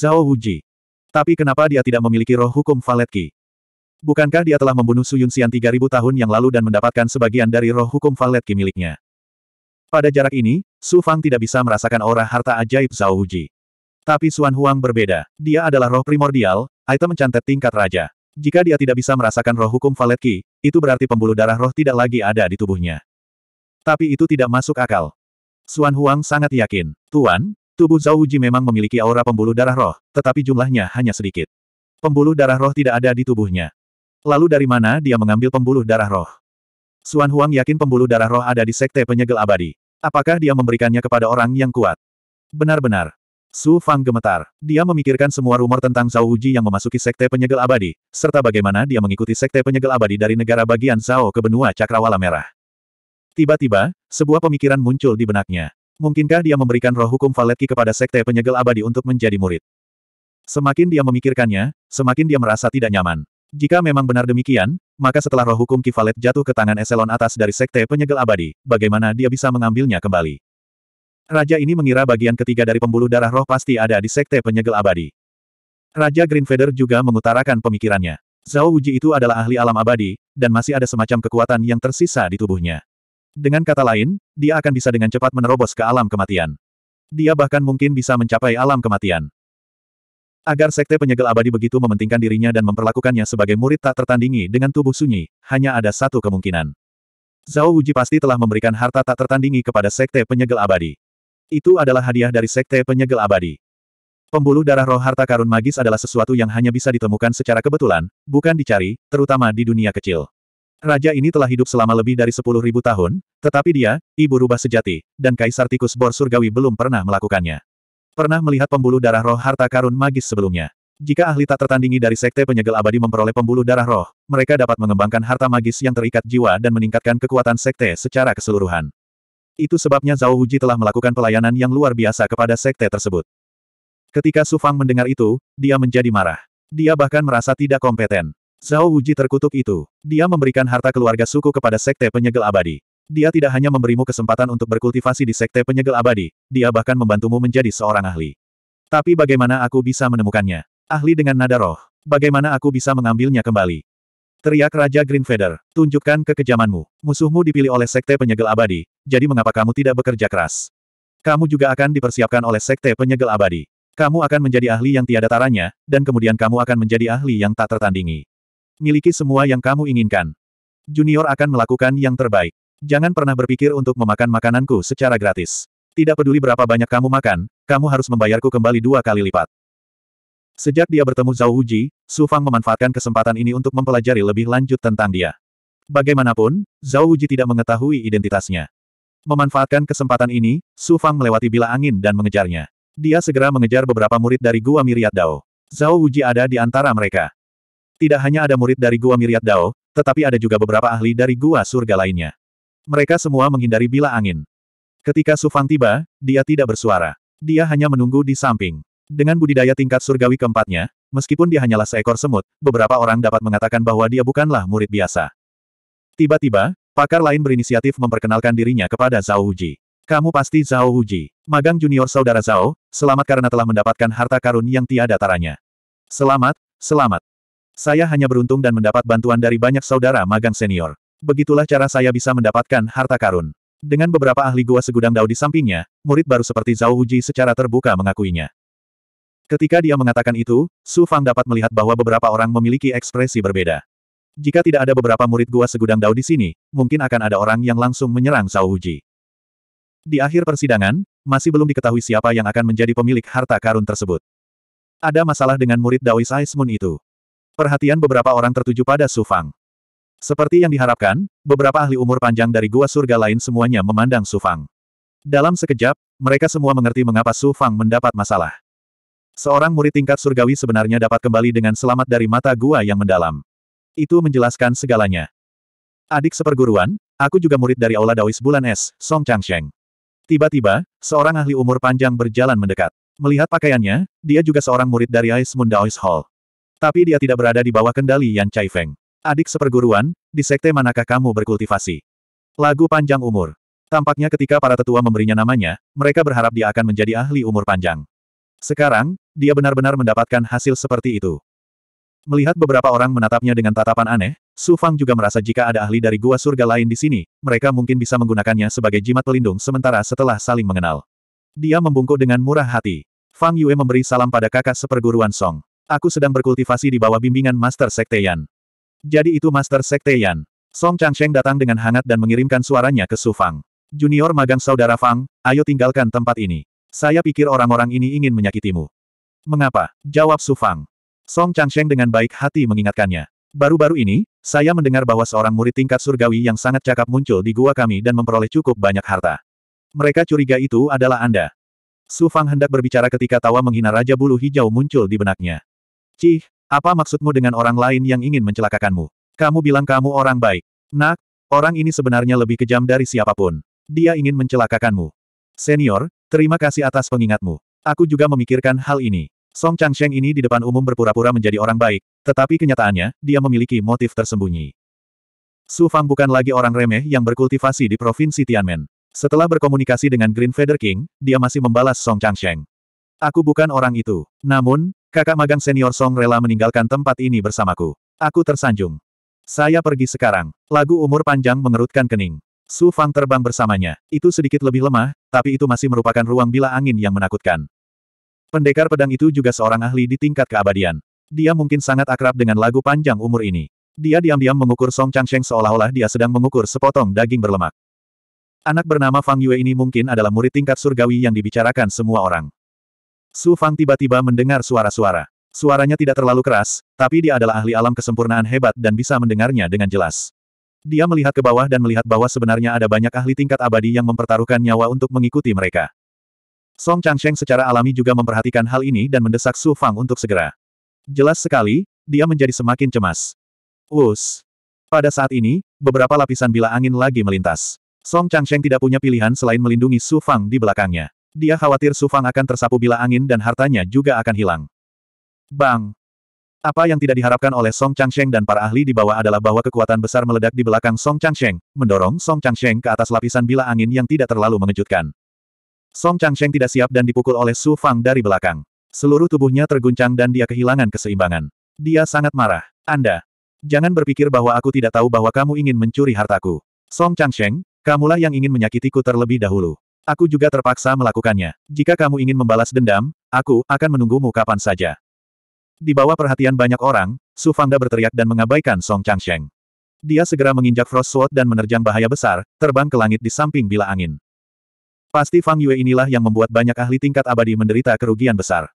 Zhao Wuji. Tapi kenapa dia tidak memiliki roh hukum Valet Qi? Bukankah dia telah membunuh Su Yunxian 3000 tahun yang lalu dan mendapatkan sebagian dari roh hukum Valet Qi miliknya? Pada jarak ini, Su Fang tidak bisa merasakan aura harta ajaib Zhao Wuji. Tapi Suan Huang berbeda. Dia adalah roh primordial, item mencantet tingkat raja. Jika dia tidak bisa merasakan roh hukum Valet Qi, itu berarti pembuluh darah roh tidak lagi ada di tubuhnya. Tapi itu tidak masuk akal. Suan Huang sangat yakin. Tuan, Tubuh Zhao Wuji memang memiliki aura pembuluh darah roh, tetapi jumlahnya hanya sedikit. Pembuluh darah roh tidak ada di tubuhnya. Lalu dari mana dia mengambil pembuluh darah roh? Suan Huang yakin pembuluh darah roh ada di sekte penyegel abadi. Apakah dia memberikannya kepada orang yang kuat? Benar-benar. Su Fang gemetar. Dia memikirkan semua rumor tentang Zhao Wuji yang memasuki sekte penyegel abadi, serta bagaimana dia mengikuti sekte penyegel abadi dari negara bagian Zhao ke benua Cakrawala Merah. Tiba-tiba, sebuah pemikiran muncul di benaknya. Mungkinkah dia memberikan roh hukum Valetki kepada Sekte Penyegel Abadi untuk menjadi murid? Semakin dia memikirkannya, semakin dia merasa tidak nyaman. Jika memang benar demikian, maka setelah roh hukum Kivalet jatuh ke tangan eselon atas dari Sekte Penyegel Abadi, bagaimana dia bisa mengambilnya kembali? Raja ini mengira bagian ketiga dari pembuluh darah roh pasti ada di Sekte Penyegel Abadi. Raja Greenfeather juga mengutarakan pemikirannya. Zhao Wuji itu adalah ahli alam abadi, dan masih ada semacam kekuatan yang tersisa di tubuhnya. Dengan kata lain, dia akan bisa dengan cepat menerobos ke alam kematian. Dia bahkan mungkin bisa mencapai alam kematian. Agar sekte penyegel abadi begitu mementingkan dirinya dan memperlakukannya sebagai murid tak tertandingi dengan tubuh sunyi, hanya ada satu kemungkinan. Zhao Wujie pasti telah memberikan harta tak tertandingi kepada sekte penyegel abadi. Itu adalah hadiah dari sekte penyegel abadi. Pembuluh darah roh harta karun magis adalah sesuatu yang hanya bisa ditemukan secara kebetulan, bukan dicari, terutama di dunia kecil. Raja ini telah hidup selama lebih dari sepuluh ribu tahun, tetapi dia, ibu rubah sejati, dan Kaisar Tikus Bor Surgawi belum pernah melakukannya. Pernah melihat pembuluh darah roh harta karun magis sebelumnya. Jika ahli tak tertandingi dari sekte penyegel abadi memperoleh pembuluh darah roh, mereka dapat mengembangkan harta magis yang terikat jiwa dan meningkatkan kekuatan sekte secara keseluruhan. Itu sebabnya Zhao Huji telah melakukan pelayanan yang luar biasa kepada sekte tersebut. Ketika Su Fang mendengar itu, dia menjadi marah. Dia bahkan merasa tidak kompeten. Zhao Wuji terkutuk itu. Dia memberikan harta keluarga suku kepada Sekte Penyegel Abadi. Dia tidak hanya memberimu kesempatan untuk berkultivasi di Sekte Penyegel Abadi, dia bahkan membantumu menjadi seorang ahli. Tapi bagaimana aku bisa menemukannya? Ahli dengan nada roh. Bagaimana aku bisa mengambilnya kembali? Teriak Raja Green Feather. tunjukkan kekejamanmu. Musuhmu dipilih oleh Sekte Penyegel Abadi, jadi mengapa kamu tidak bekerja keras? Kamu juga akan dipersiapkan oleh Sekte Penyegel Abadi. Kamu akan menjadi ahli yang tiada taranya, dan kemudian kamu akan menjadi ahli yang tak tertandingi. Miliki semua yang kamu inginkan. Junior akan melakukan yang terbaik. Jangan pernah berpikir untuk memakan makananku secara gratis. Tidak peduli berapa banyak kamu makan, kamu harus membayarku kembali dua kali lipat. Sejak dia bertemu Zhao Wuji, Su Fang memanfaatkan kesempatan ini untuk mempelajari lebih lanjut tentang dia. Bagaimanapun, Zhao Wuji tidak mengetahui identitasnya. Memanfaatkan kesempatan ini, Su Fang melewati bila angin dan mengejarnya. Dia segera mengejar beberapa murid dari Gua Miriat Dao. Zhao Wuji ada di antara mereka. Tidak hanya ada murid dari Gua Miriat Dao, tetapi ada juga beberapa ahli dari Gua Surga lainnya. Mereka semua menghindari bila angin. Ketika Sufang tiba, dia tidak bersuara. Dia hanya menunggu di samping. Dengan budidaya tingkat surgawi keempatnya, meskipun dia hanyalah seekor semut, beberapa orang dapat mengatakan bahwa dia bukanlah murid biasa. Tiba-tiba, pakar lain berinisiatif memperkenalkan dirinya kepada Zhao Uji. Kamu pasti Zhao Uji. Magang junior saudara Zhao, selamat karena telah mendapatkan harta karun yang tiada taranya. Selamat, selamat. Saya hanya beruntung dan mendapat bantuan dari banyak saudara magang senior. Begitulah cara saya bisa mendapatkan harta karun. Dengan beberapa ahli gua segudang dao di sampingnya, murid baru seperti Zhao Wuji secara terbuka mengakuinya. Ketika dia mengatakan itu, Su Fang dapat melihat bahwa beberapa orang memiliki ekspresi berbeda. Jika tidak ada beberapa murid gua segudang dao di sini, mungkin akan ada orang yang langsung menyerang Zhao Wuji. Di akhir persidangan, masih belum diketahui siapa yang akan menjadi pemilik harta karun tersebut. Ada masalah dengan murid Daois Ice itu. Perhatian beberapa orang tertuju pada Su Fang. Seperti yang diharapkan, beberapa ahli umur panjang dari gua surga lain semuanya memandang Su Fang. Dalam sekejap, mereka semua mengerti mengapa Su Fang mendapat masalah. Seorang murid tingkat surgawi sebenarnya dapat kembali dengan selamat dari mata gua yang mendalam. Itu menjelaskan segalanya. Adik seperguruan, aku juga murid dari Aula Daois Bulan Es, Song Changsheng. Tiba-tiba, seorang ahli umur panjang berjalan mendekat. Melihat pakaiannya, dia juga seorang murid dari Ice Moon Daois Hall. Tapi dia tidak berada di bawah kendali Yan Chai Feng. Adik seperguruan, di sekte manakah kamu berkultivasi? Lagu panjang umur. Tampaknya ketika para tetua memberinya namanya, mereka berharap dia akan menjadi ahli umur panjang. Sekarang, dia benar-benar mendapatkan hasil seperti itu. Melihat beberapa orang menatapnya dengan tatapan aneh, Su Fang juga merasa jika ada ahli dari gua surga lain di sini, mereka mungkin bisa menggunakannya sebagai jimat pelindung sementara setelah saling mengenal. Dia membungkuk dengan murah hati. Fang Yue memberi salam pada kakak seperguruan Song. Aku sedang berkultivasi di bawah bimbingan Master Sekte Yan. Jadi itu Master Sekte Yan. Song Changsheng datang dengan hangat dan mengirimkan suaranya ke Su Fang. Junior magang saudara Fang, ayo tinggalkan tempat ini. Saya pikir orang-orang ini ingin menyakitimu. Mengapa? Jawab Su Fang. Song Changsheng dengan baik hati mengingatkannya. Baru-baru ini, saya mendengar bahwa seorang murid tingkat surgawi yang sangat cakap muncul di gua kami dan memperoleh cukup banyak harta. Mereka curiga itu adalah Anda. Su Fang hendak berbicara ketika tawa menghina Raja Bulu Hijau muncul di benaknya. Cih, apa maksudmu dengan orang lain yang ingin mencelakakanmu? Kamu bilang kamu orang baik. Nak, orang ini sebenarnya lebih kejam dari siapapun. Dia ingin mencelakakanmu. Senior, terima kasih atas pengingatmu. Aku juga memikirkan hal ini. Song Changsheng ini di depan umum berpura-pura menjadi orang baik, tetapi kenyataannya, dia memiliki motif tersembunyi. Su Fang bukan lagi orang remeh yang berkultivasi di provinsi Tianmen. Setelah berkomunikasi dengan Green Feather King, dia masih membalas Song Changsheng. Aku bukan orang itu. Namun, Kakak magang senior Song rela meninggalkan tempat ini bersamaku. Aku tersanjung. Saya pergi sekarang. Lagu umur panjang mengerutkan kening. Su Fang terbang bersamanya. Itu sedikit lebih lemah, tapi itu masih merupakan ruang bila angin yang menakutkan. Pendekar pedang itu juga seorang ahli di tingkat keabadian. Dia mungkin sangat akrab dengan lagu panjang umur ini. Dia diam-diam mengukur Song Changsheng seolah-olah dia sedang mengukur sepotong daging berlemak. Anak bernama Fang Yue ini mungkin adalah murid tingkat surgawi yang dibicarakan semua orang. Su Fang tiba-tiba mendengar suara-suara. Suaranya tidak terlalu keras, tapi dia adalah ahli alam kesempurnaan hebat dan bisa mendengarnya dengan jelas. Dia melihat ke bawah dan melihat bahwa sebenarnya ada banyak ahli tingkat abadi yang mempertaruhkan nyawa untuk mengikuti mereka. Song Changsheng secara alami juga memperhatikan hal ini dan mendesak Su Fang untuk segera. Jelas sekali, dia menjadi semakin cemas. Us. Pada saat ini, beberapa lapisan bila angin lagi melintas. Song Changsheng tidak punya pilihan selain melindungi Su Fang di belakangnya. Dia khawatir Su Fang akan tersapu bila angin dan hartanya juga akan hilang. Bang! Apa yang tidak diharapkan oleh Song Changsheng dan para ahli di bawah adalah bahwa kekuatan besar meledak di belakang Song Changsheng, mendorong Song Changsheng ke atas lapisan bila angin yang tidak terlalu mengejutkan. Song Changsheng tidak siap dan dipukul oleh Su Fang dari belakang. Seluruh tubuhnya terguncang dan dia kehilangan keseimbangan. Dia sangat marah. Anda! Jangan berpikir bahwa aku tidak tahu bahwa kamu ingin mencuri hartaku. Song Changsheng, kamulah yang ingin menyakitiku terlebih dahulu. Aku juga terpaksa melakukannya. Jika kamu ingin membalas dendam, aku akan menunggumu kapan saja. Di bawah perhatian banyak orang, Su Fangda berteriak dan mengabaikan Song Changsheng. Dia segera menginjak Frost Sword dan menerjang bahaya besar, terbang ke langit di samping bila angin. Pasti Fang Yue inilah yang membuat banyak ahli tingkat abadi menderita kerugian besar.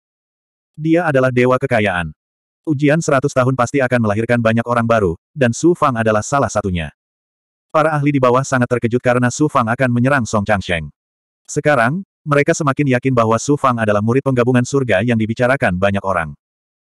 Dia adalah dewa kekayaan. Ujian seratus tahun pasti akan melahirkan banyak orang baru, dan Su Fang adalah salah satunya. Para ahli di bawah sangat terkejut karena Su Fang akan menyerang Song Changsheng. Sekarang, mereka semakin yakin bahwa Su Fang adalah murid penggabungan surga yang dibicarakan banyak orang.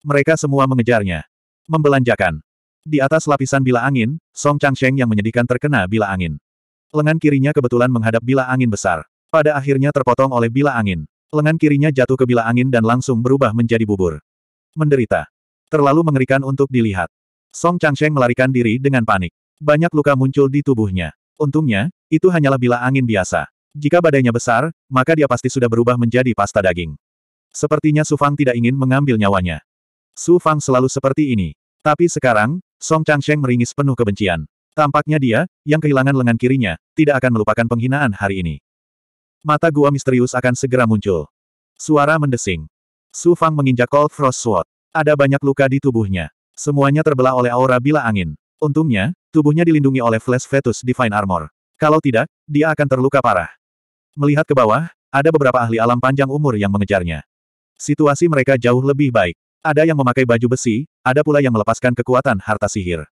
Mereka semua mengejarnya. Membelanjakan. Di atas lapisan bila angin, Song Changsheng yang menyedihkan terkena bila angin. Lengan kirinya kebetulan menghadap bila angin besar. Pada akhirnya terpotong oleh bila angin. Lengan kirinya jatuh ke bila angin dan langsung berubah menjadi bubur. Menderita. Terlalu mengerikan untuk dilihat. Song Changsheng melarikan diri dengan panik. Banyak luka muncul di tubuhnya. Untungnya, itu hanyalah bila angin biasa. Jika badainya besar, maka dia pasti sudah berubah menjadi pasta daging. Sepertinya Su Fang tidak ingin mengambil nyawanya. Su Fang selalu seperti ini. Tapi sekarang, Song Changsheng meringis penuh kebencian. Tampaknya dia, yang kehilangan lengan kirinya, tidak akan melupakan penghinaan hari ini. Mata gua misterius akan segera muncul. Suara mendesing. Su Fang menginjak Cold Frost Sword. Ada banyak luka di tubuhnya. Semuanya terbelah oleh aura bila angin. Untungnya, tubuhnya dilindungi oleh Flash Fetus Divine Armor. Kalau tidak, dia akan terluka parah. Melihat ke bawah, ada beberapa ahli alam panjang umur yang mengejarnya. Situasi mereka jauh lebih baik. Ada yang memakai baju besi, ada pula yang melepaskan kekuatan harta sihir.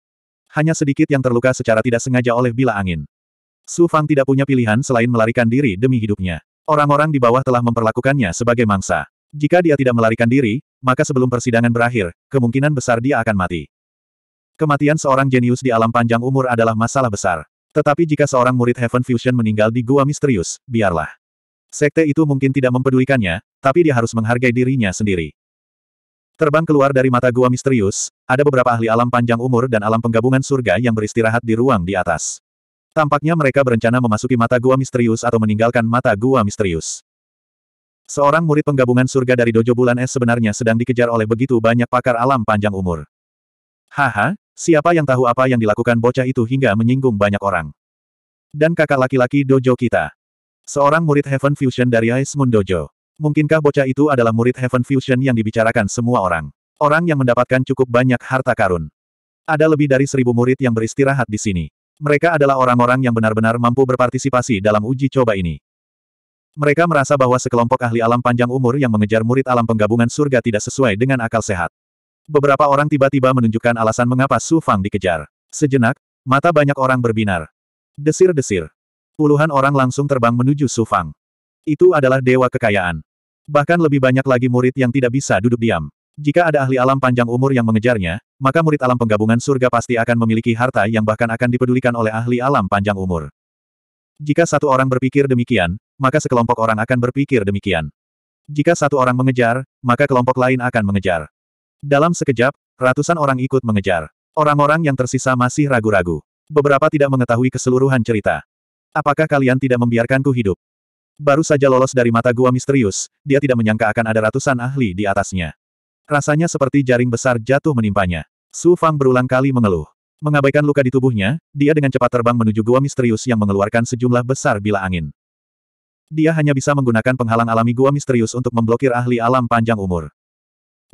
Hanya sedikit yang terluka secara tidak sengaja oleh bila angin. Su Fang tidak punya pilihan selain melarikan diri demi hidupnya. Orang-orang di bawah telah memperlakukannya sebagai mangsa. Jika dia tidak melarikan diri, maka sebelum persidangan berakhir, kemungkinan besar dia akan mati. Kematian seorang jenius di alam panjang umur adalah masalah besar. Tetapi jika seorang murid Heaven Fusion meninggal di gua misterius, biarlah. Sekte itu mungkin tidak mempedulikannya, tapi dia harus menghargai dirinya sendiri. Terbang keluar dari mata gua misterius, ada beberapa ahli alam panjang umur dan alam penggabungan surga yang beristirahat di ruang di atas. Tampaknya mereka berencana memasuki mata gua misterius atau meninggalkan mata gua misterius. Seorang murid penggabungan surga dari Dojo Bulan Es sebenarnya sedang dikejar oleh begitu banyak pakar alam panjang umur. Haha, siapa yang tahu apa yang dilakukan bocah itu hingga menyinggung banyak orang. Dan kakak laki-laki dojo kita. Seorang murid Heaven Fusion dari Ice Moon Dojo. Mungkinkah bocah itu adalah murid Heaven Fusion yang dibicarakan semua orang? Orang yang mendapatkan cukup banyak harta karun. Ada lebih dari seribu murid yang beristirahat di sini. Mereka adalah orang-orang yang benar-benar mampu berpartisipasi dalam uji coba ini. Mereka merasa bahwa sekelompok ahli alam panjang umur yang mengejar murid alam penggabungan surga tidak sesuai dengan akal sehat. Beberapa orang tiba-tiba menunjukkan alasan mengapa Su Fang dikejar. Sejenak, mata banyak orang berbinar. Desir-desir. Puluhan orang langsung terbang menuju Su Fang. Itu adalah dewa kekayaan. Bahkan lebih banyak lagi murid yang tidak bisa duduk diam. Jika ada ahli alam panjang umur yang mengejarnya, maka murid alam penggabungan surga pasti akan memiliki harta yang bahkan akan dipedulikan oleh ahli alam panjang umur. Jika satu orang berpikir demikian, maka sekelompok orang akan berpikir demikian. Jika satu orang mengejar, maka kelompok lain akan mengejar. Dalam sekejap, ratusan orang ikut mengejar. Orang-orang yang tersisa masih ragu-ragu. Beberapa tidak mengetahui keseluruhan cerita. Apakah kalian tidak membiarkanku hidup? Baru saja lolos dari mata gua misterius, dia tidak menyangka akan ada ratusan ahli di atasnya. Rasanya seperti jaring besar jatuh menimpanya. Su Fang berulang kali mengeluh. Mengabaikan luka di tubuhnya, dia dengan cepat terbang menuju gua misterius yang mengeluarkan sejumlah besar bila angin. Dia hanya bisa menggunakan penghalang alami gua misterius untuk memblokir ahli alam panjang umur.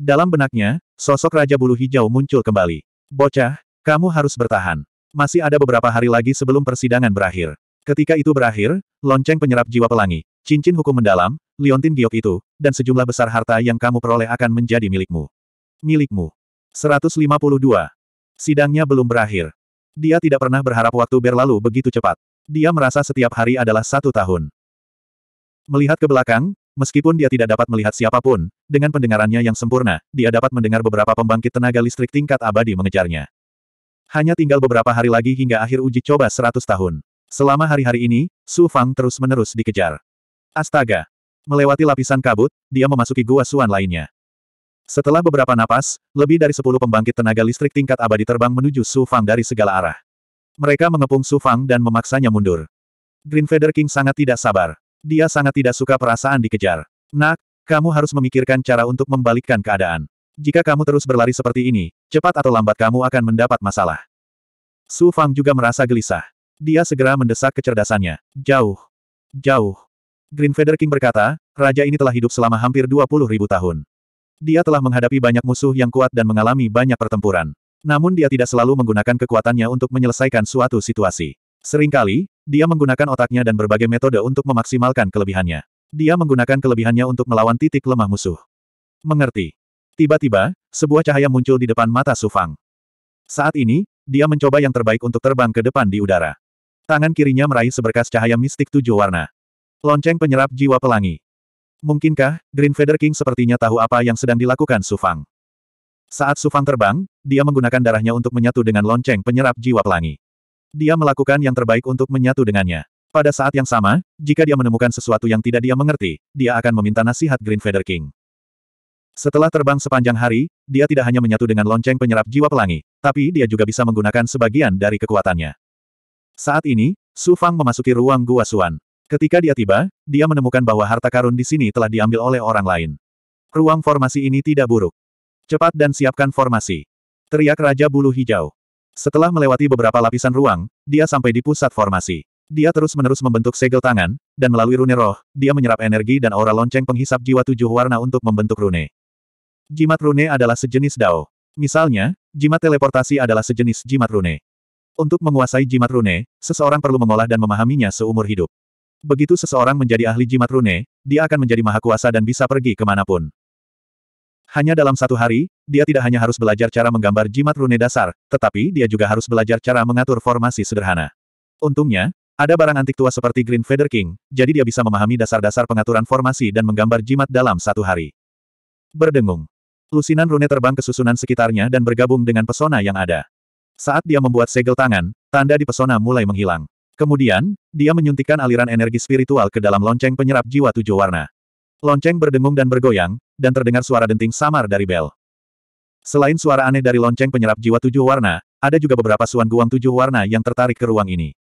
Dalam benaknya, sosok Raja Bulu Hijau muncul kembali. Bocah, kamu harus bertahan. Masih ada beberapa hari lagi sebelum persidangan berakhir. Ketika itu berakhir, lonceng penyerap jiwa pelangi, cincin hukum mendalam, liontin giok itu, dan sejumlah besar harta yang kamu peroleh akan menjadi milikmu. Milikmu. 152. Sidangnya belum berakhir. Dia tidak pernah berharap waktu berlalu begitu cepat. Dia merasa setiap hari adalah satu tahun. Melihat ke belakang, Meskipun dia tidak dapat melihat siapapun, dengan pendengarannya yang sempurna, dia dapat mendengar beberapa pembangkit tenaga listrik tingkat abadi mengejarnya. Hanya tinggal beberapa hari lagi hingga akhir uji coba 100 tahun. Selama hari-hari ini, Su Fang terus-menerus dikejar. Astaga! Melewati lapisan kabut, dia memasuki gua suan lainnya. Setelah beberapa napas, lebih dari 10 pembangkit tenaga listrik tingkat abadi terbang menuju Su Fang dari segala arah. Mereka mengepung Su Fang dan memaksanya mundur. Green Feather King sangat tidak sabar. Dia sangat tidak suka perasaan dikejar. Nak, kamu harus memikirkan cara untuk membalikkan keadaan. Jika kamu terus berlari seperti ini, cepat atau lambat kamu akan mendapat masalah. Su Fang juga merasa gelisah. Dia segera mendesak kecerdasannya. Jauh. Jauh. Green Feather King berkata, raja ini telah hidup selama hampir 20 ribu tahun. Dia telah menghadapi banyak musuh yang kuat dan mengalami banyak pertempuran. Namun dia tidak selalu menggunakan kekuatannya untuk menyelesaikan suatu situasi. Seringkali, dia menggunakan otaknya dan berbagai metode untuk memaksimalkan kelebihannya. Dia menggunakan kelebihannya untuk melawan titik lemah musuh. Mengerti. Tiba-tiba, sebuah cahaya muncul di depan mata Sufang. Saat ini, dia mencoba yang terbaik untuk terbang ke depan di udara. Tangan kirinya meraih seberkas cahaya mistik tujuh warna. Lonceng penyerap jiwa pelangi. Mungkinkah, Green Feather King sepertinya tahu apa yang sedang dilakukan Sufang? Saat Sufang terbang, dia menggunakan darahnya untuk menyatu dengan lonceng penyerap jiwa pelangi. Dia melakukan yang terbaik untuk menyatu dengannya. Pada saat yang sama, jika dia menemukan sesuatu yang tidak dia mengerti, dia akan meminta nasihat Green Feather King. Setelah terbang sepanjang hari, dia tidak hanya menyatu dengan lonceng penyerap jiwa pelangi, tapi dia juga bisa menggunakan sebagian dari kekuatannya. Saat ini, Su Fang memasuki ruang Gua Suan. Ketika dia tiba, dia menemukan bahwa harta karun di sini telah diambil oleh orang lain. Ruang formasi ini tidak buruk. Cepat dan siapkan formasi. Teriak Raja Bulu Hijau. Setelah melewati beberapa lapisan ruang, dia sampai di pusat formasi. Dia terus-menerus membentuk segel tangan, dan melalui rune roh, dia menyerap energi dan aura lonceng penghisap jiwa tujuh warna untuk membentuk rune. Jimat rune adalah sejenis dao. Misalnya, jimat teleportasi adalah sejenis jimat rune. Untuk menguasai jimat rune, seseorang perlu mengolah dan memahaminya seumur hidup. Begitu seseorang menjadi ahli jimat rune, dia akan menjadi maha kuasa dan bisa pergi kemanapun. Hanya dalam satu hari, dia tidak hanya harus belajar cara menggambar jimat rune dasar, tetapi dia juga harus belajar cara mengatur formasi sederhana. Untungnya, ada barang antik tua seperti Green Feather King, jadi dia bisa memahami dasar-dasar pengaturan formasi dan menggambar jimat dalam satu hari. Berdengung. Lusinan rune terbang ke susunan sekitarnya dan bergabung dengan pesona yang ada. Saat dia membuat segel tangan, tanda di pesona mulai menghilang. Kemudian, dia menyuntikkan aliran energi spiritual ke dalam lonceng penyerap jiwa tujuh warna. Lonceng berdengung dan bergoyang, dan terdengar suara denting samar dari bel. Selain suara aneh dari lonceng penyerap jiwa tujuh warna, ada juga beberapa suan guang tujuh warna yang tertarik ke ruang ini.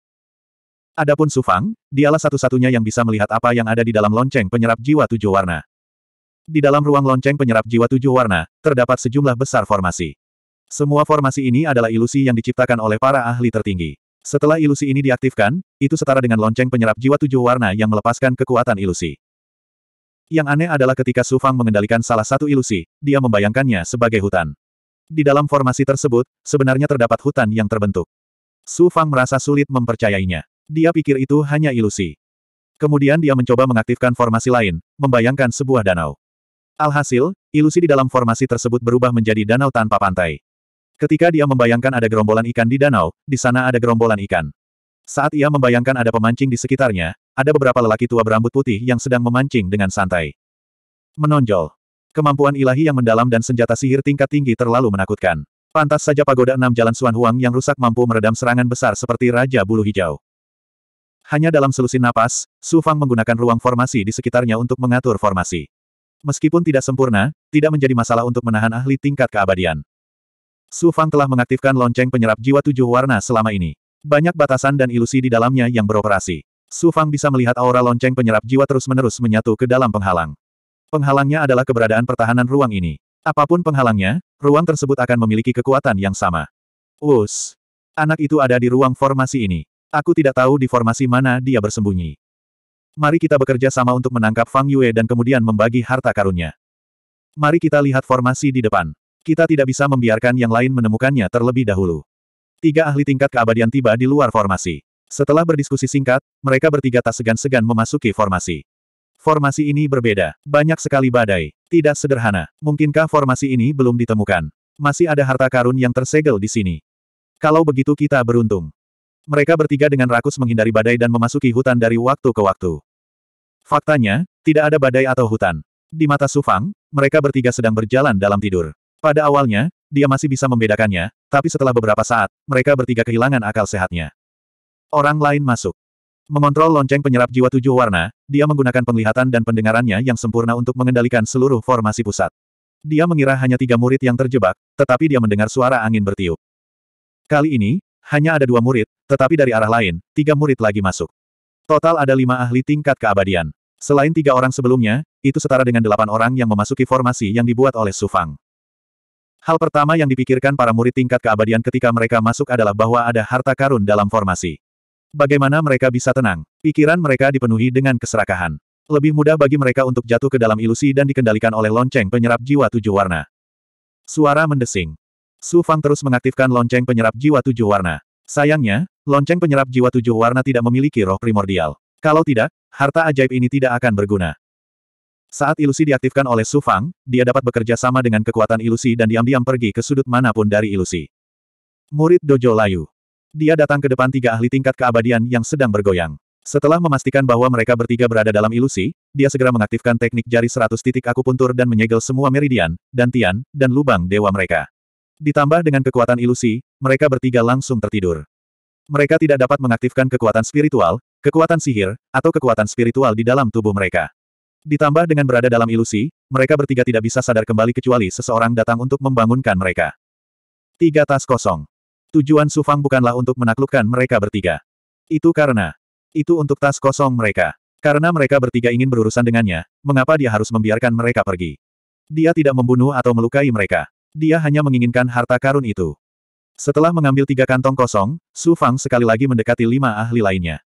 Adapun Sufang, dialah satu-satunya yang bisa melihat apa yang ada di dalam lonceng penyerap jiwa tujuh warna. Di dalam ruang lonceng penyerap jiwa tujuh warna, terdapat sejumlah besar formasi. Semua formasi ini adalah ilusi yang diciptakan oleh para ahli tertinggi. Setelah ilusi ini diaktifkan, itu setara dengan lonceng penyerap jiwa tujuh warna yang melepaskan kekuatan ilusi. Yang aneh adalah ketika Su Fang mengendalikan salah satu ilusi, dia membayangkannya sebagai hutan. Di dalam formasi tersebut, sebenarnya terdapat hutan yang terbentuk. Su Fang merasa sulit mempercayainya. Dia pikir itu hanya ilusi. Kemudian dia mencoba mengaktifkan formasi lain, membayangkan sebuah danau. Alhasil, ilusi di dalam formasi tersebut berubah menjadi danau tanpa pantai. Ketika dia membayangkan ada gerombolan ikan di danau, di sana ada gerombolan ikan. Saat ia membayangkan ada pemancing di sekitarnya, ada beberapa lelaki tua berambut putih yang sedang memancing dengan santai. Menonjol. Kemampuan ilahi yang mendalam dan senjata sihir tingkat tinggi terlalu menakutkan. Pantas saja pagoda enam jalan Suan Huang yang rusak mampu meredam serangan besar seperti Raja Bulu Hijau. Hanya dalam selusin napas, Su Fang menggunakan ruang formasi di sekitarnya untuk mengatur formasi. Meskipun tidak sempurna, tidak menjadi masalah untuk menahan ahli tingkat keabadian. Su Fang telah mengaktifkan lonceng penyerap jiwa tujuh warna selama ini. Banyak batasan dan ilusi di dalamnya yang beroperasi. Su Fang bisa melihat aura lonceng penyerap jiwa terus-menerus menyatu ke dalam penghalang. Penghalangnya adalah keberadaan pertahanan ruang ini. Apapun penghalangnya, ruang tersebut akan memiliki kekuatan yang sama. Us, Anak itu ada di ruang formasi ini. Aku tidak tahu di formasi mana dia bersembunyi. Mari kita bekerja sama untuk menangkap Fang Yue dan kemudian membagi harta karunnya. Mari kita lihat formasi di depan. Kita tidak bisa membiarkan yang lain menemukannya terlebih dahulu. Tiga ahli tingkat keabadian tiba di luar formasi. Setelah berdiskusi singkat, mereka bertiga tak segan-segan memasuki formasi. Formasi ini berbeda. Banyak sekali badai. Tidak sederhana. Mungkinkah formasi ini belum ditemukan? Masih ada harta karun yang tersegel di sini. Kalau begitu kita beruntung. Mereka bertiga dengan rakus menghindari badai dan memasuki hutan dari waktu ke waktu. Faktanya, tidak ada badai atau hutan. Di mata Sufang, mereka bertiga sedang berjalan dalam tidur. Pada awalnya, dia masih bisa membedakannya, tapi setelah beberapa saat, mereka bertiga kehilangan akal sehatnya. Orang lain masuk. Mengontrol lonceng penyerap jiwa tujuh warna, dia menggunakan penglihatan dan pendengarannya yang sempurna untuk mengendalikan seluruh formasi pusat. Dia mengira hanya tiga murid yang terjebak, tetapi dia mendengar suara angin bertiup. Kali ini, hanya ada dua murid, tetapi dari arah lain, tiga murid lagi masuk. Total ada lima ahli tingkat keabadian. Selain tiga orang sebelumnya, itu setara dengan delapan orang yang memasuki formasi yang dibuat oleh Sufang. Hal pertama yang dipikirkan para murid tingkat keabadian ketika mereka masuk adalah bahwa ada harta karun dalam formasi. Bagaimana mereka bisa tenang? Pikiran mereka dipenuhi dengan keserakahan. Lebih mudah bagi mereka untuk jatuh ke dalam ilusi dan dikendalikan oleh lonceng penyerap jiwa tujuh warna. Suara mendesing. Su Fang terus mengaktifkan lonceng penyerap jiwa tujuh warna. Sayangnya, lonceng penyerap jiwa tujuh warna tidak memiliki roh primordial. Kalau tidak, harta ajaib ini tidak akan berguna. Saat ilusi diaktifkan oleh Su Fang, dia dapat bekerja sama dengan kekuatan ilusi dan diam-diam pergi ke sudut manapun dari ilusi. Murid Dojo Layu. Dia datang ke depan tiga ahli tingkat keabadian yang sedang bergoyang. Setelah memastikan bahwa mereka bertiga berada dalam ilusi, dia segera mengaktifkan teknik jari seratus titik akupuntur dan menyegel semua meridian, dan dantian, dan lubang dewa mereka. Ditambah dengan kekuatan ilusi, mereka bertiga langsung tertidur. Mereka tidak dapat mengaktifkan kekuatan spiritual, kekuatan sihir, atau kekuatan spiritual di dalam tubuh mereka. Ditambah dengan berada dalam ilusi, mereka bertiga tidak bisa sadar kembali kecuali seseorang datang untuk membangunkan mereka. Tiga tas kosong. Tujuan Sufang bukanlah untuk menaklukkan mereka bertiga. Itu karena. Itu untuk tas kosong mereka. Karena mereka bertiga ingin berurusan dengannya, mengapa dia harus membiarkan mereka pergi? Dia tidak membunuh atau melukai mereka. Dia hanya menginginkan harta karun itu. Setelah mengambil tiga kantong kosong, Su Fang sekali lagi mendekati lima ahli lainnya.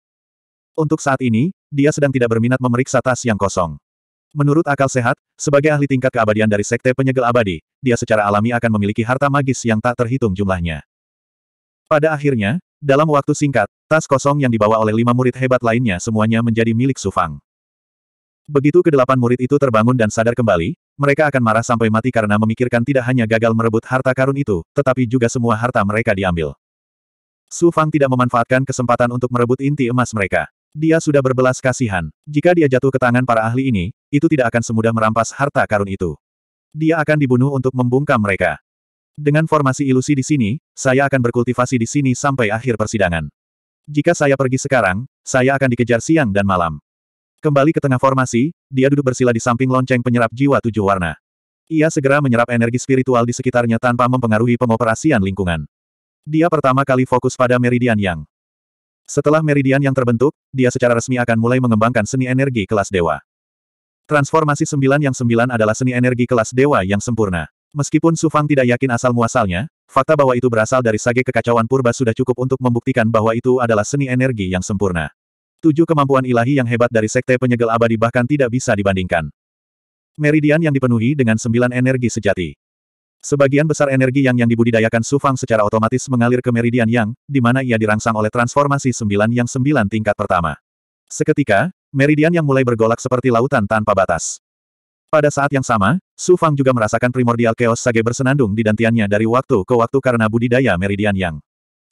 Untuk saat ini, dia sedang tidak berminat memeriksa tas yang kosong. Menurut akal sehat, sebagai ahli tingkat keabadian dari Sekte Penyegel Abadi, dia secara alami akan memiliki harta magis yang tak terhitung jumlahnya. Pada akhirnya, dalam waktu singkat, tas kosong yang dibawa oleh lima murid hebat lainnya semuanya menjadi milik Sufang. Begitu kedelapan murid itu terbangun dan sadar kembali, mereka akan marah sampai mati karena memikirkan tidak hanya gagal merebut harta karun itu, tetapi juga semua harta mereka diambil. Sufang tidak memanfaatkan kesempatan untuk merebut inti emas mereka. Dia sudah berbelas kasihan. Jika dia jatuh ke tangan para ahli ini, itu tidak akan semudah merampas harta karun itu. Dia akan dibunuh untuk membungkam mereka. Dengan formasi ilusi di sini, saya akan berkultivasi di sini sampai akhir persidangan. Jika saya pergi sekarang, saya akan dikejar siang dan malam. Kembali ke tengah formasi, dia duduk bersila di samping lonceng penyerap jiwa tujuh warna. Ia segera menyerap energi spiritual di sekitarnya tanpa mempengaruhi pengoperasian lingkungan. Dia pertama kali fokus pada meridian yang setelah meridian yang terbentuk, dia secara resmi akan mulai mengembangkan seni energi kelas dewa. Transformasi sembilan yang sembilan adalah seni energi kelas dewa yang sempurna. Meskipun Su Fang tidak yakin asal-muasalnya, fakta bahwa itu berasal dari sage kekacauan purba sudah cukup untuk membuktikan bahwa itu adalah seni energi yang sempurna. Tujuh kemampuan ilahi yang hebat dari Sekte Penyegel Abadi bahkan tidak bisa dibandingkan. Meridian yang dipenuhi dengan sembilan energi sejati. Sebagian besar energi yang yang dibudidayakan Su Fang secara otomatis mengalir ke meridian yang, di mana ia dirangsang oleh transformasi sembilan yang sembilan tingkat pertama. Seketika, meridian yang mulai bergolak seperti lautan tanpa batas. Pada saat yang sama, Su Fang juga merasakan primordial chaos sage bersenandung di dantiannya dari waktu ke waktu karena budidaya meridian yang.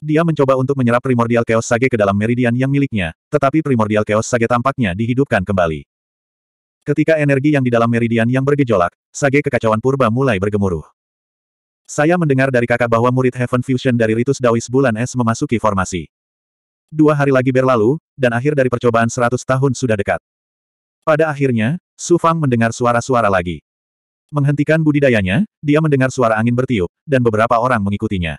Dia mencoba untuk menyerap primordial chaos sage ke dalam meridian yang miliknya, tetapi primordial chaos sage tampaknya dihidupkan kembali. Ketika energi yang di dalam meridian yang bergejolak, sage kekacauan purba mulai bergemuruh. Saya mendengar dari kakak bahwa murid Heaven Fusion dari Ritus Dawis bulan es memasuki formasi. Dua hari lagi berlalu, dan akhir dari percobaan seratus tahun sudah dekat. Pada akhirnya, Su Fang mendengar suara-suara lagi. Menghentikan budidayanya, dia mendengar suara angin bertiup, dan beberapa orang mengikutinya.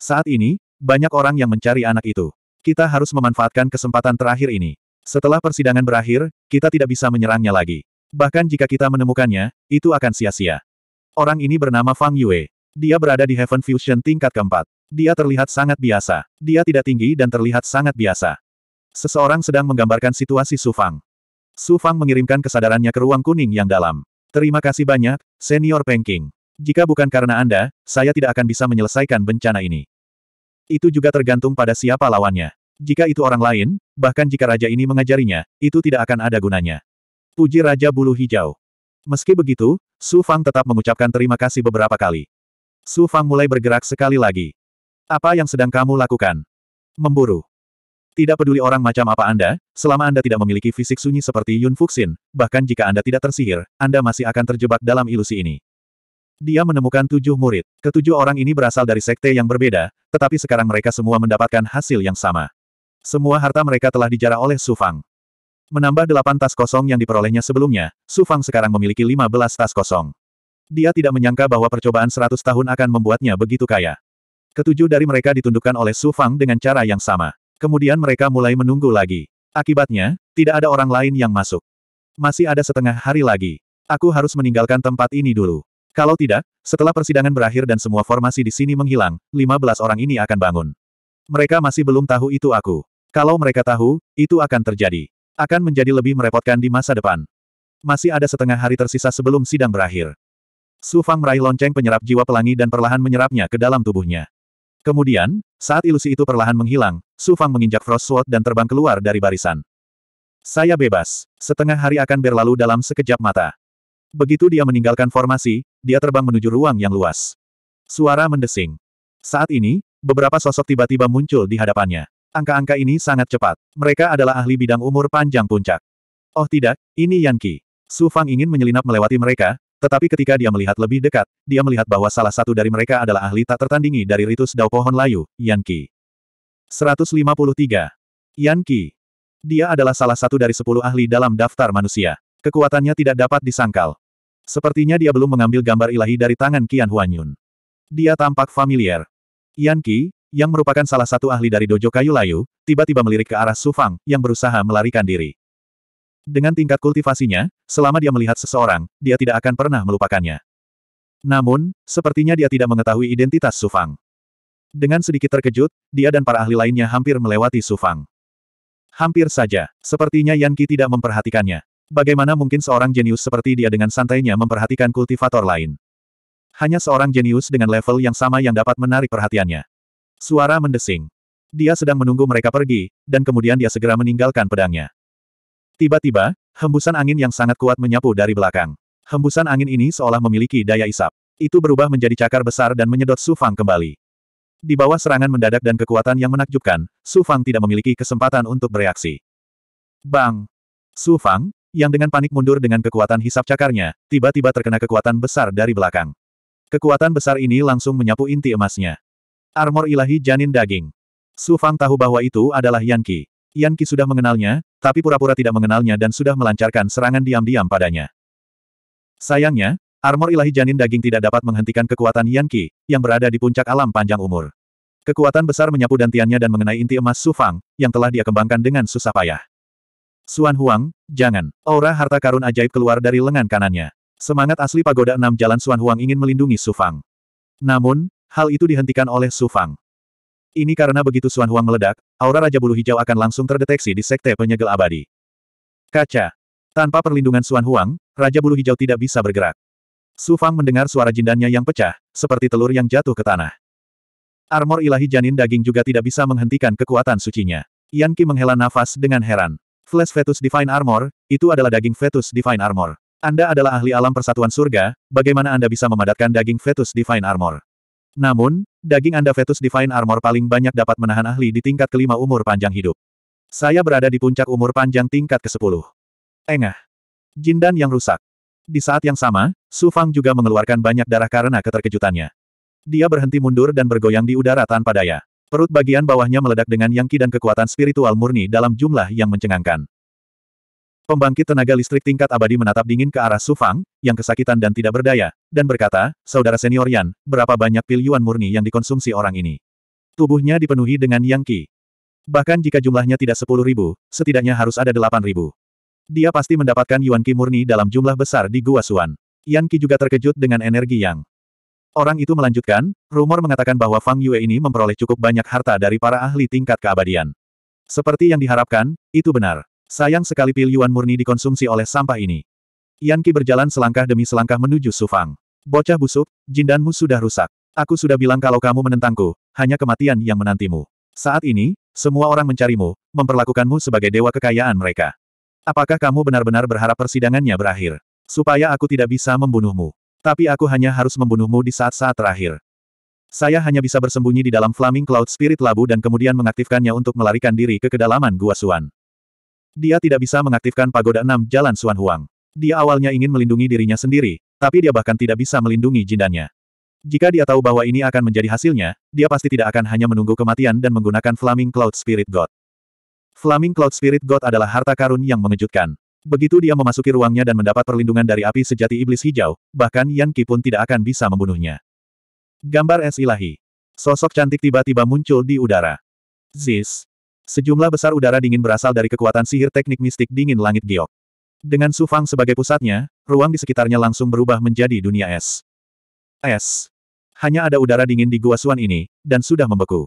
Saat ini, banyak orang yang mencari anak itu. Kita harus memanfaatkan kesempatan terakhir ini. Setelah persidangan berakhir, kita tidak bisa menyerangnya lagi. Bahkan jika kita menemukannya, itu akan sia-sia. Orang ini bernama Fang Yue. Dia berada di Heaven Fusion tingkat keempat. Dia terlihat sangat biasa. Dia tidak tinggi dan terlihat sangat biasa. Seseorang sedang menggambarkan situasi Su Fang. Su Fang mengirimkan kesadarannya ke ruang kuning yang dalam. Terima kasih banyak, Senior Pengking. Jika bukan karena Anda, saya tidak akan bisa menyelesaikan bencana ini. Itu juga tergantung pada siapa lawannya. Jika itu orang lain, bahkan jika raja ini mengajarinya, itu tidak akan ada gunanya. Puji Raja Bulu Hijau. Meski begitu, Su Fang tetap mengucapkan terima kasih beberapa kali. Su Fang mulai bergerak sekali lagi. Apa yang sedang kamu lakukan? Memburu. Tidak peduli orang macam apa Anda, selama Anda tidak memiliki fisik sunyi seperti Yun Fuxin, bahkan jika Anda tidak tersihir, Anda masih akan terjebak dalam ilusi ini. Dia menemukan tujuh murid. Ketujuh orang ini berasal dari sekte yang berbeda, tetapi sekarang mereka semua mendapatkan hasil yang sama. Semua harta mereka telah dijarah oleh Su Fang. Menambah delapan tas kosong yang diperolehnya sebelumnya, Su Fang sekarang memiliki lima belas tas kosong. Dia tidak menyangka bahwa percobaan seratus tahun akan membuatnya begitu kaya. Ketujuh dari mereka ditundukkan oleh Su Fang dengan cara yang sama. Kemudian mereka mulai menunggu lagi. Akibatnya, tidak ada orang lain yang masuk. Masih ada setengah hari lagi. Aku harus meninggalkan tempat ini dulu. Kalau tidak, setelah persidangan berakhir dan semua formasi di sini menghilang, 15 orang ini akan bangun. Mereka masih belum tahu itu aku. Kalau mereka tahu, itu akan terjadi. Akan menjadi lebih merepotkan di masa depan. Masih ada setengah hari tersisa sebelum sidang berakhir. Su Fang meraih lonceng penyerap jiwa pelangi dan perlahan menyerapnya ke dalam tubuhnya. Kemudian, saat ilusi itu perlahan menghilang, Su Fang menginjak Frost Sword dan terbang keluar dari barisan. Saya bebas. Setengah hari akan berlalu dalam sekejap mata. Begitu dia meninggalkan formasi, dia terbang menuju ruang yang luas. Suara mendesing. Saat ini, beberapa sosok tiba-tiba muncul di hadapannya. Angka-angka ini sangat cepat. Mereka adalah ahli bidang umur panjang puncak. Oh tidak, ini Qi. Su Fang ingin menyelinap melewati mereka, tetapi ketika dia melihat lebih dekat, dia melihat bahwa salah satu dari mereka adalah ahli tak tertandingi dari ritus Dao Pohon Layu, Yan Qi. 153. Yan Qi. Dia adalah salah satu dari sepuluh ahli dalam daftar manusia. Kekuatannya tidak dapat disangkal. Sepertinya dia belum mengambil gambar ilahi dari tangan Qian Huanyun. Dia tampak familiar. Yan Qi, yang merupakan salah satu ahli dari dojo kayu layu, tiba-tiba melirik ke arah Sufang, yang berusaha melarikan diri. Dengan tingkat kultivasinya, selama dia melihat seseorang, dia tidak akan pernah melupakannya. Namun, sepertinya dia tidak mengetahui identitas Sufang. Dengan sedikit terkejut, dia dan para ahli lainnya hampir melewati Sufang. Hampir saja, sepertinya Yan Qi tidak memperhatikannya. Bagaimana mungkin seorang jenius seperti dia dengan santainya memperhatikan kultivator lain? Hanya seorang jenius dengan level yang sama yang dapat menarik perhatiannya. Suara mendesing. Dia sedang menunggu mereka pergi, dan kemudian dia segera meninggalkan pedangnya. Tiba-tiba, hembusan angin yang sangat kuat menyapu dari belakang. Hembusan angin ini seolah memiliki daya isap. Itu berubah menjadi cakar besar dan menyedot Su Fang kembali. Di bawah serangan mendadak dan kekuatan yang menakjubkan, Su Fang tidak memiliki kesempatan untuk bereaksi. Bang! Su Fang, yang dengan panik mundur dengan kekuatan hisap cakarnya, tiba-tiba terkena kekuatan besar dari belakang. Kekuatan besar ini langsung menyapu inti emasnya. Armor ilahi janin daging. Su Fang tahu bahwa itu adalah Yan Qi. sudah mengenalnya, tapi pura-pura tidak mengenalnya dan sudah melancarkan serangan diam-diam padanya. Sayangnya, armor ilahi janin daging tidak dapat menghentikan kekuatan Yan Qi, yang berada di puncak alam panjang umur. Kekuatan besar menyapu dantiannya dan mengenai inti emas Su Fang yang telah dia kembangkan dengan susah payah. Suan Huang, jangan. Aura harta karun ajaib keluar dari lengan kanannya. Semangat asli pagoda enam jalan Suan Huang ingin melindungi Su Fang. Namun, hal itu dihentikan oleh Su Fang. Ini karena begitu Suan Huang meledak, aura Raja Bulu Hijau akan langsung terdeteksi di Sekte Penyegel Abadi. Kaca. Tanpa perlindungan Suan Huang, Raja Bulu Hijau tidak bisa bergerak. Su Fang mendengar suara jindannya yang pecah, seperti telur yang jatuh ke tanah. Armor ilahi janin daging juga tidak bisa menghentikan kekuatan sucinya. Yan Qi menghela nafas dengan heran. Flash Fetus Divine Armor, itu adalah daging Fetus Divine Armor. Anda adalah ahli alam persatuan surga, bagaimana Anda bisa memadatkan daging Fetus Divine Armor? Namun, Daging Anda Vetus Divine Armor paling banyak dapat menahan ahli di tingkat kelima umur panjang hidup. Saya berada di puncak umur panjang tingkat ke-10. Engah. Jindan yang rusak. Di saat yang sama, Su Fang juga mengeluarkan banyak darah karena keterkejutannya. Dia berhenti mundur dan bergoyang di udara tanpa daya. Perut bagian bawahnya meledak dengan yangki dan kekuatan spiritual murni dalam jumlah yang mencengangkan. Pembangkit tenaga listrik tingkat abadi menatap dingin ke arah Sufang, yang kesakitan dan tidak berdaya, dan berkata, Saudara senior Yan, berapa banyak pil yuan murni yang dikonsumsi orang ini? Tubuhnya dipenuhi dengan yang qi. Bahkan jika jumlahnya tidak sepuluh ribu, setidaknya harus ada delapan ribu. Dia pasti mendapatkan yuan qi murni dalam jumlah besar di Gua Suan. Yang Qi juga terkejut dengan energi yang. Orang itu melanjutkan, rumor mengatakan bahwa Fang Yue ini memperoleh cukup banyak harta dari para ahli tingkat keabadian. Seperti yang diharapkan, itu benar. Sayang sekali pil Yuan murni dikonsumsi oleh sampah ini. Yan Qi berjalan selangkah demi selangkah menuju Sufang. Bocah busuk, jindanmu sudah rusak. Aku sudah bilang kalau kamu menentangku, hanya kematian yang menantimu. Saat ini, semua orang mencarimu, memperlakukanmu sebagai dewa kekayaan mereka. Apakah kamu benar-benar berharap persidangannya berakhir? Supaya aku tidak bisa membunuhmu. Tapi aku hanya harus membunuhmu di saat-saat terakhir. Saya hanya bisa bersembunyi di dalam Flaming Cloud Spirit Labu dan kemudian mengaktifkannya untuk melarikan diri ke kedalaman Gua Suan. Dia tidak bisa mengaktifkan pagoda enam jalan Suan Huang. Dia awalnya ingin melindungi dirinya sendiri, tapi dia bahkan tidak bisa melindungi jindannya. Jika dia tahu bahwa ini akan menjadi hasilnya, dia pasti tidak akan hanya menunggu kematian dan menggunakan Flaming Cloud Spirit God. Flaming Cloud Spirit God adalah harta karun yang mengejutkan. Begitu dia memasuki ruangnya dan mendapat perlindungan dari api sejati iblis hijau, bahkan Yan Qi pun tidak akan bisa membunuhnya. Gambar es ilahi. Sosok cantik tiba-tiba muncul di udara. Zis. Sejumlah besar udara dingin berasal dari kekuatan sihir teknik mistik dingin langit giok. Dengan Sufang sebagai pusatnya, ruang di sekitarnya langsung berubah menjadi dunia es. Es. Hanya ada udara dingin di Gua Suan ini, dan sudah membeku.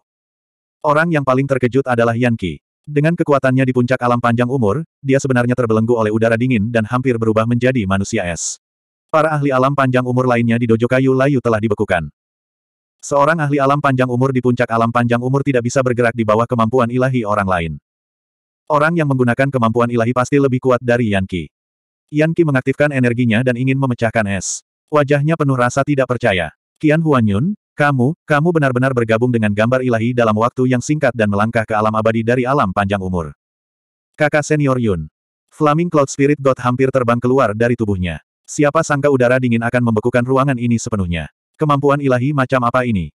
Orang yang paling terkejut adalah Yan Qi. Dengan kekuatannya di puncak alam panjang umur, dia sebenarnya terbelenggu oleh udara dingin dan hampir berubah menjadi manusia es. Para ahli alam panjang umur lainnya di dojo kayu layu telah dibekukan. Seorang ahli alam panjang umur di puncak alam panjang umur tidak bisa bergerak di bawah kemampuan ilahi orang lain. Orang yang menggunakan kemampuan ilahi pasti lebih kuat dari Yanqi. Yanqi mengaktifkan energinya dan ingin memecahkan es. Wajahnya penuh rasa tidak percaya. Qian Huanyun, kamu, kamu benar-benar bergabung dengan gambar ilahi dalam waktu yang singkat dan melangkah ke alam abadi dari alam panjang umur. Kakak senior Yun. Flaming Cloud Spirit God hampir terbang keluar dari tubuhnya. Siapa sangka udara dingin akan membekukan ruangan ini sepenuhnya. Kemampuan ilahi macam apa ini?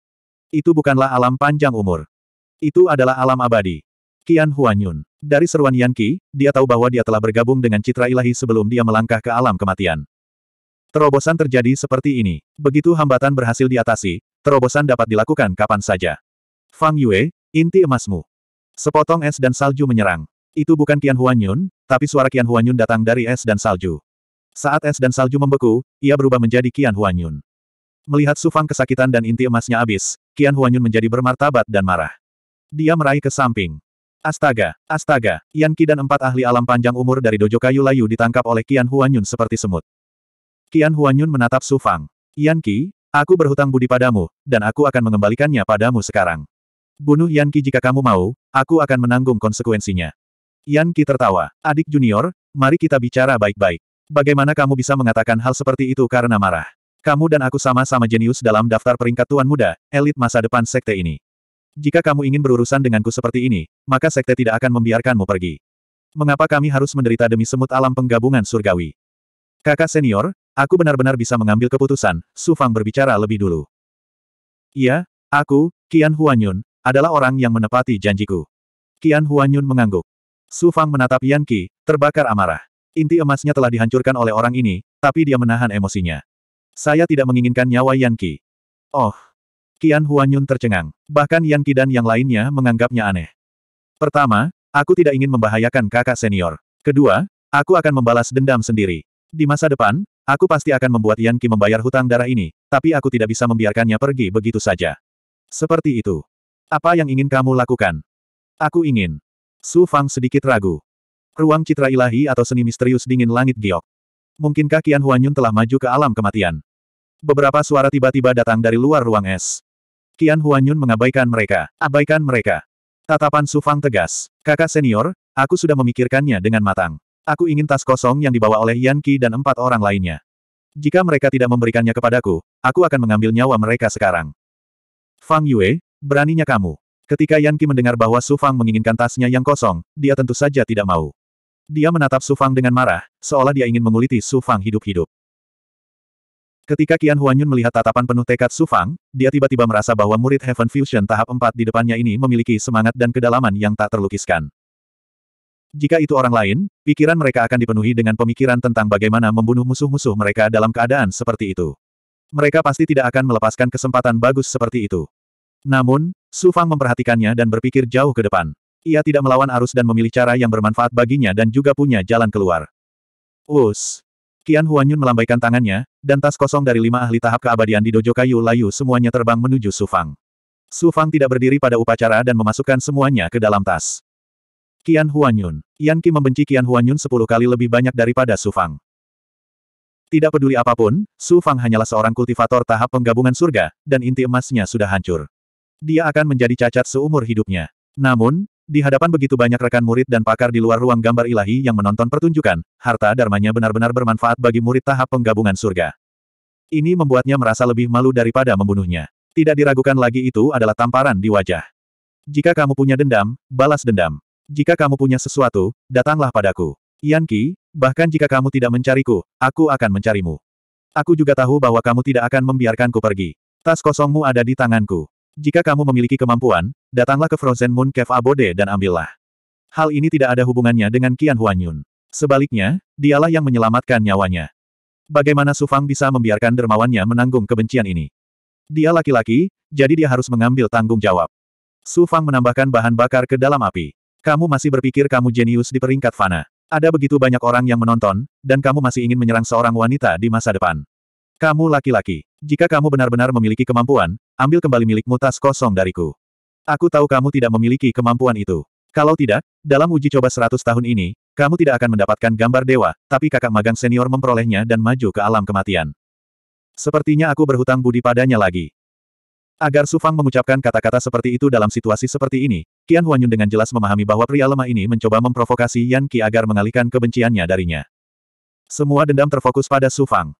Itu bukanlah alam panjang umur. Itu adalah alam abadi. Qian Huanyun. Dari seruan Yan Qi, dia tahu bahwa dia telah bergabung dengan citra ilahi sebelum dia melangkah ke alam kematian. Terobosan terjadi seperti ini. Begitu hambatan berhasil diatasi, terobosan dapat dilakukan kapan saja. Fang Yue, inti emasmu. Sepotong es dan salju menyerang. Itu bukan Qian Huanyun, tapi suara Qian Huanyun datang dari es dan salju. Saat es dan salju membeku, ia berubah menjadi Qian Huanyun. Melihat Sufang kesakitan dan inti emasnya habis, Qian Huanyun menjadi bermartabat dan marah. Dia meraih ke samping. Astaga, astaga, Yan Qi dan empat ahli alam panjang umur dari Dojo Kayu Layu ditangkap oleh Qian Huanyun seperti semut. Qian Huanyun menatap Sufang. Yan Qi, Aku berhutang budi padamu, dan aku akan mengembalikannya padamu sekarang. Bunuh Yan Qi jika kamu mau, aku akan menanggung konsekuensinya. Yan Qi tertawa. Adik junior, mari kita bicara baik-baik. Bagaimana kamu bisa mengatakan hal seperti itu karena marah? Kamu dan aku sama-sama jenius dalam daftar peringkat tuan muda, elit masa depan sekte ini. Jika kamu ingin berurusan denganku seperti ini, maka sekte tidak akan membiarkanmu pergi. Mengapa kami harus menderita demi semut alam penggabungan surgawi? Kakak senior, aku benar-benar bisa mengambil keputusan, Su Fang berbicara lebih dulu. Iya, aku, Qian Huanyun, adalah orang yang menepati janjiku. Qian Huanyun mengangguk. Su Fang menatap Yan Qi, terbakar amarah. Inti emasnya telah dihancurkan oleh orang ini, tapi dia menahan emosinya. Saya tidak menginginkan nyawa Yan Qi. Oh. Qian Huanyun tercengang. Bahkan Yan Qi dan yang lainnya menganggapnya aneh. Pertama, aku tidak ingin membahayakan kakak senior. Kedua, aku akan membalas dendam sendiri. Di masa depan, aku pasti akan membuat Yan Qi membayar hutang darah ini, tapi aku tidak bisa membiarkannya pergi begitu saja. Seperti itu. Apa yang ingin kamu lakukan? Aku ingin. Su Fang sedikit ragu. Ruang citra ilahi atau seni misterius dingin langit giok. Mungkinkah Qian Huanyun telah maju ke alam kematian? Beberapa suara tiba-tiba datang dari luar ruang es. Qian Huanyun mengabaikan mereka. Abaikan mereka. Tatapan Sufang tegas. Kakak senior, aku sudah memikirkannya dengan matang. Aku ingin tas kosong yang dibawa oleh Yan Qi dan empat orang lainnya. Jika mereka tidak memberikannya kepadaku, aku akan mengambil nyawa mereka sekarang. Fang Yue, beraninya kamu. Ketika Yan Qi mendengar bahwa Sufang menginginkan tasnya yang kosong, dia tentu saja tidak mau. Dia menatap Su Fang dengan marah, seolah dia ingin menguliti Su Fang hidup-hidup. Ketika Qian Huanyun melihat tatapan penuh tekad Su Fang, dia tiba-tiba merasa bahwa murid Heaven Fusion tahap 4 di depannya ini memiliki semangat dan kedalaman yang tak terlukiskan. Jika itu orang lain, pikiran mereka akan dipenuhi dengan pemikiran tentang bagaimana membunuh musuh-musuh mereka dalam keadaan seperti itu. Mereka pasti tidak akan melepaskan kesempatan bagus seperti itu. Namun, Su Fang memperhatikannya dan berpikir jauh ke depan. Ia tidak melawan arus dan memilih cara yang bermanfaat baginya dan juga punya jalan keluar. Us Kian Huanyun melambaikan tangannya, dan tas kosong dari lima ahli tahap keabadian di Dojo Kayu Layu semuanya terbang menuju Sufang. Sufang tidak berdiri pada upacara dan memasukkan semuanya ke dalam tas. Kian Huanyun. Yan Qi membenci Kian Huanyun sepuluh kali lebih banyak daripada Sufang. Tidak peduli apapun, Sufang hanyalah seorang kultivator tahap penggabungan surga, dan inti emasnya sudah hancur. Dia akan menjadi cacat seumur hidupnya. Namun, di hadapan begitu banyak rekan murid dan pakar di luar ruang gambar ilahi yang menonton pertunjukan, harta darmanya benar-benar bermanfaat bagi murid tahap penggabungan surga. Ini membuatnya merasa lebih malu daripada membunuhnya. Tidak diragukan lagi itu adalah tamparan di wajah. Jika kamu punya dendam, balas dendam. Jika kamu punya sesuatu, datanglah padaku. Yanqi. bahkan jika kamu tidak mencariku, aku akan mencarimu. Aku juga tahu bahwa kamu tidak akan membiarkanku pergi. Tas kosongmu ada di tanganku. Jika kamu memiliki kemampuan, datanglah ke Frozen Moon Cave Abode dan ambillah. Hal ini tidak ada hubungannya dengan Qian Huanyun. Sebaliknya, dialah yang menyelamatkan nyawanya. Bagaimana Sufang bisa membiarkan dermawannya menanggung kebencian ini? Dia laki-laki, jadi dia harus mengambil tanggung jawab. Sufang menambahkan bahan bakar ke dalam api. Kamu masih berpikir kamu jenius di peringkat fana. Ada begitu banyak orang yang menonton, dan kamu masih ingin menyerang seorang wanita di masa depan. Kamu laki-laki. Jika kamu benar-benar memiliki kemampuan, ambil kembali milikmu tas kosong dariku. Aku tahu kamu tidak memiliki kemampuan itu. Kalau tidak, dalam uji coba seratus tahun ini, kamu tidak akan mendapatkan gambar dewa, tapi kakak magang senior memperolehnya dan maju ke alam kematian. Sepertinya aku berhutang budi padanya lagi. Agar Sufang mengucapkan kata-kata seperti itu dalam situasi seperti ini, Qian Huanyun dengan jelas memahami bahwa pria lemah ini mencoba memprovokasi Yan Qi agar mengalihkan kebenciannya darinya. Semua dendam terfokus pada Sufang.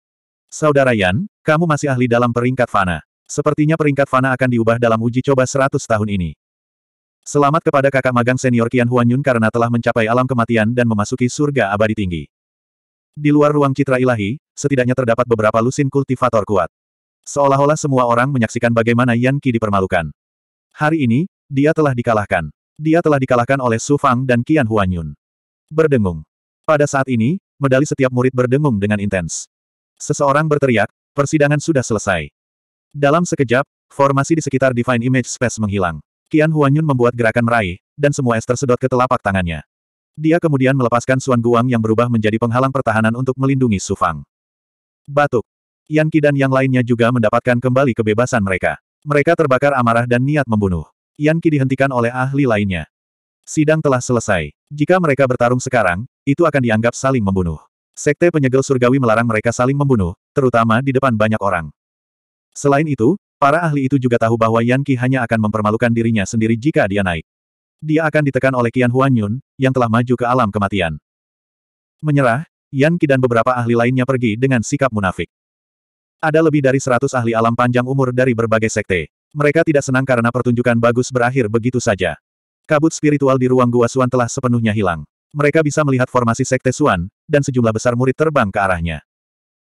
Saudara Yan, kamu masih ahli dalam peringkat fana. Sepertinya peringkat fana akan diubah dalam uji coba 100 tahun ini. Selamat kepada kakak magang senior Qian Huanyun karena telah mencapai alam kematian dan memasuki surga abadi tinggi. Di luar ruang citra ilahi, setidaknya terdapat beberapa lusin kultivator kuat. Seolah-olah semua orang menyaksikan bagaimana Yan Qi dipermalukan. Hari ini, dia telah dikalahkan. Dia telah dikalahkan oleh Su Fang dan Qian Huanyun. Berdengung. Pada saat ini, medali setiap murid berdengung dengan intens. Seseorang berteriak, persidangan sudah selesai. Dalam sekejap, formasi di sekitar Divine Image Space menghilang. Qian Huanyun membuat gerakan meraih, dan semua es tersedot ke telapak tangannya. Dia kemudian melepaskan Suan Guang yang berubah menjadi penghalang pertahanan untuk melindungi Su Fang. Batuk. Yan Qi dan yang lainnya juga mendapatkan kembali kebebasan mereka. Mereka terbakar amarah dan niat membunuh. Yan Qi dihentikan oleh ahli lainnya. Sidang telah selesai. Jika mereka bertarung sekarang, itu akan dianggap saling membunuh. Sekte penyegel surgawi melarang mereka saling membunuh, terutama di depan banyak orang. Selain itu, para ahli itu juga tahu bahwa Yan Qi hanya akan mempermalukan dirinya sendiri jika dia naik. Dia akan ditekan oleh Qian Huan Yun, yang telah maju ke alam kematian. Menyerah, Yan Qi dan beberapa ahli lainnya pergi dengan sikap munafik. Ada lebih dari seratus ahli alam panjang umur dari berbagai sekte. Mereka tidak senang karena pertunjukan bagus berakhir begitu saja. Kabut spiritual di ruang gua Suan telah sepenuhnya hilang. Mereka bisa melihat formasi Sekte Suan, dan sejumlah besar murid terbang ke arahnya.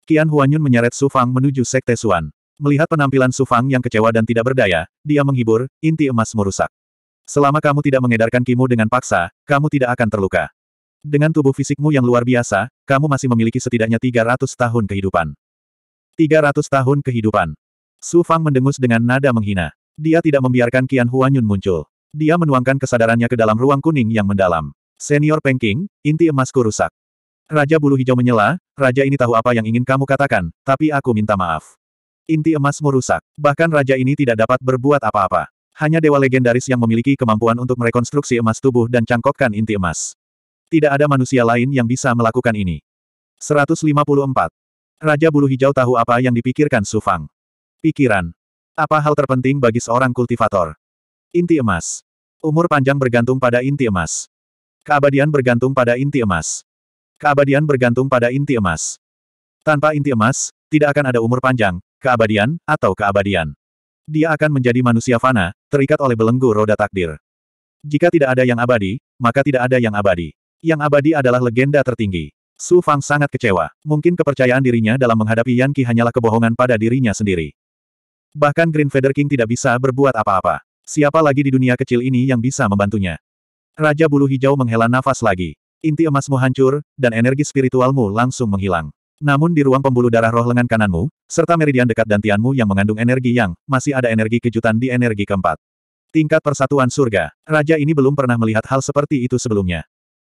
Qian Huanyun menyeret Su Fang menuju Sekte Suan. Melihat penampilan Su Fang yang kecewa dan tidak berdaya, dia menghibur, inti emas merusak. Selama kamu tidak mengedarkan kimu dengan paksa, kamu tidak akan terluka. Dengan tubuh fisikmu yang luar biasa, kamu masih memiliki setidaknya 300 tahun kehidupan. 300 tahun kehidupan. Su Fang mendengus dengan nada menghina. Dia tidak membiarkan Qian Huanyun muncul. Dia menuangkan kesadarannya ke dalam ruang kuning yang mendalam. Senior Pengking, inti emasku rusak. Raja bulu hijau menyela, raja ini tahu apa yang ingin kamu katakan, tapi aku minta maaf. Inti emasmu rusak. Bahkan raja ini tidak dapat berbuat apa-apa. Hanya dewa legendaris yang memiliki kemampuan untuk merekonstruksi emas tubuh dan cangkokkan inti emas. Tidak ada manusia lain yang bisa melakukan ini. 154. Raja bulu hijau tahu apa yang dipikirkan Sufang. Pikiran. Apa hal terpenting bagi seorang kultivator? Inti emas. Umur panjang bergantung pada inti emas. Keabadian bergantung pada inti emas. Keabadian bergantung pada inti emas. Tanpa inti emas, tidak akan ada umur panjang, keabadian, atau keabadian. Dia akan menjadi manusia fana, terikat oleh belenggu roda takdir. Jika tidak ada yang abadi, maka tidak ada yang abadi. Yang abadi adalah legenda tertinggi. Su Fang sangat kecewa. Mungkin kepercayaan dirinya dalam menghadapi Yan Qi hanyalah kebohongan pada dirinya sendiri. Bahkan Green Feather King tidak bisa berbuat apa-apa. Siapa lagi di dunia kecil ini yang bisa membantunya? Raja bulu hijau menghela nafas lagi. Inti emasmu hancur, dan energi spiritualmu langsung menghilang. Namun di ruang pembuluh darah roh lengan kananmu, serta meridian dekat dantianmu yang mengandung energi yang, masih ada energi kejutan di energi keempat. Tingkat persatuan surga, raja ini belum pernah melihat hal seperti itu sebelumnya.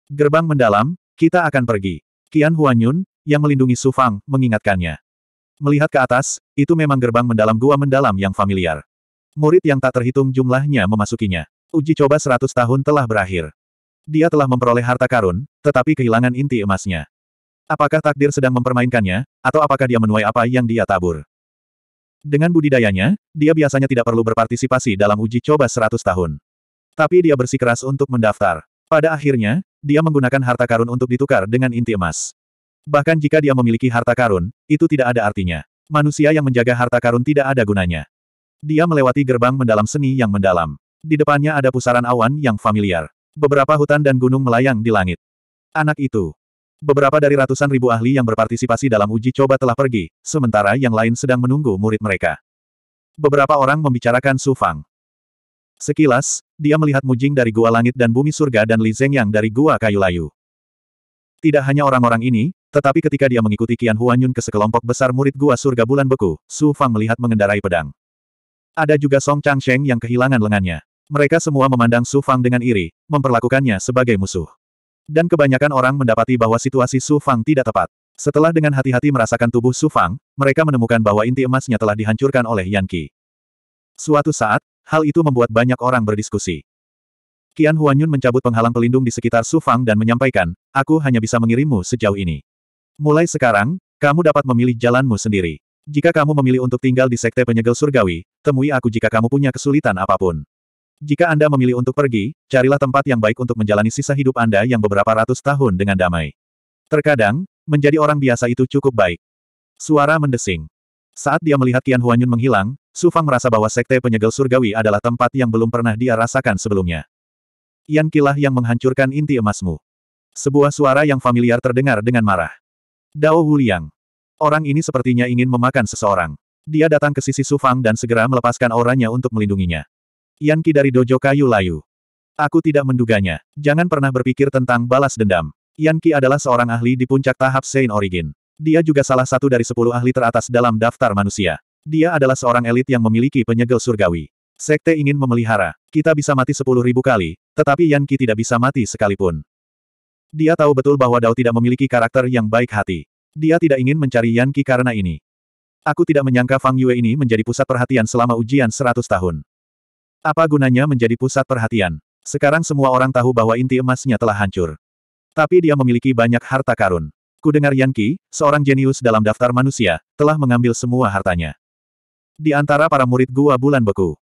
Gerbang mendalam, kita akan pergi. Qian Huanyun, yang melindungi Su Fang, mengingatkannya. Melihat ke atas, itu memang gerbang mendalam gua mendalam yang familiar. Murid yang tak terhitung jumlahnya memasukinya. Uji coba 100 tahun telah berakhir. Dia telah memperoleh harta karun, tetapi kehilangan inti emasnya. Apakah takdir sedang mempermainkannya, atau apakah dia menuai apa yang dia tabur? Dengan budidayanya, dia biasanya tidak perlu berpartisipasi dalam uji coba 100 tahun. Tapi dia bersikeras untuk mendaftar. Pada akhirnya, dia menggunakan harta karun untuk ditukar dengan inti emas. Bahkan jika dia memiliki harta karun, itu tidak ada artinya. Manusia yang menjaga harta karun tidak ada gunanya. Dia melewati gerbang mendalam seni yang mendalam. Di depannya ada pusaran awan yang familiar. Beberapa hutan dan gunung melayang di langit. Anak itu. Beberapa dari ratusan ribu ahli yang berpartisipasi dalam uji coba telah pergi, sementara yang lain sedang menunggu murid mereka. Beberapa orang membicarakan Su Fang. Sekilas, dia melihat Mujing dari Gua Langit dan Bumi Surga dan Li Zhengyang dari Gua Kayu Layu. Tidak hanya orang-orang ini, tetapi ketika dia mengikuti Qian Huanyun ke sekelompok besar murid Gua Surga Bulan Beku, Su Fang melihat mengendarai pedang. Ada juga Song Changsheng yang kehilangan lengannya. Mereka semua memandang Su Fang dengan iri, memperlakukannya sebagai musuh. Dan kebanyakan orang mendapati bahwa situasi Su Fang tidak tepat. Setelah dengan hati-hati merasakan tubuh Su Fang, mereka menemukan bahwa inti emasnya telah dihancurkan oleh Yan Qi. Suatu saat, hal itu membuat banyak orang berdiskusi. Qian Huanyun mencabut penghalang pelindung di sekitar Su Fang dan menyampaikan, aku hanya bisa mengirimmu sejauh ini. Mulai sekarang, kamu dapat memilih jalanmu sendiri. Jika kamu memilih untuk tinggal di Sekte Penyegel Surgawi, temui aku jika kamu punya kesulitan apapun. Jika Anda memilih untuk pergi, carilah tempat yang baik untuk menjalani sisa hidup Anda yang beberapa ratus tahun dengan damai. Terkadang, menjadi orang biasa itu cukup baik. Suara mendesing. Saat dia melihat Qian Huanyun menghilang, Su Fang merasa bahwa sekte penyegel surgawi adalah tempat yang belum pernah dia rasakan sebelumnya. Yan kilah yang menghancurkan inti emasmu. Sebuah suara yang familiar terdengar dengan marah. Dao Huliang. Orang ini sepertinya ingin memakan seseorang. Dia datang ke sisi Su Fang dan segera melepaskan auranya untuk melindunginya. Yan Ki dari Dojo Kayu Layu. Aku tidak menduganya. Jangan pernah berpikir tentang balas dendam. Yan Ki adalah seorang ahli di puncak tahap Saint Origin. Dia juga salah satu dari sepuluh ahli teratas dalam daftar manusia. Dia adalah seorang elit yang memiliki penyegel surgawi. Sekte ingin memelihara. Kita bisa mati sepuluh ribu kali, tetapi Yan Ki tidak bisa mati sekalipun. Dia tahu betul bahwa Dao tidak memiliki karakter yang baik hati. Dia tidak ingin mencari Yan Ki karena ini. Aku tidak menyangka Fang Yue ini menjadi pusat perhatian selama ujian seratus tahun. Apa gunanya menjadi pusat perhatian? Sekarang semua orang tahu bahwa inti emasnya telah hancur. Tapi dia memiliki banyak harta karun. Kudengar Yanqi, seorang jenius dalam daftar manusia, telah mengambil semua hartanya. Di antara para murid gua bulan beku,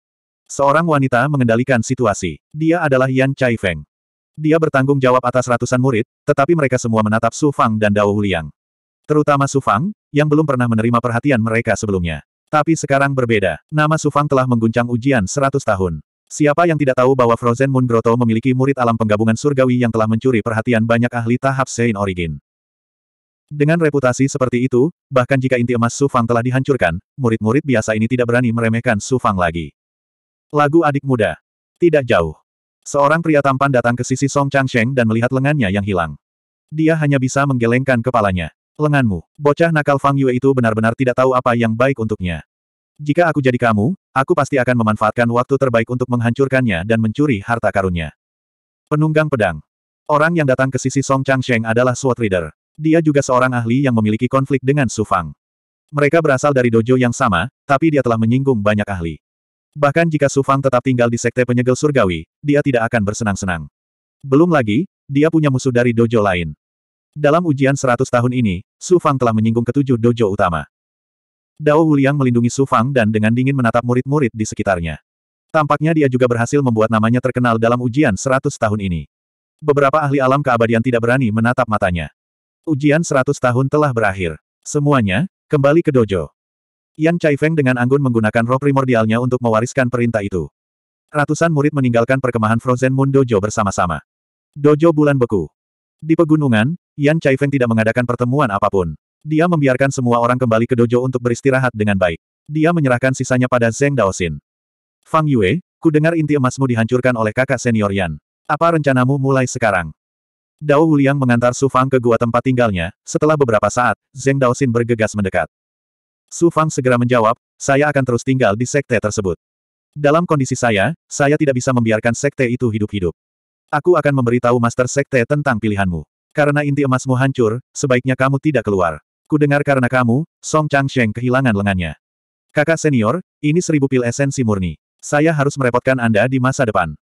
seorang wanita mengendalikan situasi. Dia adalah Yan Chai Feng. Dia bertanggung jawab atas ratusan murid, tetapi mereka semua menatap Su Fang dan Dao Huliang. Terutama Su Fang, yang belum pernah menerima perhatian mereka sebelumnya. Tapi sekarang berbeda. Nama Sufang telah mengguncang ujian 100 tahun. Siapa yang tidak tahu bahwa Frozen Moon Grotto memiliki murid alam penggabungan surgawi yang telah mencuri perhatian banyak ahli tahap Sein Origin. Dengan reputasi seperti itu, bahkan jika inti emas Sufang telah dihancurkan, murid-murid biasa ini tidak berani meremehkan Sufang lagi. Lagu adik muda. Tidak jauh. Seorang pria tampan datang ke sisi Song Changsheng dan melihat lengannya yang hilang. Dia hanya bisa menggelengkan kepalanya. Lenganmu. Bocah nakal Fang Yue itu benar-benar tidak tahu apa yang baik untuknya. Jika aku jadi kamu, aku pasti akan memanfaatkan waktu terbaik untuk menghancurkannya dan mencuri harta karunnya. Penunggang pedang. Orang yang datang ke sisi Song Changsheng adalah Sword Reader. Dia juga seorang ahli yang memiliki konflik dengan Su Fang. Mereka berasal dari dojo yang sama, tapi dia telah menyinggung banyak ahli. Bahkan jika Su Fang tetap tinggal di sekte penyegel surgawi, dia tidak akan bersenang-senang. Belum lagi, dia punya musuh dari dojo lain. Dalam ujian 100 tahun ini, Su Fang telah menyinggung ketujuh dojo utama. Dao Wuliang melindungi Su Fang dan dengan dingin menatap murid-murid di sekitarnya. Tampaknya dia juga berhasil membuat namanya terkenal dalam ujian 100 tahun ini. Beberapa ahli alam keabadian tidak berani menatap matanya. Ujian 100 tahun telah berakhir. Semuanya, kembali ke dojo. Yan Feng dengan anggun menggunakan roh primordialnya untuk mewariskan perintah itu. Ratusan murid meninggalkan perkemahan Frozen Moon Dojo bersama-sama. Dojo Bulan Beku. Di pegunungan, Yan Chai Feng tidak mengadakan pertemuan apapun. Dia membiarkan semua orang kembali ke dojo untuk beristirahat dengan baik. Dia menyerahkan sisanya pada Zeng Daosin. Fang Yue, ku dengar inti emasmu dihancurkan oleh kakak senior Yan. Apa rencanamu mulai sekarang? Dao Wuliang mengantar Su Fang ke gua tempat tinggalnya, setelah beberapa saat, Zeng Daosin bergegas mendekat. Su Fang segera menjawab, saya akan terus tinggal di sekte tersebut. Dalam kondisi saya, saya tidak bisa membiarkan sekte itu hidup-hidup. Aku akan memberitahu Master Sekte tentang pilihanmu. Karena inti emasmu hancur, sebaiknya kamu tidak keluar. Kudengar karena kamu, Song Changsheng kehilangan lengannya. Kakak senior, ini seribu pil esensi murni. Saya harus merepotkan Anda di masa depan.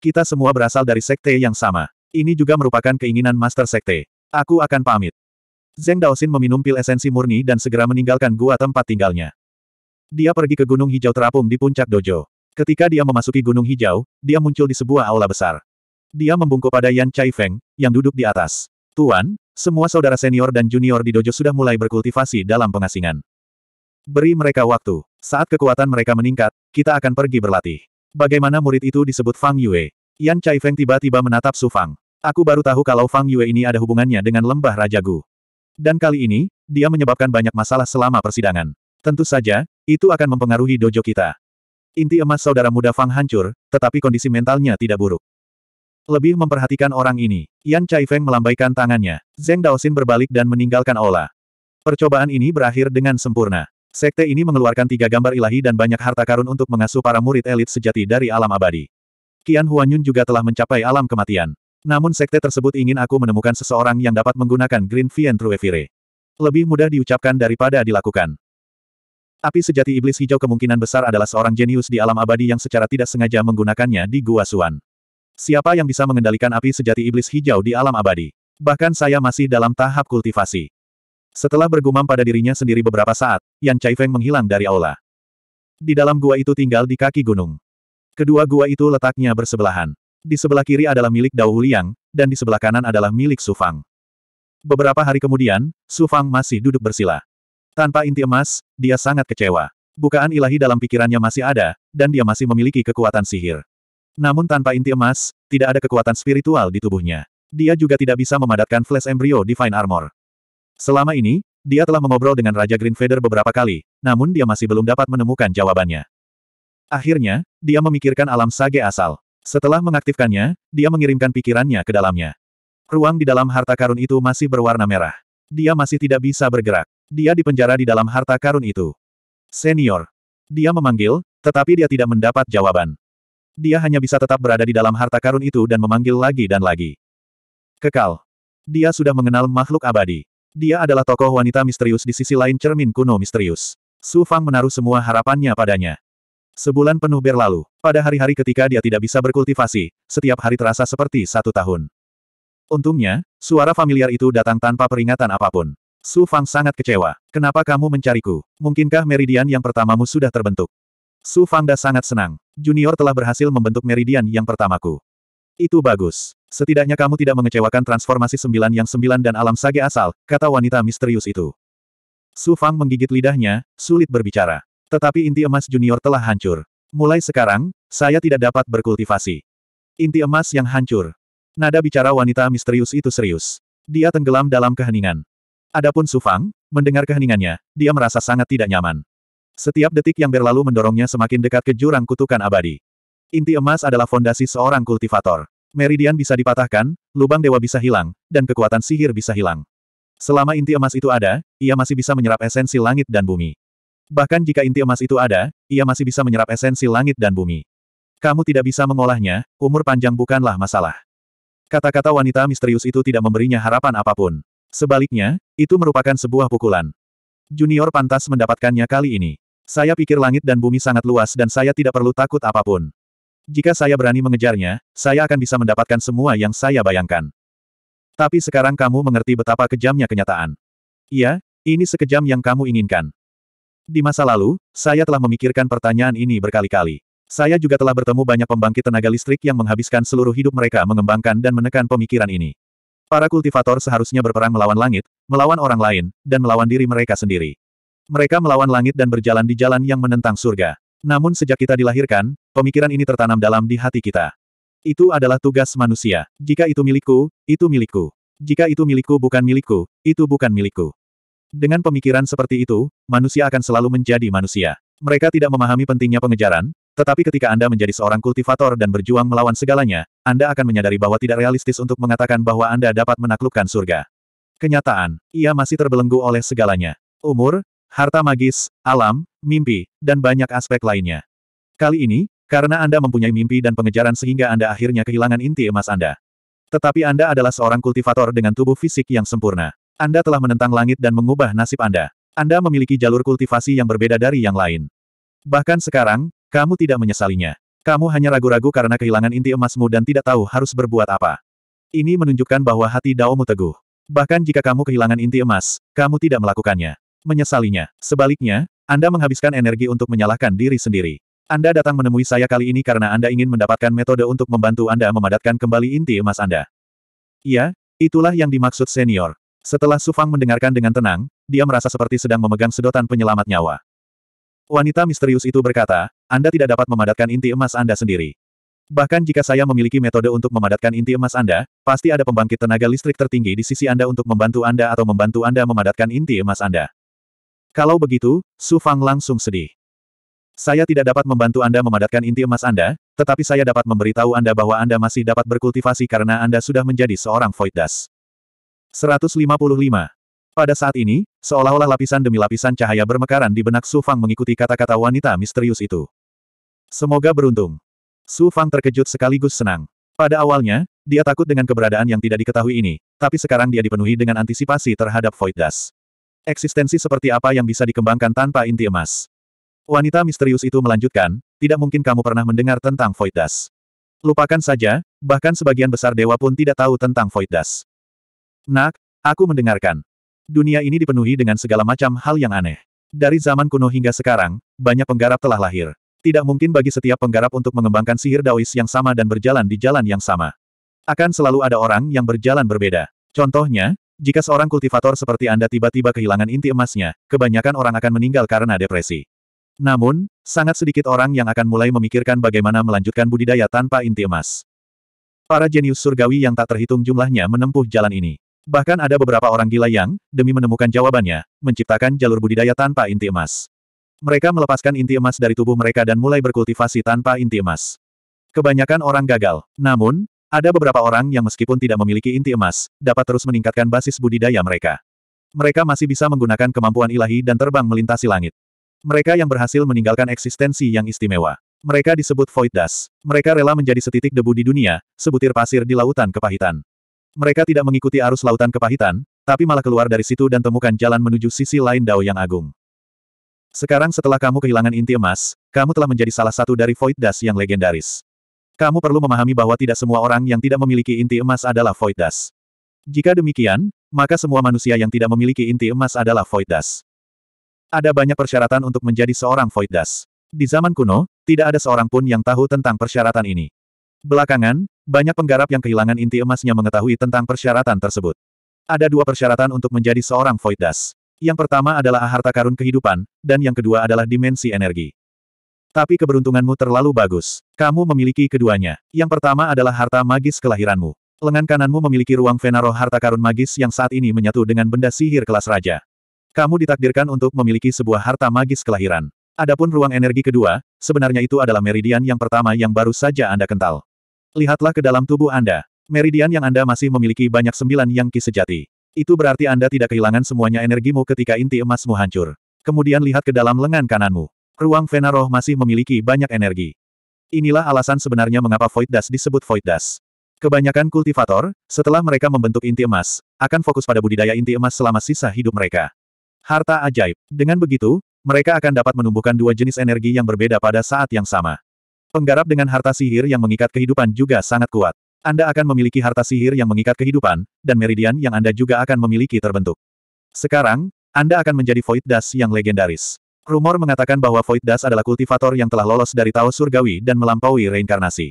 Kita semua berasal dari sekte yang sama. Ini juga merupakan keinginan Master Sekte. Aku akan pamit. Zeng Daosin meminum pil esensi murni dan segera meninggalkan gua tempat tinggalnya. Dia pergi ke Gunung Hijau terapung di puncak dojo. Ketika dia memasuki Gunung Hijau, dia muncul di sebuah aula besar. Dia membungkuk pada Yan Chai Feng, yang duduk di atas. Tuan, semua saudara senior dan junior di dojo sudah mulai berkultivasi dalam pengasingan. Beri mereka waktu. Saat kekuatan mereka meningkat, kita akan pergi berlatih. Bagaimana murid itu disebut Fang Yue? Yan Feng tiba-tiba menatap Su Fang. Aku baru tahu kalau Fang Yue ini ada hubungannya dengan lembah Raja Gu. Dan kali ini, dia menyebabkan banyak masalah selama persidangan. Tentu saja, itu akan mempengaruhi dojo kita. Inti emas saudara muda Fang hancur, tetapi kondisi mentalnya tidak buruk. Lebih memperhatikan orang ini. Yan Feng melambaikan tangannya. Zeng Daosin berbalik dan meninggalkan Ola. Percobaan ini berakhir dengan sempurna. Sekte ini mengeluarkan tiga gambar ilahi dan banyak harta karun untuk mengasuh para murid elit sejati dari alam abadi. Qian Huanyun juga telah mencapai alam kematian. Namun sekte tersebut ingin aku menemukan seseorang yang dapat menggunakan Green Vien Truevire. Lebih mudah diucapkan daripada dilakukan. Api sejati iblis hijau kemungkinan besar adalah seorang jenius di alam abadi yang secara tidak sengaja menggunakannya di Gua Suan. Siapa yang bisa mengendalikan api sejati iblis hijau di alam abadi? Bahkan saya masih dalam tahap kultivasi. Setelah bergumam pada dirinya sendiri beberapa saat, Yan Caifeng menghilang dari aula. Di dalam gua itu tinggal di kaki gunung. Kedua gua itu letaknya bersebelahan. Di sebelah kiri adalah milik Dao Huliang, dan di sebelah kanan adalah milik Su Fang. Beberapa hari kemudian, Su Fang masih duduk bersila. Tanpa inti emas, dia sangat kecewa. Bukaan ilahi dalam pikirannya masih ada, dan dia masih memiliki kekuatan sihir. Namun tanpa inti emas, tidak ada kekuatan spiritual di tubuhnya. Dia juga tidak bisa memadatkan flash embryo Divine Armor. Selama ini, dia telah mengobrol dengan Raja Green Feather beberapa kali, namun dia masih belum dapat menemukan jawabannya. Akhirnya, dia memikirkan alam sage asal. Setelah mengaktifkannya, dia mengirimkan pikirannya ke dalamnya. Ruang di dalam harta karun itu masih berwarna merah. Dia masih tidak bisa bergerak. Dia dipenjara di dalam harta karun itu. Senior. Dia memanggil, tetapi dia tidak mendapat jawaban. Dia hanya bisa tetap berada di dalam harta karun itu dan memanggil lagi dan lagi. Kekal. Dia sudah mengenal makhluk abadi. Dia adalah tokoh wanita misterius di sisi lain cermin kuno misterius. Su Fang menaruh semua harapannya padanya. Sebulan penuh berlalu, pada hari-hari ketika dia tidak bisa berkultivasi, setiap hari terasa seperti satu tahun. Untungnya, suara familiar itu datang tanpa peringatan apapun. Su Fang sangat kecewa. Kenapa kamu mencariku? Mungkinkah meridian yang pertamamu sudah terbentuk? Su Fangda sangat senang. Junior telah berhasil membentuk meridian yang pertamaku. Itu bagus. Setidaknya kamu tidak mengecewakan transformasi sembilan yang sembilan dan alam sage asal, kata wanita misterius itu. Su Fang menggigit lidahnya, sulit berbicara. Tetapi inti emas junior telah hancur. Mulai sekarang, saya tidak dapat berkultivasi. Inti emas yang hancur. Nada bicara wanita misterius itu serius. Dia tenggelam dalam keheningan. Adapun Su Fang, mendengar keheningannya, dia merasa sangat tidak nyaman. Setiap detik yang berlalu mendorongnya semakin dekat ke jurang kutukan abadi. Inti emas adalah fondasi seorang kultivator. Meridian bisa dipatahkan, lubang dewa bisa hilang, dan kekuatan sihir bisa hilang. Selama inti emas itu ada, ia masih bisa menyerap esensi langit dan bumi. Bahkan jika inti emas itu ada, ia masih bisa menyerap esensi langit dan bumi. Kamu tidak bisa mengolahnya, umur panjang bukanlah masalah. Kata-kata wanita misterius itu tidak memberinya harapan apapun. Sebaliknya, itu merupakan sebuah pukulan. Junior pantas mendapatkannya kali ini. Saya pikir langit dan bumi sangat luas dan saya tidak perlu takut apapun. Jika saya berani mengejarnya, saya akan bisa mendapatkan semua yang saya bayangkan. Tapi sekarang kamu mengerti betapa kejamnya kenyataan. Iya, ini sekejam yang kamu inginkan. Di masa lalu, saya telah memikirkan pertanyaan ini berkali-kali. Saya juga telah bertemu banyak pembangkit tenaga listrik yang menghabiskan seluruh hidup mereka mengembangkan dan menekan pemikiran ini. Para kultivator seharusnya berperang melawan langit, melawan orang lain, dan melawan diri mereka sendiri. Mereka melawan langit dan berjalan di jalan yang menentang surga. Namun sejak kita dilahirkan, pemikiran ini tertanam dalam di hati kita. Itu adalah tugas manusia. Jika itu milikku, itu milikku. Jika itu milikku bukan milikku, itu bukan milikku. Dengan pemikiran seperti itu, manusia akan selalu menjadi manusia. Mereka tidak memahami pentingnya pengejaran, tetapi ketika Anda menjadi seorang kultivator dan berjuang melawan segalanya, Anda akan menyadari bahwa tidak realistis untuk mengatakan bahwa Anda dapat menaklukkan surga. Kenyataan, ia masih terbelenggu oleh segalanya. Umur, harta magis, alam, mimpi, dan banyak aspek lainnya. Kali ini, karena Anda mempunyai mimpi dan pengejaran sehingga Anda akhirnya kehilangan inti emas Anda. Tetapi Anda adalah seorang kultivator dengan tubuh fisik yang sempurna. Anda telah menentang langit dan mengubah nasib Anda. Anda memiliki jalur kultivasi yang berbeda dari yang lain. Bahkan sekarang, kamu tidak menyesalinya. Kamu hanya ragu-ragu karena kehilangan inti emasmu dan tidak tahu harus berbuat apa. Ini menunjukkan bahwa hati Daomu teguh. Bahkan jika kamu kehilangan inti emas, kamu tidak melakukannya menyesalinya. Sebaliknya, Anda menghabiskan energi untuk menyalahkan diri sendiri. Anda datang menemui saya kali ini karena Anda ingin mendapatkan metode untuk membantu Anda memadatkan kembali inti emas Anda. Ya, itulah yang dimaksud senior. Setelah Sufang mendengarkan dengan tenang, dia merasa seperti sedang memegang sedotan penyelamat nyawa. Wanita misterius itu berkata, Anda tidak dapat memadatkan inti emas Anda sendiri. Bahkan jika saya memiliki metode untuk memadatkan inti emas Anda, pasti ada pembangkit tenaga listrik tertinggi di sisi Anda untuk membantu Anda atau membantu Anda memadatkan inti emas Anda. Kalau begitu, Su Fang langsung sedih. Saya tidak dapat membantu Anda memadatkan inti emas Anda, tetapi saya dapat memberitahu Anda bahwa Anda masih dapat berkultivasi karena Anda sudah menjadi seorang Void Dust. 155. Pada saat ini, seolah-olah lapisan demi lapisan cahaya bermekaran di benak Su Fang mengikuti kata-kata wanita misterius itu. Semoga beruntung. Su Fang terkejut sekaligus senang. Pada awalnya, dia takut dengan keberadaan yang tidak diketahui ini, tapi sekarang dia dipenuhi dengan antisipasi terhadap Void Dust. Eksistensi seperti apa yang bisa dikembangkan tanpa inti emas? Wanita misterius itu melanjutkan, tidak mungkin kamu pernah mendengar tentang Void Dust. Lupakan saja, bahkan sebagian besar dewa pun tidak tahu tentang Void Dust. Nak, aku mendengarkan. Dunia ini dipenuhi dengan segala macam hal yang aneh. Dari zaman kuno hingga sekarang, banyak penggarap telah lahir. Tidak mungkin bagi setiap penggarap untuk mengembangkan sihir Daois yang sama dan berjalan di jalan yang sama. Akan selalu ada orang yang berjalan berbeda. Contohnya, jika seorang kultivator seperti Anda tiba-tiba kehilangan inti emasnya, kebanyakan orang akan meninggal karena depresi. Namun, sangat sedikit orang yang akan mulai memikirkan bagaimana melanjutkan budidaya tanpa inti emas. Para jenius surgawi yang tak terhitung jumlahnya menempuh jalan ini. Bahkan ada beberapa orang gila yang, demi menemukan jawabannya, menciptakan jalur budidaya tanpa inti emas. Mereka melepaskan inti emas dari tubuh mereka dan mulai berkultivasi tanpa inti emas. Kebanyakan orang gagal. Namun, ada beberapa orang yang meskipun tidak memiliki inti emas, dapat terus meningkatkan basis budidaya mereka. Mereka masih bisa menggunakan kemampuan ilahi dan terbang melintasi langit. Mereka yang berhasil meninggalkan eksistensi yang istimewa. Mereka disebut Void Dust. Mereka rela menjadi setitik debu di dunia, sebutir pasir di lautan kepahitan. Mereka tidak mengikuti arus lautan kepahitan, tapi malah keluar dari situ dan temukan jalan menuju sisi lain Dao yang agung. Sekarang setelah kamu kehilangan inti emas, kamu telah menjadi salah satu dari Void Dust yang legendaris. Kamu perlu memahami bahwa tidak semua orang yang tidak memiliki inti emas adalah void dust. Jika demikian, maka semua manusia yang tidak memiliki inti emas adalah void dust. Ada banyak persyaratan untuk menjadi seorang void dust. Di zaman kuno, tidak ada seorang pun yang tahu tentang persyaratan ini. Belakangan, banyak penggarap yang kehilangan inti emasnya mengetahui tentang persyaratan tersebut. Ada dua persyaratan untuk menjadi seorang void dust. Yang pertama adalah harta karun kehidupan, dan yang kedua adalah dimensi energi. Tapi keberuntunganmu terlalu bagus. Kamu memiliki keduanya. Yang pertama adalah harta magis kelahiranmu. Lengan kananmu memiliki ruang Venaro harta karun magis yang saat ini menyatu dengan benda sihir kelas raja. Kamu ditakdirkan untuk memiliki sebuah harta magis kelahiran. Adapun ruang energi kedua, sebenarnya itu adalah meridian yang pertama yang baru saja Anda kental. Lihatlah ke dalam tubuh Anda. Meridian yang Anda masih memiliki banyak sembilan yang ki sejati. Itu berarti Anda tidak kehilangan semuanya energimu ketika inti emasmu hancur. Kemudian lihat ke dalam lengan kananmu. Ruang Vena Roh masih memiliki banyak energi. Inilah alasan sebenarnya mengapa Void Dust disebut Void Dust. Kebanyakan kultivator, setelah mereka membentuk inti emas, akan fokus pada budidaya inti emas selama sisa hidup mereka. Harta ajaib. Dengan begitu, mereka akan dapat menumbuhkan dua jenis energi yang berbeda pada saat yang sama. Penggarap dengan harta sihir yang mengikat kehidupan juga sangat kuat. Anda akan memiliki harta sihir yang mengikat kehidupan, dan meridian yang Anda juga akan memiliki terbentuk. Sekarang, Anda akan menjadi Void Dust yang legendaris. Rumor mengatakan bahwa Void Das adalah kultivator yang telah lolos dari Tao Surgawi dan melampaui reinkarnasi.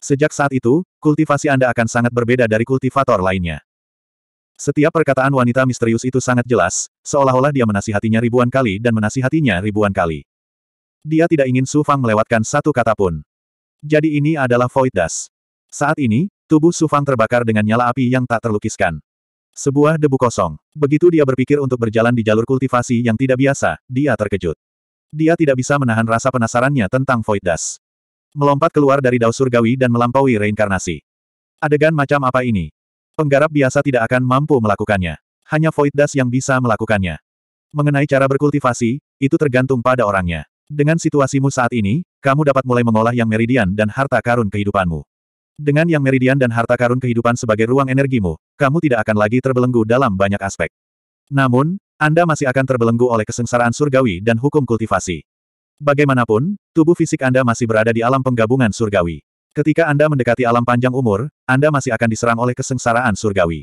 Sejak saat itu, kultivasi Anda akan sangat berbeda dari kultivator lainnya. Setiap perkataan wanita misterius itu sangat jelas, seolah-olah dia menasihatinya ribuan kali dan menasihatinya ribuan kali. Dia tidak ingin Su Fang melewatkan satu kata pun. Jadi ini adalah Void Das. Saat ini, tubuh Su Fang terbakar dengan nyala api yang tak terlukiskan. Sebuah debu kosong. Begitu dia berpikir untuk berjalan di jalur kultivasi yang tidak biasa, dia terkejut. Dia tidak bisa menahan rasa penasarannya tentang Void Dust. Melompat keluar dari Dao surgawi dan melampaui reinkarnasi. Adegan macam apa ini? Penggarap biasa tidak akan mampu melakukannya. Hanya Void Dust yang bisa melakukannya. Mengenai cara berkultivasi, itu tergantung pada orangnya. Dengan situasimu saat ini, kamu dapat mulai mengolah yang meridian dan harta karun kehidupanmu. Dengan yang meridian dan harta karun kehidupan sebagai ruang energimu, kamu tidak akan lagi terbelenggu dalam banyak aspek. Namun, Anda masih akan terbelenggu oleh kesengsaraan surgawi dan hukum kultivasi. Bagaimanapun, tubuh fisik Anda masih berada di alam penggabungan surgawi. Ketika Anda mendekati alam panjang umur, Anda masih akan diserang oleh kesengsaraan surgawi.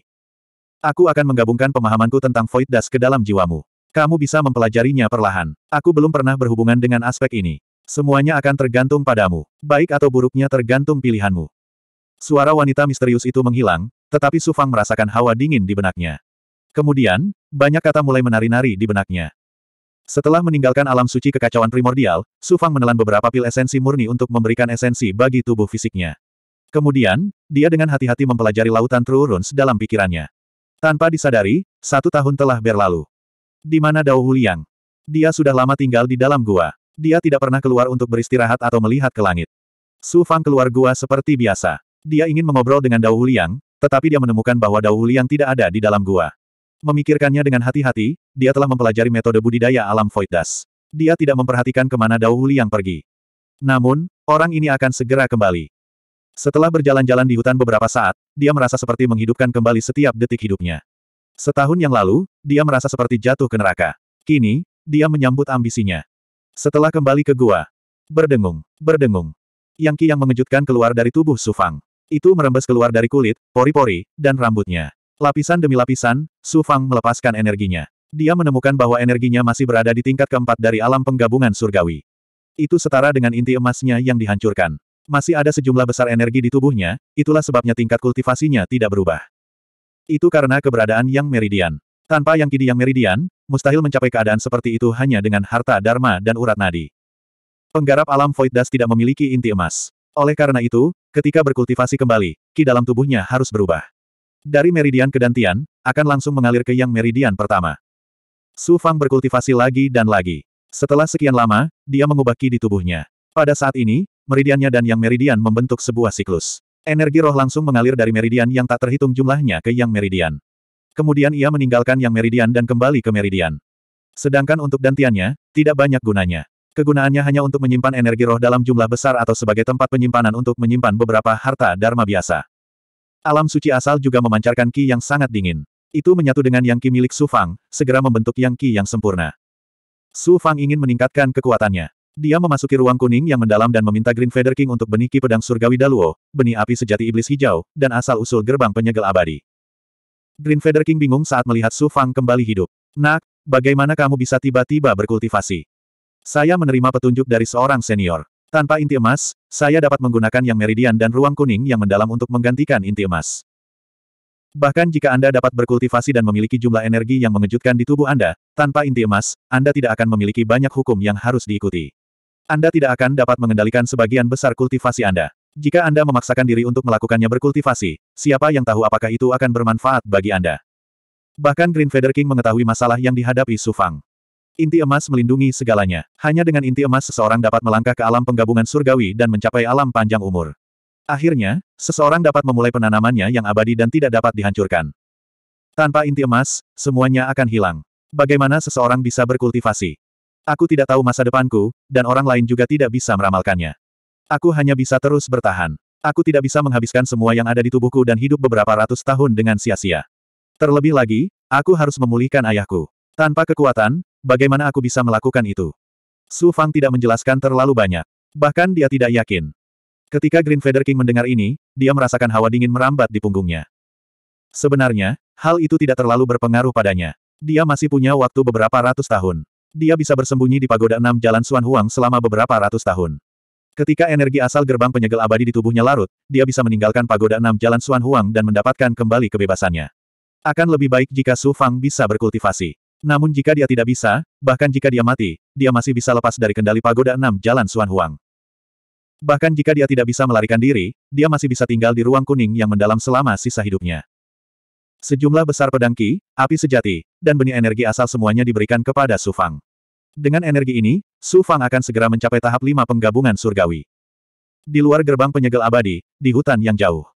Aku akan menggabungkan pemahamanku tentang Void Das ke dalam jiwamu. Kamu bisa mempelajarinya perlahan. Aku belum pernah berhubungan dengan aspek ini. Semuanya akan tergantung padamu. Baik atau buruknya tergantung pilihanmu. Suara wanita misterius itu menghilang, tetapi Su Fang merasakan hawa dingin di benaknya. Kemudian, banyak kata mulai menari-nari di benaknya. Setelah meninggalkan alam suci kekacauan primordial, Su Fang menelan beberapa pil esensi murni untuk memberikan esensi bagi tubuh fisiknya. Kemudian, dia dengan hati-hati mempelajari lautan Truruns dalam pikirannya. Tanpa disadari, satu tahun telah berlalu. Di mana Dao Huliang? Dia sudah lama tinggal di dalam gua. Dia tidak pernah keluar untuk beristirahat atau melihat ke langit. Su Fang keluar gua seperti biasa. Dia ingin mengobrol dengan Dao Liang, tetapi dia menemukan bahwa Dao Liang tidak ada di dalam gua. Memikirkannya dengan hati-hati, dia telah mempelajari metode budidaya alam Void Dust. Dia tidak memperhatikan kemana Dao Liang pergi. Namun, orang ini akan segera kembali. Setelah berjalan-jalan di hutan beberapa saat, dia merasa seperti menghidupkan kembali setiap detik hidupnya. Setahun yang lalu, dia merasa seperti jatuh ke neraka. Kini, dia menyambut ambisinya. Setelah kembali ke gua, berdengung, berdengung. Yang Qi yang mengejutkan keluar dari tubuh Sufang. Itu merembes keluar dari kulit, pori-pori, dan rambutnya. Lapisan demi lapisan, Su Fang melepaskan energinya. Dia menemukan bahwa energinya masih berada di tingkat keempat dari alam penggabungan surgawi. Itu setara dengan inti emasnya yang dihancurkan. Masih ada sejumlah besar energi di tubuhnya, itulah sebabnya tingkat kultivasinya tidak berubah. Itu karena keberadaan Yang Meridian. Tanpa Yang Kidi Yang Meridian, mustahil mencapai keadaan seperti itu hanya dengan harta dharma dan urat nadi. Penggarap alam Void Das tidak memiliki inti emas. Oleh karena itu, ketika berkultivasi kembali, ki dalam tubuhnya harus berubah. Dari meridian ke dantian, akan langsung mengalir ke yang meridian pertama. Su Fang berkultivasi lagi dan lagi. Setelah sekian lama, dia mengubah ki di tubuhnya. Pada saat ini, meridiannya dan yang meridian membentuk sebuah siklus. Energi roh langsung mengalir dari meridian yang tak terhitung jumlahnya ke yang meridian. Kemudian ia meninggalkan yang meridian dan kembali ke meridian. Sedangkan untuk dantiannya, tidak banyak gunanya. Kegunaannya hanya untuk menyimpan energi roh dalam jumlah besar atau sebagai tempat penyimpanan untuk menyimpan beberapa harta dharma biasa. Alam suci asal juga memancarkan ki yang sangat dingin. Itu menyatu dengan yang ki milik Su Fang, segera membentuk yang ki yang sempurna. Su Fang ingin meningkatkan kekuatannya. Dia memasuki ruang kuning yang mendalam dan meminta Green Feather King untuk benih ki pedang surgawi Daluo, benih api sejati iblis hijau, dan asal-usul gerbang penyegel abadi. Green Feather King bingung saat melihat Su Fang kembali hidup. Nak, bagaimana kamu bisa tiba-tiba berkultivasi? Saya menerima petunjuk dari seorang senior. Tanpa inti emas, saya dapat menggunakan yang meridian dan ruang kuning yang mendalam untuk menggantikan inti emas. Bahkan jika Anda dapat berkultivasi dan memiliki jumlah energi yang mengejutkan di tubuh Anda, tanpa inti emas, Anda tidak akan memiliki banyak hukum yang harus diikuti. Anda tidak akan dapat mengendalikan sebagian besar kultivasi Anda. Jika Anda memaksakan diri untuk melakukannya berkultivasi, siapa yang tahu apakah itu akan bermanfaat bagi Anda? Bahkan Green Feather King mengetahui masalah yang dihadapi Su Fang. Inti emas melindungi segalanya. Hanya dengan inti emas seseorang dapat melangkah ke alam penggabungan surgawi dan mencapai alam panjang umur. Akhirnya, seseorang dapat memulai penanamannya yang abadi dan tidak dapat dihancurkan. Tanpa inti emas, semuanya akan hilang. Bagaimana seseorang bisa berkultivasi? Aku tidak tahu masa depanku, dan orang lain juga tidak bisa meramalkannya. Aku hanya bisa terus bertahan. Aku tidak bisa menghabiskan semua yang ada di tubuhku dan hidup beberapa ratus tahun dengan sia-sia. Terlebih lagi, aku harus memulihkan ayahku. Tanpa kekuatan, bagaimana aku bisa melakukan itu? Su Fang tidak menjelaskan terlalu banyak. Bahkan dia tidak yakin. Ketika Green Feather King mendengar ini, dia merasakan hawa dingin merambat di punggungnya. Sebenarnya, hal itu tidak terlalu berpengaruh padanya. Dia masih punya waktu beberapa ratus tahun. Dia bisa bersembunyi di pagoda enam jalan Suan Huang selama beberapa ratus tahun. Ketika energi asal gerbang penyegel abadi di tubuhnya larut, dia bisa meninggalkan pagoda enam jalan Suan Huang dan mendapatkan kembali kebebasannya. Akan lebih baik jika Su Fang bisa berkultivasi. Namun jika dia tidak bisa, bahkan jika dia mati, dia masih bisa lepas dari kendali pagoda enam jalan Suan Huang. Bahkan jika dia tidak bisa melarikan diri, dia masih bisa tinggal di ruang kuning yang mendalam selama sisa hidupnya. Sejumlah besar pedang ki, api sejati, dan benih energi asal semuanya diberikan kepada Su Fang. Dengan energi ini, Su Fang akan segera mencapai tahap lima penggabungan surgawi. Di luar gerbang penyegel abadi, di hutan yang jauh.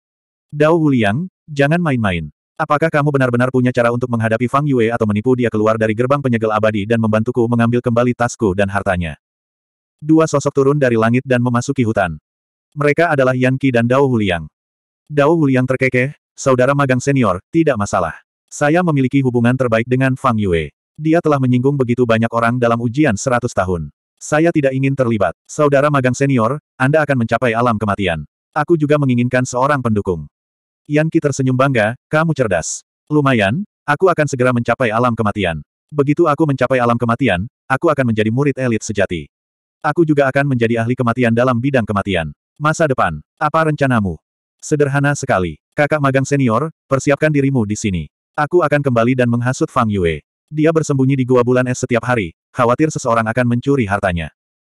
Dao Wuliang, jangan main-main. Apakah kamu benar-benar punya cara untuk menghadapi Fang Yue atau menipu dia keluar dari gerbang penyegel abadi dan membantuku mengambil kembali tasku dan hartanya? Dua sosok turun dari langit dan memasuki hutan. Mereka adalah Yan Qi dan Dao Huliang. Dao Huliang terkekeh, saudara magang senior, tidak masalah. Saya memiliki hubungan terbaik dengan Fang Yue. Dia telah menyinggung begitu banyak orang dalam ujian seratus tahun. Saya tidak ingin terlibat. Saudara magang senior, Anda akan mencapai alam kematian. Aku juga menginginkan seorang pendukung. Yan Qi tersenyum bangga, kamu cerdas. Lumayan, aku akan segera mencapai alam kematian. Begitu aku mencapai alam kematian, aku akan menjadi murid elit sejati. Aku juga akan menjadi ahli kematian dalam bidang kematian. Masa depan, apa rencanamu? Sederhana sekali. Kakak magang senior, persiapkan dirimu di sini. Aku akan kembali dan menghasut Fang Yue. Dia bersembunyi di gua bulan es setiap hari, khawatir seseorang akan mencuri hartanya.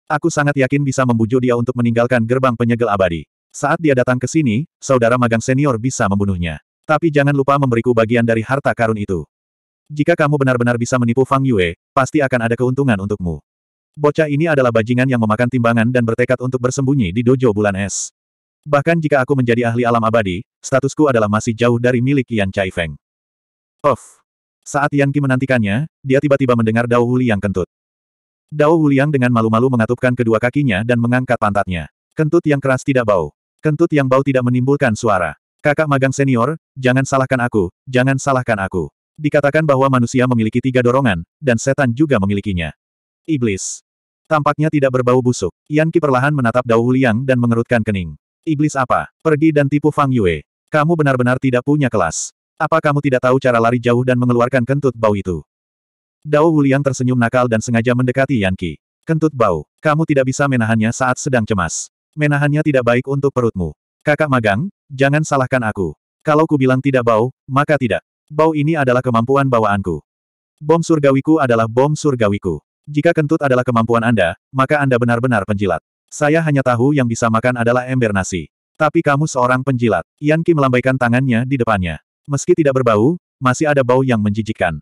Aku sangat yakin bisa membujuk dia untuk meninggalkan gerbang penyegel abadi. Saat dia datang ke sini, saudara magang senior bisa membunuhnya. Tapi jangan lupa memberiku bagian dari harta karun itu. Jika kamu benar-benar bisa menipu Fang Yue, pasti akan ada keuntungan untukmu. Bocah ini adalah bajingan yang memakan timbangan dan bertekad untuk bersembunyi di dojo bulan es. Bahkan jika aku menjadi ahli alam abadi, statusku adalah masih jauh dari milik Yan Chai Feng. Of. Saat Yan Qi menantikannya, dia tiba-tiba mendengar Dao Huli yang kentut. Dao Huliang dengan malu-malu mengatupkan kedua kakinya dan mengangkat pantatnya. Kentut yang keras tidak bau. Kentut yang bau tidak menimbulkan suara. Kakak magang senior, jangan salahkan aku, jangan salahkan aku. Dikatakan bahwa manusia memiliki tiga dorongan, dan setan juga memilikinya. Iblis. Tampaknya tidak berbau busuk. Yan Ki perlahan menatap Dao Huliang dan mengerutkan kening. Iblis apa? Pergi dan tipu Fang Yue. Kamu benar-benar tidak punya kelas. Apa kamu tidak tahu cara lari jauh dan mengeluarkan kentut bau itu? Dao Huliang tersenyum nakal dan sengaja mendekati Yan Ki. Kentut bau. Kamu tidak bisa menahannya saat sedang cemas. Menahannya tidak baik untuk perutmu. Kakak magang, jangan salahkan aku. Kalau ku bilang tidak bau, maka tidak. Bau ini adalah kemampuan bawaanku. Bom surgawiku adalah bom surgawiku. Jika kentut adalah kemampuan Anda, maka Anda benar-benar penjilat. Saya hanya tahu yang bisa makan adalah ember nasi. Tapi kamu seorang penjilat. Yankee melambaikan tangannya di depannya. Meski tidak berbau, masih ada bau yang menjijikkan.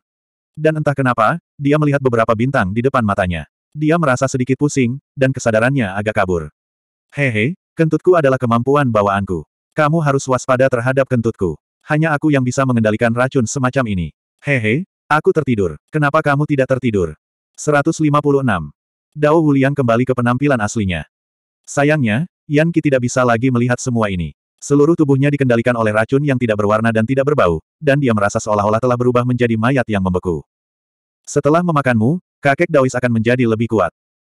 Dan entah kenapa, dia melihat beberapa bintang di depan matanya. Dia merasa sedikit pusing, dan kesadarannya agak kabur. Hehe, kentutku adalah kemampuan bawaanku. Kamu harus waspada terhadap kentutku. Hanya aku yang bisa mengendalikan racun semacam ini. Hehe, aku tertidur. Kenapa kamu tidak tertidur? 156. Dao Wuliang kembali ke penampilan aslinya. Sayangnya, Yan Qi tidak bisa lagi melihat semua ini. Seluruh tubuhnya dikendalikan oleh racun yang tidak berwarna dan tidak berbau, dan dia merasa seolah-olah telah berubah menjadi mayat yang membeku. Setelah memakanmu, kakek Daois akan menjadi lebih kuat.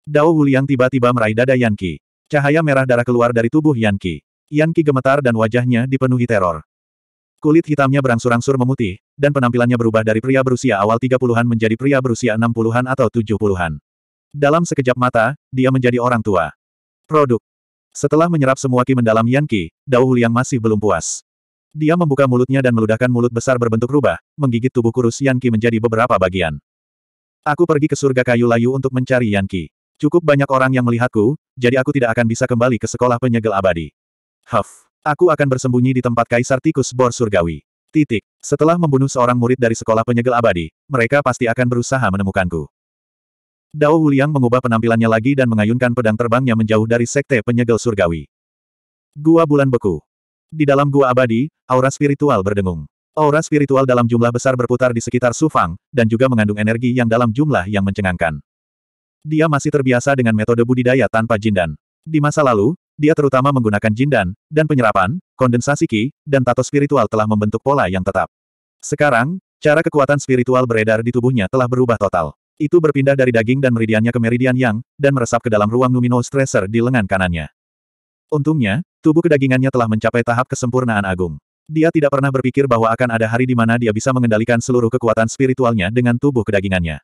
Dao Wuliang tiba-tiba meraih dada Yan Qi. Cahaya merah darah keluar dari tubuh Yan Qi. Yan Qi gemetar dan wajahnya dipenuhi teror. Kulit hitamnya berangsur-angsur memutih, dan penampilannya berubah dari pria berusia awal 30-an menjadi pria berusia 60-an atau 70-an. Dalam sekejap mata, dia menjadi orang tua. Produk. Setelah menyerap semua ki mendalam Yan Qi, Dao Huliang masih belum puas. Dia membuka mulutnya dan meludahkan mulut besar berbentuk rubah, menggigit tubuh kurus Yan Qi menjadi beberapa bagian. Aku pergi ke surga kayu layu untuk mencari Yan Qi. Cukup banyak orang yang melihatku, jadi aku tidak akan bisa kembali ke sekolah penyegel abadi. Huff. Aku akan bersembunyi di tempat Kaisar Tikus Bor Surgawi. Titik. Setelah membunuh seorang murid dari sekolah penyegel abadi, mereka pasti akan berusaha menemukanku. Dao Wuliang mengubah penampilannya lagi dan mengayunkan pedang terbangnya menjauh dari sekte penyegel surgawi. Gua Bulan Beku. Di dalam gua abadi, aura spiritual berdengung. Aura spiritual dalam jumlah besar berputar di sekitar Sufang, dan juga mengandung energi yang dalam jumlah yang mencengangkan. Dia masih terbiasa dengan metode budidaya tanpa jindan. Di masa lalu, dia terutama menggunakan jindan, dan penyerapan, kondensasi ki, dan tato spiritual telah membentuk pola yang tetap. Sekarang, cara kekuatan spiritual beredar di tubuhnya telah berubah total. Itu berpindah dari daging dan meridiannya ke meridian yang, dan meresap ke dalam ruang numinous stressor di lengan kanannya. Untungnya, tubuh kedagingannya telah mencapai tahap kesempurnaan agung. Dia tidak pernah berpikir bahwa akan ada hari di mana dia bisa mengendalikan seluruh kekuatan spiritualnya dengan tubuh kedagingannya.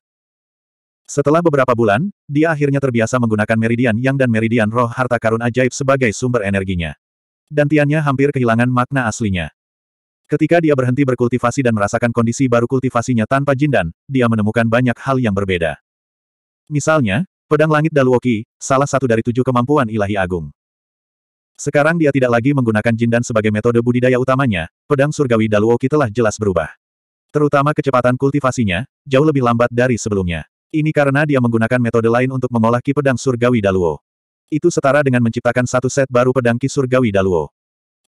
Setelah beberapa bulan, dia akhirnya terbiasa menggunakan meridian yang dan meridian roh harta karun ajaib sebagai sumber energinya. Dantiannya hampir kehilangan makna aslinya. Ketika dia berhenti berkultivasi dan merasakan kondisi baru kultivasinya tanpa jindan, dia menemukan banyak hal yang berbeda. Misalnya, pedang langit Daluoki, salah satu dari tujuh kemampuan ilahi agung. Sekarang dia tidak lagi menggunakan jindan sebagai metode budidaya utamanya, pedang surgawi Daluoki telah jelas berubah. Terutama kecepatan kultivasinya, jauh lebih lambat dari sebelumnya. Ini karena dia menggunakan metode lain untuk mengolah ki pedang surgawi Daluo. Itu setara dengan menciptakan satu set baru pedang ki surgawi Daluo.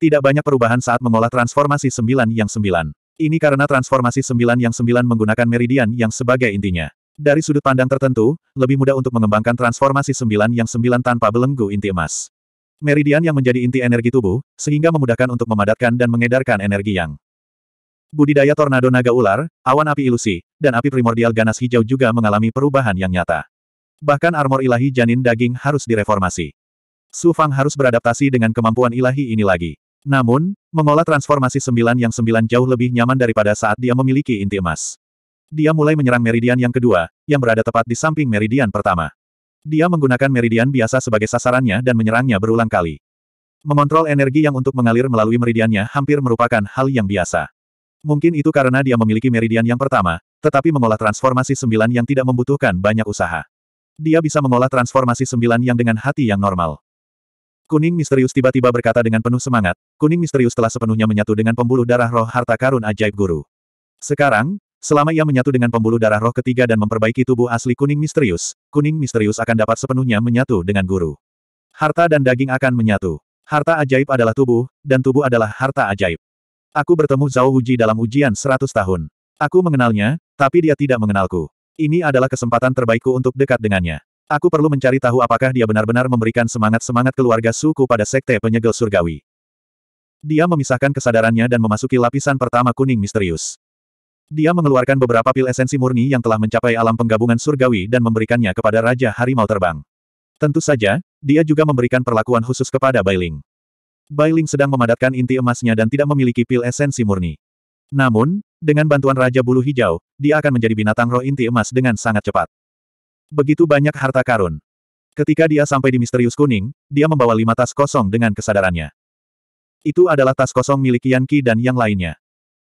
Tidak banyak perubahan saat mengolah transformasi sembilan yang sembilan. Ini karena transformasi sembilan yang sembilan menggunakan meridian yang sebagai intinya. Dari sudut pandang tertentu, lebih mudah untuk mengembangkan transformasi sembilan yang sembilan tanpa belenggu inti emas. Meridian yang menjadi inti energi tubuh, sehingga memudahkan untuk memadatkan dan mengedarkan energi yang Budidaya tornado naga ular, awan api ilusi, dan api primordial ganas hijau juga mengalami perubahan yang nyata. Bahkan armor ilahi janin daging harus direformasi. Su Fang harus beradaptasi dengan kemampuan ilahi ini lagi. Namun, mengolah transformasi sembilan yang sembilan jauh lebih nyaman daripada saat dia memiliki inti emas. Dia mulai menyerang meridian yang kedua, yang berada tepat di samping meridian pertama. Dia menggunakan meridian biasa sebagai sasarannya dan menyerangnya berulang kali. Mengontrol energi yang untuk mengalir melalui meridiannya hampir merupakan hal yang biasa. Mungkin itu karena dia memiliki meridian yang pertama, tetapi mengolah transformasi sembilan yang tidak membutuhkan banyak usaha. Dia bisa mengolah transformasi sembilan yang dengan hati yang normal. Kuning misterius tiba-tiba berkata dengan penuh semangat, kuning misterius telah sepenuhnya menyatu dengan pembuluh darah roh harta karun ajaib guru. Sekarang, Selama ia menyatu dengan pembuluh darah roh ketiga dan memperbaiki tubuh asli kuning misterius, kuning misterius akan dapat sepenuhnya menyatu dengan guru. Harta dan daging akan menyatu. Harta ajaib adalah tubuh, dan tubuh adalah harta ajaib. Aku bertemu Zhao Wuji dalam ujian seratus tahun. Aku mengenalnya, tapi dia tidak mengenalku. Ini adalah kesempatan terbaikku untuk dekat dengannya. Aku perlu mencari tahu apakah dia benar-benar memberikan semangat-semangat keluarga suku pada sekte penyegel surgawi. Dia memisahkan kesadarannya dan memasuki lapisan pertama kuning misterius. Dia mengeluarkan beberapa pil esensi murni yang telah mencapai alam penggabungan surgawi dan memberikannya kepada Raja Harimau Terbang. Tentu saja, dia juga memberikan perlakuan khusus kepada Bailing. Bailing sedang memadatkan inti emasnya dan tidak memiliki pil esensi murni. Namun, dengan bantuan Raja Bulu Hijau, dia akan menjadi binatang roh inti emas dengan sangat cepat. Begitu banyak harta karun. Ketika dia sampai di Misterius Kuning, dia membawa lima tas kosong dengan kesadarannya. Itu adalah tas kosong milik Yanki dan yang lainnya.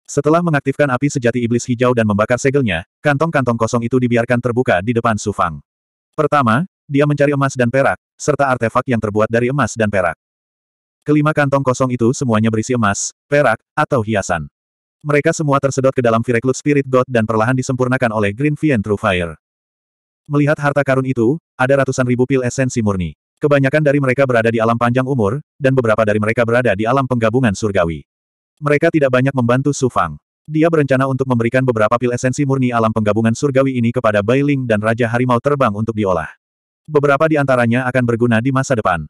Setelah mengaktifkan api sejati iblis hijau dan membakar segelnya, kantong-kantong kosong itu dibiarkan terbuka di depan Sufang. Pertama, dia mencari emas dan perak, serta artefak yang terbuat dari emas dan perak. Kelima kantong kosong itu semuanya berisi emas, perak, atau hiasan. Mereka semua tersedot ke dalam Vireclut Spirit God dan perlahan disempurnakan oleh Green Vien True Fire. Melihat harta karun itu, ada ratusan ribu pil esensi murni. Kebanyakan dari mereka berada di alam panjang umur, dan beberapa dari mereka berada di alam penggabungan surgawi. Mereka tidak banyak membantu Su Fang. Dia berencana untuk memberikan beberapa pil esensi murni alam penggabungan surgawi ini kepada Bailing dan Raja Harimau Terbang untuk diolah. Beberapa di antaranya akan berguna di masa depan.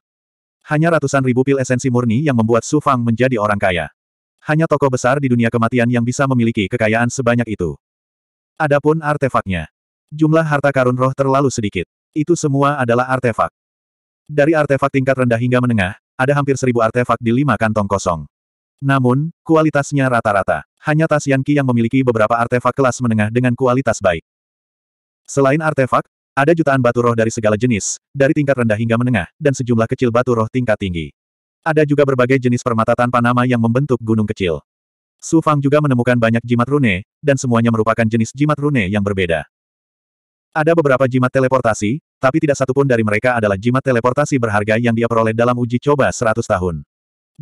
Hanya ratusan ribu pil esensi murni yang membuat Su Fang menjadi orang kaya. Hanya toko besar di dunia kematian yang bisa memiliki kekayaan sebanyak itu. Adapun artefaknya. Jumlah harta karun roh terlalu sedikit. Itu semua adalah artefak. Dari artefak tingkat rendah hingga menengah, ada hampir seribu artefak di lima kantong kosong. Namun, kualitasnya rata-rata. Hanya Tas yang memiliki beberapa artefak kelas menengah dengan kualitas baik. Selain artefak, ada jutaan batu roh dari segala jenis, dari tingkat rendah hingga menengah, dan sejumlah kecil batu roh tingkat tinggi. Ada juga berbagai jenis permata tanpa nama yang membentuk gunung kecil. Su Fang juga menemukan banyak jimat rune, dan semuanya merupakan jenis jimat rune yang berbeda. Ada beberapa jimat teleportasi, tapi tidak satupun dari mereka adalah jimat teleportasi berharga yang dia peroleh dalam uji coba 100 tahun.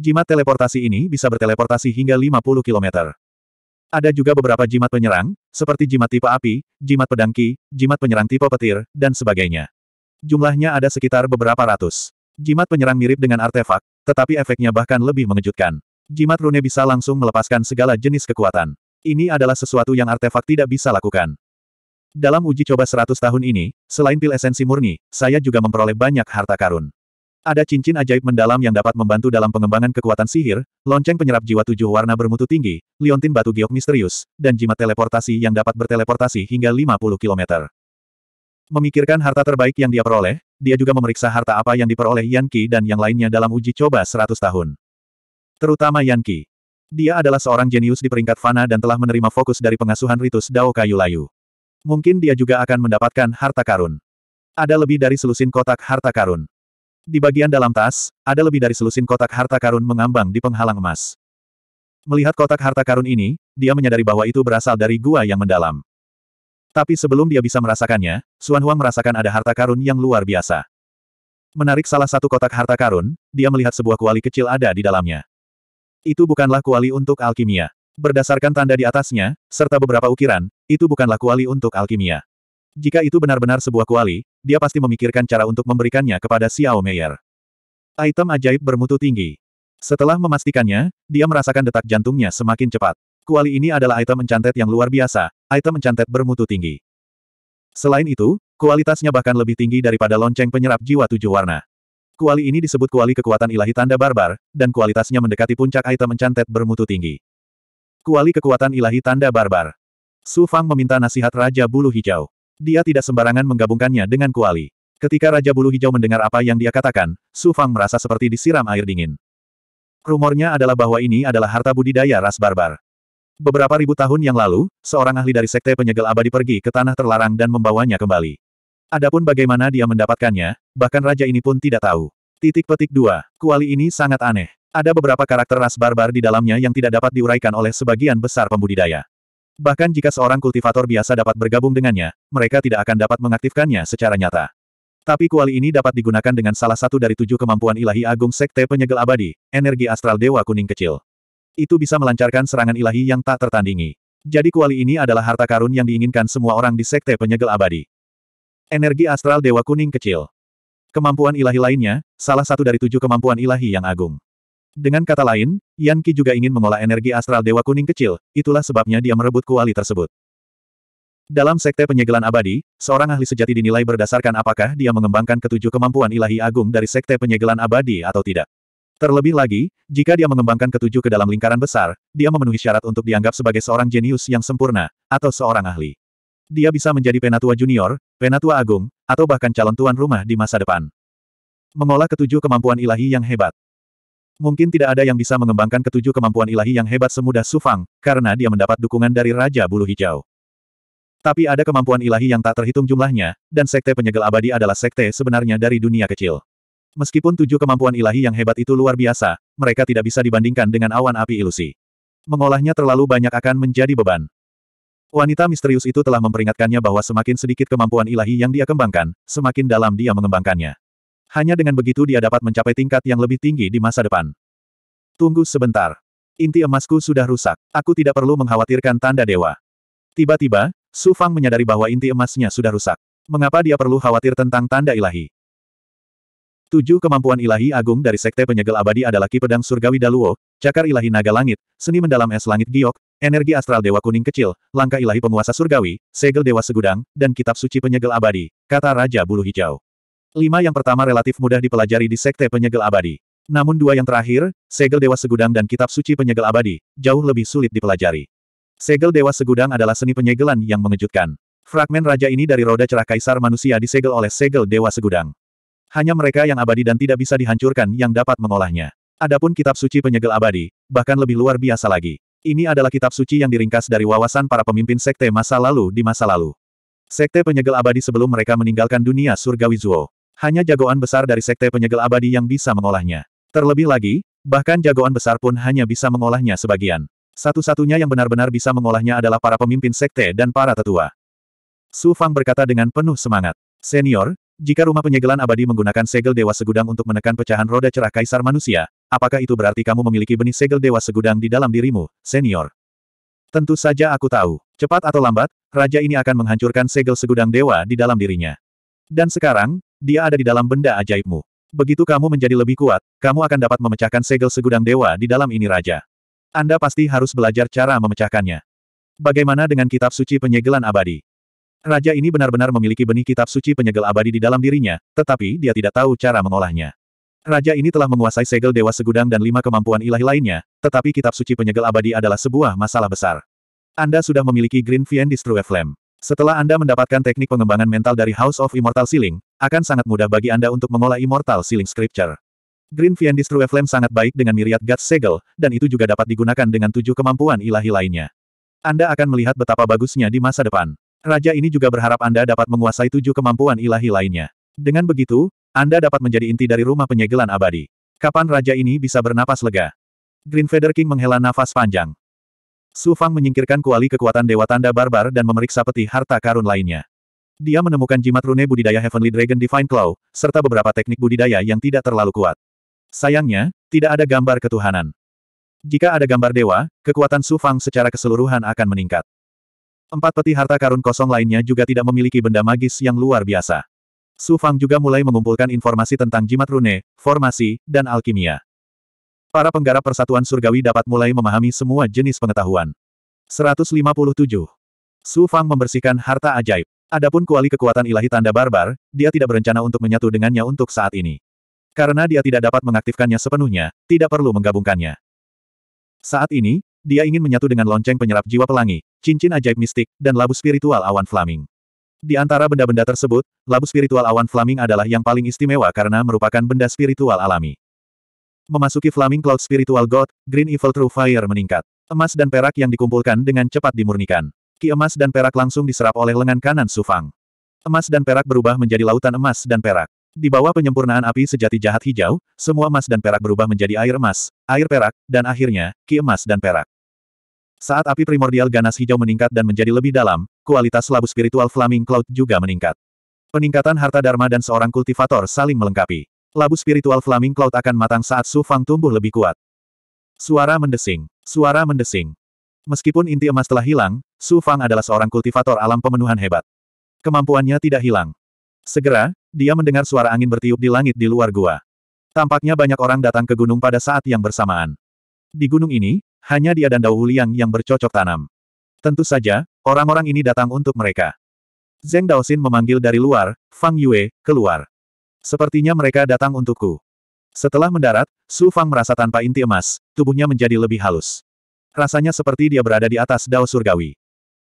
Jimat teleportasi ini bisa berteleportasi hingga 50 km. Ada juga beberapa jimat penyerang, seperti jimat tipe api, jimat pedangki, jimat penyerang tipe petir, dan sebagainya. Jumlahnya ada sekitar beberapa ratus. Jimat penyerang mirip dengan artefak, tetapi efeknya bahkan lebih mengejutkan. Jimat rune bisa langsung melepaskan segala jenis kekuatan. Ini adalah sesuatu yang artefak tidak bisa lakukan. Dalam uji coba 100 tahun ini, selain pil esensi murni, saya juga memperoleh banyak harta karun. Ada cincin ajaib mendalam yang dapat membantu dalam pengembangan kekuatan sihir, lonceng penyerap jiwa tujuh warna bermutu tinggi, liontin batu giok misterius, dan jimat teleportasi yang dapat berteleportasi hingga 50 km. Memikirkan harta terbaik yang dia peroleh, dia juga memeriksa harta apa yang diperoleh Yan Qi dan yang lainnya dalam uji coba 100 tahun. Terutama Yan Qi. Dia adalah seorang jenius di peringkat fana dan telah menerima fokus dari pengasuhan ritus Dao Kayu Layu. Mungkin dia juga akan mendapatkan harta karun. Ada lebih dari selusin kotak harta karun. Di bagian dalam tas, ada lebih dari selusin kotak harta karun mengambang di penghalang emas. Melihat kotak harta karun ini, dia menyadari bahwa itu berasal dari gua yang mendalam. Tapi sebelum dia bisa merasakannya, Xuan Huang merasakan ada harta karun yang luar biasa. Menarik salah satu kotak harta karun, dia melihat sebuah kuali kecil ada di dalamnya. Itu bukanlah kuali untuk alkimia. Berdasarkan tanda di atasnya, serta beberapa ukiran, itu bukanlah kuali untuk alkimia. Jika itu benar-benar sebuah kuali, dia pasti memikirkan cara untuk memberikannya kepada Xiao Meier. Item ajaib bermutu tinggi. Setelah memastikannya, dia merasakan detak jantungnya semakin cepat. Kuali ini adalah item mencantet yang luar biasa, item mencantet bermutu tinggi. Selain itu, kualitasnya bahkan lebih tinggi daripada lonceng penyerap jiwa tujuh warna. Kuali ini disebut kuali kekuatan ilahi tanda barbar, dan kualitasnya mendekati puncak item mencantet bermutu tinggi. Kuali kekuatan ilahi tanda barbar. Su Fang meminta nasihat Raja Bulu Hijau. Dia tidak sembarangan menggabungkannya dengan kuali. Ketika Raja Bulu Hijau mendengar apa yang dia katakan, Su Fang merasa seperti disiram air dingin. Rumornya adalah bahwa ini adalah harta budidaya ras barbar. Beberapa ribu tahun yang lalu, seorang ahli dari sekte penyegel abadi pergi ke tanah terlarang dan membawanya kembali. Adapun bagaimana dia mendapatkannya, bahkan raja ini pun tidak tahu. Titik petik 2. Kuali ini sangat aneh. Ada beberapa karakter ras barbar di dalamnya yang tidak dapat diuraikan oleh sebagian besar pembudidaya. Bahkan jika seorang kultivator biasa dapat bergabung dengannya, mereka tidak akan dapat mengaktifkannya secara nyata. Tapi kuali ini dapat digunakan dengan salah satu dari tujuh kemampuan ilahi agung Sekte Penyegel Abadi, energi astral Dewa Kuning Kecil. Itu bisa melancarkan serangan ilahi yang tak tertandingi. Jadi kuali ini adalah harta karun yang diinginkan semua orang di Sekte Penyegel Abadi. Energi astral Dewa Kuning Kecil. Kemampuan ilahi lainnya, salah satu dari tujuh kemampuan ilahi yang agung. Dengan kata lain, Yan Qi juga ingin mengolah energi astral Dewa Kuning kecil, itulah sebabnya dia merebut kuali tersebut. Dalam sekte penyegelan abadi, seorang ahli sejati dinilai berdasarkan apakah dia mengembangkan ketujuh kemampuan ilahi agung dari sekte penyegelan abadi atau tidak. Terlebih lagi, jika dia mengembangkan ketujuh ke dalam lingkaran besar, dia memenuhi syarat untuk dianggap sebagai seorang jenius yang sempurna, atau seorang ahli. Dia bisa menjadi penatua junior, penatua agung, atau bahkan calon tuan rumah di masa depan. Mengolah ketujuh kemampuan ilahi yang hebat. Mungkin tidak ada yang bisa mengembangkan ketujuh kemampuan ilahi yang hebat semudah Sufang, karena dia mendapat dukungan dari Raja Bulu Hijau. Tapi ada kemampuan ilahi yang tak terhitung jumlahnya, dan sekte penyegel abadi adalah sekte sebenarnya dari dunia kecil. Meskipun tujuh kemampuan ilahi yang hebat itu luar biasa, mereka tidak bisa dibandingkan dengan awan api ilusi. Mengolahnya terlalu banyak akan menjadi beban. Wanita misterius itu telah memperingatkannya bahwa semakin sedikit kemampuan ilahi yang dia kembangkan, semakin dalam dia mengembangkannya. Hanya dengan begitu dia dapat mencapai tingkat yang lebih tinggi di masa depan. Tunggu sebentar. Inti emasku sudah rusak. Aku tidak perlu mengkhawatirkan tanda dewa. Tiba-tiba, Su Fang menyadari bahwa inti emasnya sudah rusak. Mengapa dia perlu khawatir tentang tanda ilahi? Tujuh kemampuan ilahi agung dari Sekte Penyegel Abadi adalah Ki Pedang Surgawi Daluo, Cakar Ilahi Naga Langit, Seni Mendalam Es Langit Giok, Energi Astral Dewa Kuning Kecil, Langkah Ilahi Penguasa Surgawi, Segel Dewa Segudang, dan Kitab Suci Penyegel Abadi, kata Raja Bulu Hijau. Lima yang pertama relatif mudah dipelajari di Sekte Penyegel Abadi. Namun dua yang terakhir, Segel Dewa Segudang dan Kitab Suci Penyegel Abadi, jauh lebih sulit dipelajari. Segel Dewa Segudang adalah seni penyegelan yang mengejutkan. Fragmen raja ini dari roda cerah kaisar manusia disegel oleh Segel Dewa Segudang. Hanya mereka yang abadi dan tidak bisa dihancurkan yang dapat mengolahnya. Adapun kitab suci penyegel abadi, bahkan lebih luar biasa lagi. Ini adalah kitab suci yang diringkas dari wawasan para pemimpin sekte masa lalu di masa lalu. Sekte penyegel abadi sebelum mereka meninggalkan dunia surgawi Zuo. Hanya jagoan besar dari sekte penyegel abadi yang bisa mengolahnya. Terlebih lagi, bahkan jagoan besar pun hanya bisa mengolahnya sebagian. Satu-satunya yang benar-benar bisa mengolahnya adalah para pemimpin sekte dan para tetua. Su Fang berkata dengan penuh semangat. Senior, jika rumah penyegelan abadi menggunakan segel Dewa Segudang untuk menekan pecahan roda cerah kaisar manusia, apakah itu berarti kamu memiliki benih segel Dewa Segudang di dalam dirimu, senior? Tentu saja aku tahu. Cepat atau lambat, raja ini akan menghancurkan segel segudang dewa di dalam dirinya. Dan sekarang, dia ada di dalam benda ajaibmu. Begitu kamu menjadi lebih kuat, kamu akan dapat memecahkan segel segudang dewa di dalam ini raja. Anda pasti harus belajar cara memecahkannya. Bagaimana dengan kitab suci penyegelan abadi? Raja ini benar-benar memiliki benih kitab suci penyegel abadi di dalam dirinya, tetapi dia tidak tahu cara mengolahnya. Raja ini telah menguasai segel dewa segudang dan lima kemampuan ilahi lainnya, tetapi kitab suci penyegel abadi adalah sebuah masalah besar. Anda sudah memiliki Green Fiend Destroyer Flame. Setelah Anda mendapatkan teknik pengembangan mental dari House of Immortal Sealing, akan sangat mudah bagi Anda untuk mengolah Immortal Sealing Scripture. Green Fiendis True Flame sangat baik dengan Myriad God Segel, dan itu juga dapat digunakan dengan tujuh kemampuan ilahi lainnya. Anda akan melihat betapa bagusnya di masa depan. Raja ini juga berharap Anda dapat menguasai tujuh kemampuan ilahi lainnya. Dengan begitu, Anda dapat menjadi inti dari rumah penyegelan abadi. Kapan raja ini bisa bernapas lega? Green Feather King menghela nafas panjang. Su Fang menyingkirkan kuali kekuatan Dewa Tanda Barbar dan memeriksa peti harta karun lainnya. Dia menemukan jimat rune budidaya Heavenly Dragon Divine Claw, serta beberapa teknik budidaya yang tidak terlalu kuat. Sayangnya, tidak ada gambar ketuhanan. Jika ada gambar dewa, kekuatan Su Fang secara keseluruhan akan meningkat. Empat peti harta karun kosong lainnya juga tidak memiliki benda magis yang luar biasa. Su Fang juga mulai mengumpulkan informasi tentang jimat rune, formasi, dan alkimia. Para penggarap persatuan surgawi dapat mulai memahami semua jenis pengetahuan. 157. Su Fang membersihkan harta ajaib. Adapun kuali kekuatan ilahi tanda barbar, dia tidak berencana untuk menyatu dengannya untuk saat ini. Karena dia tidak dapat mengaktifkannya sepenuhnya, tidak perlu menggabungkannya. Saat ini, dia ingin menyatu dengan lonceng penyerap jiwa pelangi, cincin ajaib mistik, dan labu spiritual awan flaming. Di antara benda-benda tersebut, labu spiritual awan flaming adalah yang paling istimewa karena merupakan benda spiritual alami. Memasuki Flaming Cloud Spiritual God, Green Evil True Fire meningkat. Emas dan perak yang dikumpulkan dengan cepat dimurnikan. Ki emas dan perak langsung diserap oleh lengan kanan Sufang. Emas dan perak berubah menjadi lautan emas dan perak. Di bawah penyempurnaan api sejati jahat hijau, semua emas dan perak berubah menjadi air emas, air perak, dan akhirnya, ki emas dan perak. Saat api primordial ganas hijau meningkat dan menjadi lebih dalam, kualitas labu spiritual Flaming Cloud juga meningkat. Peningkatan harta dharma dan seorang kultivator saling melengkapi. Labu spiritual Flaming Cloud akan matang saat Su Fang tumbuh lebih kuat. Suara mendesing. Suara mendesing. Meskipun inti emas telah hilang, Su Fang adalah seorang kultivator alam pemenuhan hebat. Kemampuannya tidak hilang. Segera, dia mendengar suara angin bertiup di langit di luar gua. Tampaknya banyak orang datang ke gunung pada saat yang bersamaan. Di gunung ini, hanya dia dan Dao Wuliang yang bercocok tanam. Tentu saja, orang-orang ini datang untuk mereka. Zeng Daosin memanggil dari luar, Fang Yue, keluar. Sepertinya mereka datang untukku. Setelah mendarat, Su Fang merasa tanpa inti emas, tubuhnya menjadi lebih halus. Rasanya seperti dia berada di atas dao surgawi.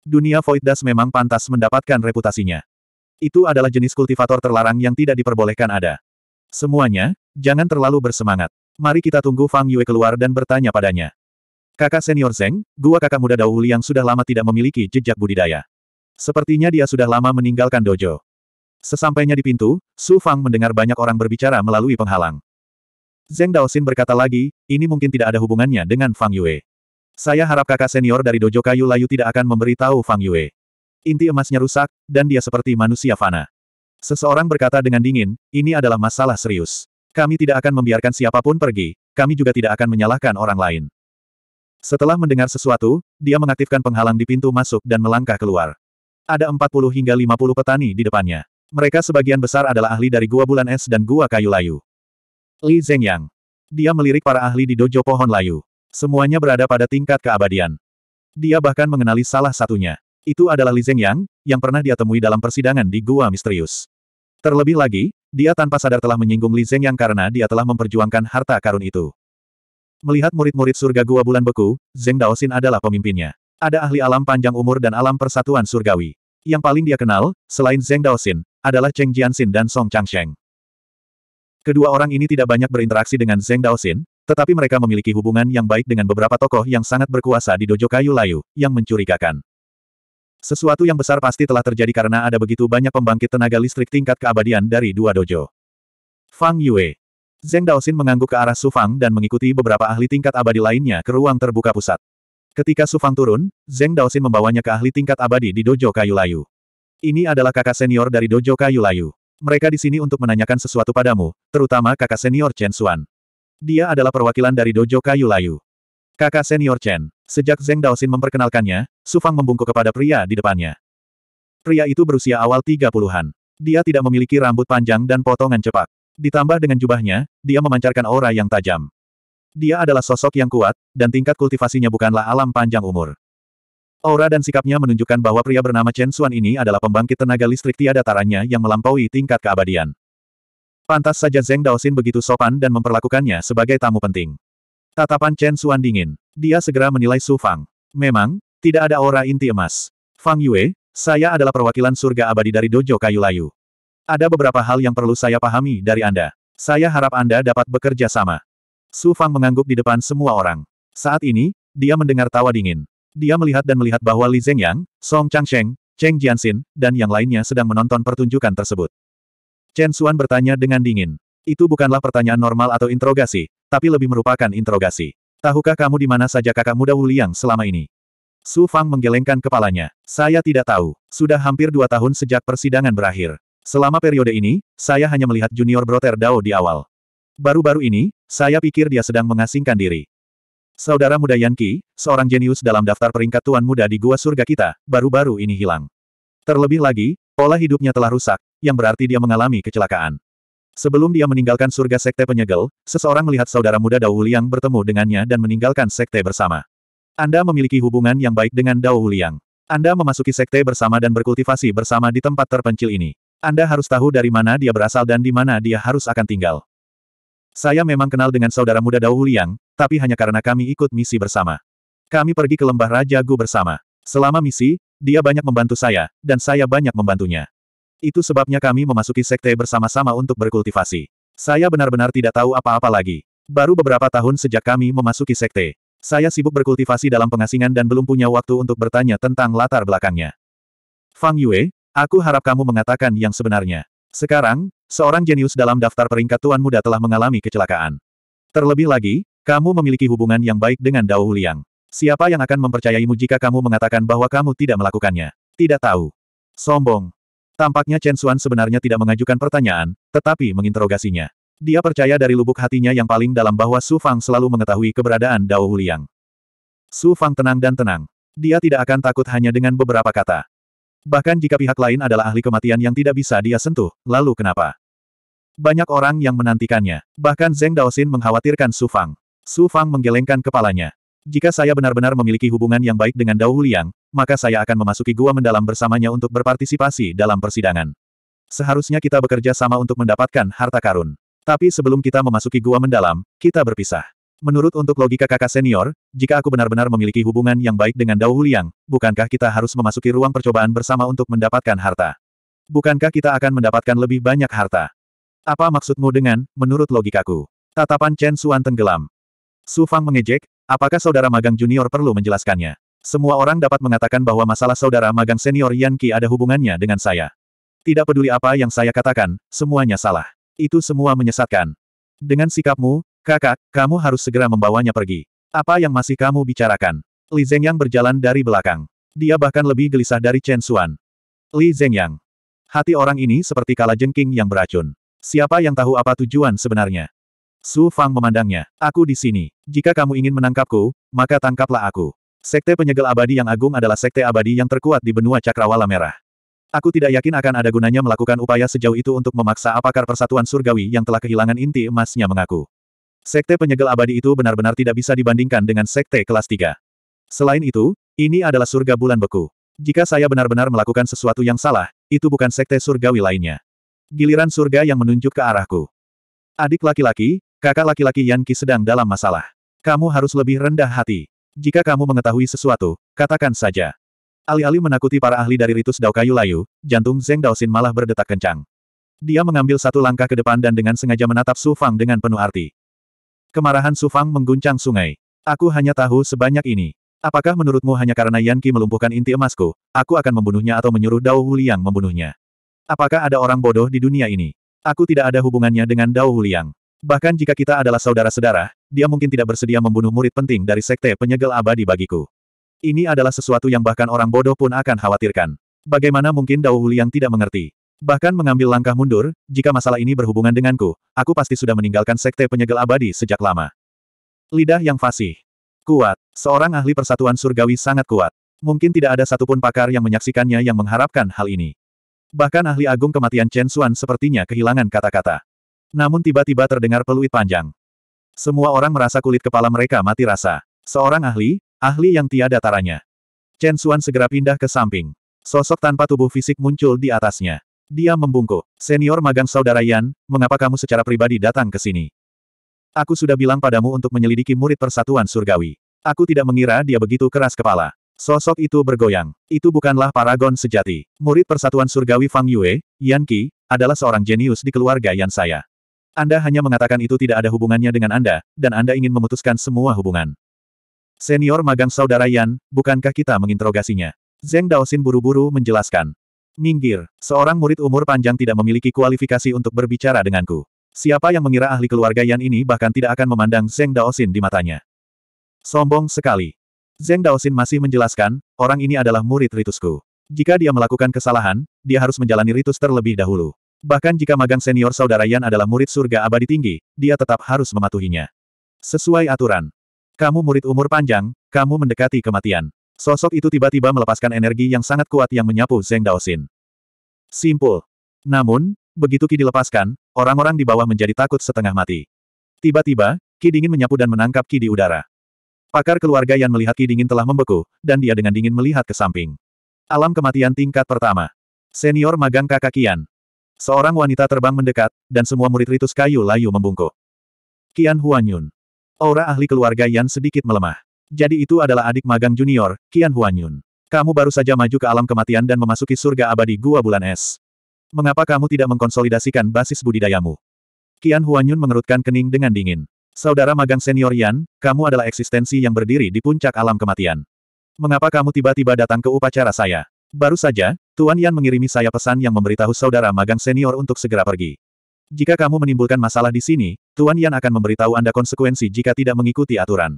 Dunia Void Dust memang pantas mendapatkan reputasinya. Itu adalah jenis kultivator terlarang yang tidak diperbolehkan ada. Semuanya, jangan terlalu bersemangat. Mari kita tunggu Fang Yue keluar dan bertanya padanya. Kakak senior Zeng, gua kakak muda Dao Li yang sudah lama tidak memiliki jejak budidaya. Sepertinya dia sudah lama meninggalkan dojo. Sesampainya di pintu, Su Fang mendengar banyak orang berbicara melalui penghalang. Zeng Daosin berkata lagi, ini mungkin tidak ada hubungannya dengan Fang Yue. Saya harap kakak senior dari Dojo Kayu Layu tidak akan memberitahu Fang Yue. Inti emasnya rusak, dan dia seperti manusia fana. Seseorang berkata dengan dingin, ini adalah masalah serius. Kami tidak akan membiarkan siapapun pergi, kami juga tidak akan menyalahkan orang lain. Setelah mendengar sesuatu, dia mengaktifkan penghalang di pintu masuk dan melangkah keluar. Ada 40 hingga 50 petani di depannya. Mereka sebagian besar adalah ahli dari Gua Bulan Es dan Gua Kayu Layu. Li Zhengyang. Dia melirik para ahli di dojo pohon layu. Semuanya berada pada tingkat keabadian. Dia bahkan mengenali salah satunya. Itu adalah Li Zhengyang, yang pernah dia temui dalam persidangan di Gua Misterius. Terlebih lagi, dia tanpa sadar telah menyinggung Li Zhengyang karena dia telah memperjuangkan harta karun itu. Melihat murid-murid surga Gua Bulan Beku, Zheng Daosin adalah pemimpinnya. Ada ahli alam panjang umur dan alam persatuan surgawi. Yang paling dia kenal, selain Zheng Daoxin, adalah Cheng Jianxin dan Song Changsheng. Kedua orang ini tidak banyak berinteraksi dengan Zheng Daoxin, tetapi mereka memiliki hubungan yang baik dengan beberapa tokoh yang sangat berkuasa di Dojo Kayu Layu, yang mencurigakan. Sesuatu yang besar pasti telah terjadi karena ada begitu banyak pembangkit tenaga listrik tingkat keabadian dari dua dojo. Fang Yue. Zheng Daoxin mengangguk ke arah Su Fang dan mengikuti beberapa ahli tingkat abadi lainnya ke ruang terbuka pusat. Ketika Sufang turun, Zeng Daosin membawanya ke ahli tingkat abadi di Dojo Kayu Layu. Ini adalah kakak senior dari Dojo Kayu Layu. Mereka di sini untuk menanyakan sesuatu padamu, terutama kakak senior Chen Xuan. Dia adalah perwakilan dari Dojo Kayu Layu. Kakak senior Chen, sejak Zeng Daosin memperkenalkannya, Sufang membungkuk kepada pria di depannya. Pria itu berusia awal 30-an. Dia tidak memiliki rambut panjang dan potongan cepat. Ditambah dengan jubahnya, dia memancarkan aura yang tajam. Dia adalah sosok yang kuat, dan tingkat kultivasinya bukanlah alam panjang umur. Aura dan sikapnya menunjukkan bahwa pria bernama Chen Xuan ini adalah pembangkit tenaga listrik tiada taranya yang melampaui tingkat keabadian. Pantas saja Zeng Daosin begitu sopan dan memperlakukannya sebagai tamu penting. Tatapan Chen Xuan dingin. Dia segera menilai Su Fang. Memang, tidak ada aura inti emas. Fang Yue, saya adalah perwakilan surga abadi dari Dojo Kayu Layu. Ada beberapa hal yang perlu saya pahami dari Anda. Saya harap Anda dapat bekerja sama. Su Fang mengangguk di depan semua orang. Saat ini, dia mendengar tawa dingin. Dia melihat dan melihat bahwa Li Zhengyang, Song Changsheng, Cheng Jianxin, dan yang lainnya sedang menonton pertunjukan tersebut. Chen Xuan bertanya dengan dingin. Itu bukanlah pertanyaan normal atau interogasi, tapi lebih merupakan interogasi. Tahukah kamu di mana saja kakak muda Wu Liang selama ini? Su Fang menggelengkan kepalanya. Saya tidak tahu. Sudah hampir dua tahun sejak persidangan berakhir. Selama periode ini, saya hanya melihat junior broter Dao di awal. Baru-baru ini, saya pikir dia sedang mengasingkan diri. Saudara muda Yanqi, seorang jenius dalam daftar peringkat tuan muda di gua surga kita, baru-baru ini hilang. Terlebih lagi, pola hidupnya telah rusak, yang berarti dia mengalami kecelakaan. Sebelum dia meninggalkan surga sekte penyegel, seseorang melihat saudara muda Dao Liang bertemu dengannya dan meninggalkan sekte bersama. Anda memiliki hubungan yang baik dengan Dao Liang. Anda memasuki sekte bersama dan berkultivasi bersama di tempat terpencil ini. Anda harus tahu dari mana dia berasal dan di mana dia harus akan tinggal. Saya memang kenal dengan saudara muda Dao Huliang, tapi hanya karena kami ikut misi bersama. Kami pergi ke lembah Raja Gu bersama. Selama misi, dia banyak membantu saya, dan saya banyak membantunya. Itu sebabnya kami memasuki sekte bersama-sama untuk berkultivasi. Saya benar-benar tidak tahu apa-apa lagi. Baru beberapa tahun sejak kami memasuki sekte. Saya sibuk berkultivasi dalam pengasingan dan belum punya waktu untuk bertanya tentang latar belakangnya. Fang Yue, aku harap kamu mengatakan yang sebenarnya. Sekarang, Seorang jenius dalam daftar peringkat tuan muda telah mengalami kecelakaan. Terlebih lagi, kamu memiliki hubungan yang baik dengan Dao Huliang. Siapa yang akan mempercayaimu jika kamu mengatakan bahwa kamu tidak melakukannya? Tidak tahu. Sombong. Tampaknya Chen Xuan sebenarnya tidak mengajukan pertanyaan, tetapi menginterogasinya. Dia percaya dari lubuk hatinya yang paling dalam bahwa Su Fang selalu mengetahui keberadaan Dao Huliang. Su Fang tenang dan tenang. Dia tidak akan takut hanya dengan beberapa kata. Bahkan jika pihak lain adalah ahli kematian yang tidak bisa dia sentuh, lalu kenapa? Banyak orang yang menantikannya. Bahkan Zeng Daosin mengkhawatirkan Su Fang. Su Fang menggelengkan kepalanya. Jika saya benar-benar memiliki hubungan yang baik dengan Dao Huliang, maka saya akan memasuki gua mendalam bersamanya untuk berpartisipasi dalam persidangan. Seharusnya kita bekerja sama untuk mendapatkan harta karun. Tapi sebelum kita memasuki gua mendalam, kita berpisah. Menurut untuk logika kakak senior, jika aku benar-benar memiliki hubungan yang baik dengan Dao Huliang, bukankah kita harus memasuki ruang percobaan bersama untuk mendapatkan harta? Bukankah kita akan mendapatkan lebih banyak harta? Apa maksudmu dengan, menurut logikaku? Tatapan Chen Suan tenggelam. Su Fang mengejek, apakah saudara magang junior perlu menjelaskannya? Semua orang dapat mengatakan bahwa masalah saudara magang senior Yan Qi ada hubungannya dengan saya. Tidak peduli apa yang saya katakan, semuanya salah. Itu semua menyesatkan. Dengan sikapmu, Kakak, kamu harus segera membawanya pergi. Apa yang masih kamu bicarakan? Li Zhengyang berjalan dari belakang. Dia bahkan lebih gelisah dari Chen Xuan. Li Zhengyang. Hati orang ini seperti kala jengking yang beracun. Siapa yang tahu apa tujuan sebenarnya? Su Fang memandangnya. Aku di sini. Jika kamu ingin menangkapku, maka tangkaplah aku. Sekte penyegel abadi yang agung adalah sekte abadi yang terkuat di benua Cakrawala Merah. Aku tidak yakin akan ada gunanya melakukan upaya sejauh itu untuk memaksa apakar persatuan surgawi yang telah kehilangan inti emasnya mengaku. Sekte penyegel abadi itu benar-benar tidak bisa dibandingkan dengan sekte kelas 3. Selain itu, ini adalah surga bulan beku. Jika saya benar-benar melakukan sesuatu yang salah, itu bukan sekte surgawi lainnya. Giliran surga yang menunjuk ke arahku. Adik laki-laki, kakak laki-laki Yanki sedang dalam masalah. Kamu harus lebih rendah hati. Jika kamu mengetahui sesuatu, katakan saja. Alih-alih menakuti para ahli dari ritus Dao Kayu Layu, jantung Zeng Daosin malah berdetak kencang. Dia mengambil satu langkah ke depan dan dengan sengaja menatap Su Fang dengan penuh arti. Kemarahan Sufang mengguncang sungai. Aku hanya tahu sebanyak ini. Apakah menurutmu hanya karena Yan Qi melumpuhkan inti emasku, aku akan membunuhnya atau menyuruh Dao Huliang membunuhnya? Apakah ada orang bodoh di dunia ini? Aku tidak ada hubungannya dengan Dao Huliang. Bahkan jika kita adalah saudara sedara, dia mungkin tidak bersedia membunuh murid penting dari sekte penyegel abadi bagiku. Ini adalah sesuatu yang bahkan orang bodoh pun akan khawatirkan. Bagaimana mungkin Dao Huliang tidak mengerti? Bahkan mengambil langkah mundur, jika masalah ini berhubungan denganku, aku pasti sudah meninggalkan sekte penyegel abadi sejak lama. Lidah yang fasih. Kuat. Seorang ahli persatuan surgawi sangat kuat. Mungkin tidak ada satupun pakar yang menyaksikannya yang mengharapkan hal ini. Bahkan ahli agung kematian Chen Xuan sepertinya kehilangan kata-kata. Namun tiba-tiba terdengar peluit panjang. Semua orang merasa kulit kepala mereka mati rasa. Seorang ahli, ahli yang tiada taranya. Chen Xuan segera pindah ke samping. Sosok tanpa tubuh fisik muncul di atasnya. Dia membungkuk. Senior magang saudara Yan, mengapa kamu secara pribadi datang ke sini? Aku sudah bilang padamu untuk menyelidiki murid persatuan surgawi. Aku tidak mengira dia begitu keras kepala. Sosok itu bergoyang. Itu bukanlah paragon sejati. Murid persatuan surgawi Fang Yue, Yan Qi, adalah seorang jenius di keluarga Yan saya. Anda hanya mengatakan itu tidak ada hubungannya dengan Anda, dan Anda ingin memutuskan semua hubungan. Senior magang saudara Yan, bukankah kita menginterogasinya? Zeng Daosin buru-buru menjelaskan. Minggir, seorang murid umur panjang tidak memiliki kualifikasi untuk berbicara denganku. Siapa yang mengira ahli keluarga Yan ini bahkan tidak akan memandang Zeng Daosin di matanya. Sombong sekali. Zeng Daosin masih menjelaskan, orang ini adalah murid ritusku. Jika dia melakukan kesalahan, dia harus menjalani ritus terlebih dahulu. Bahkan jika magang senior saudara Yan adalah murid surga abadi tinggi, dia tetap harus mematuhinya. Sesuai aturan. Kamu murid umur panjang, kamu mendekati kematian. Sosok itu tiba-tiba melepaskan energi yang sangat kuat yang menyapu Zeng Daosin. Simpul. Namun, begitu Ki dilepaskan, orang-orang di bawah menjadi takut setengah mati. Tiba-tiba, Ki dingin menyapu dan menangkap Ki di udara. Pakar keluarga yang melihat Ki dingin telah membeku, dan dia dengan dingin melihat ke samping. Alam kematian tingkat pertama. Senior magang kakak Kian. Seorang wanita terbang mendekat, dan semua murid ritus kayu layu membungkuk. Kian Huanyun. Aura ahli keluarga Yan sedikit melemah. Jadi itu adalah adik magang junior, Qian Huanyun. Kamu baru saja maju ke alam kematian dan memasuki surga abadi gua bulan es. Mengapa kamu tidak mengkonsolidasikan basis budidayamu? Qian Huanyun mengerutkan kening dengan dingin. Saudara magang senior Yan, kamu adalah eksistensi yang berdiri di puncak alam kematian. Mengapa kamu tiba-tiba datang ke upacara saya? Baru saja, Tuan Yan mengirimi saya pesan yang memberitahu saudara magang senior untuk segera pergi. Jika kamu menimbulkan masalah di sini, Tuan Yan akan memberitahu Anda konsekuensi jika tidak mengikuti aturan.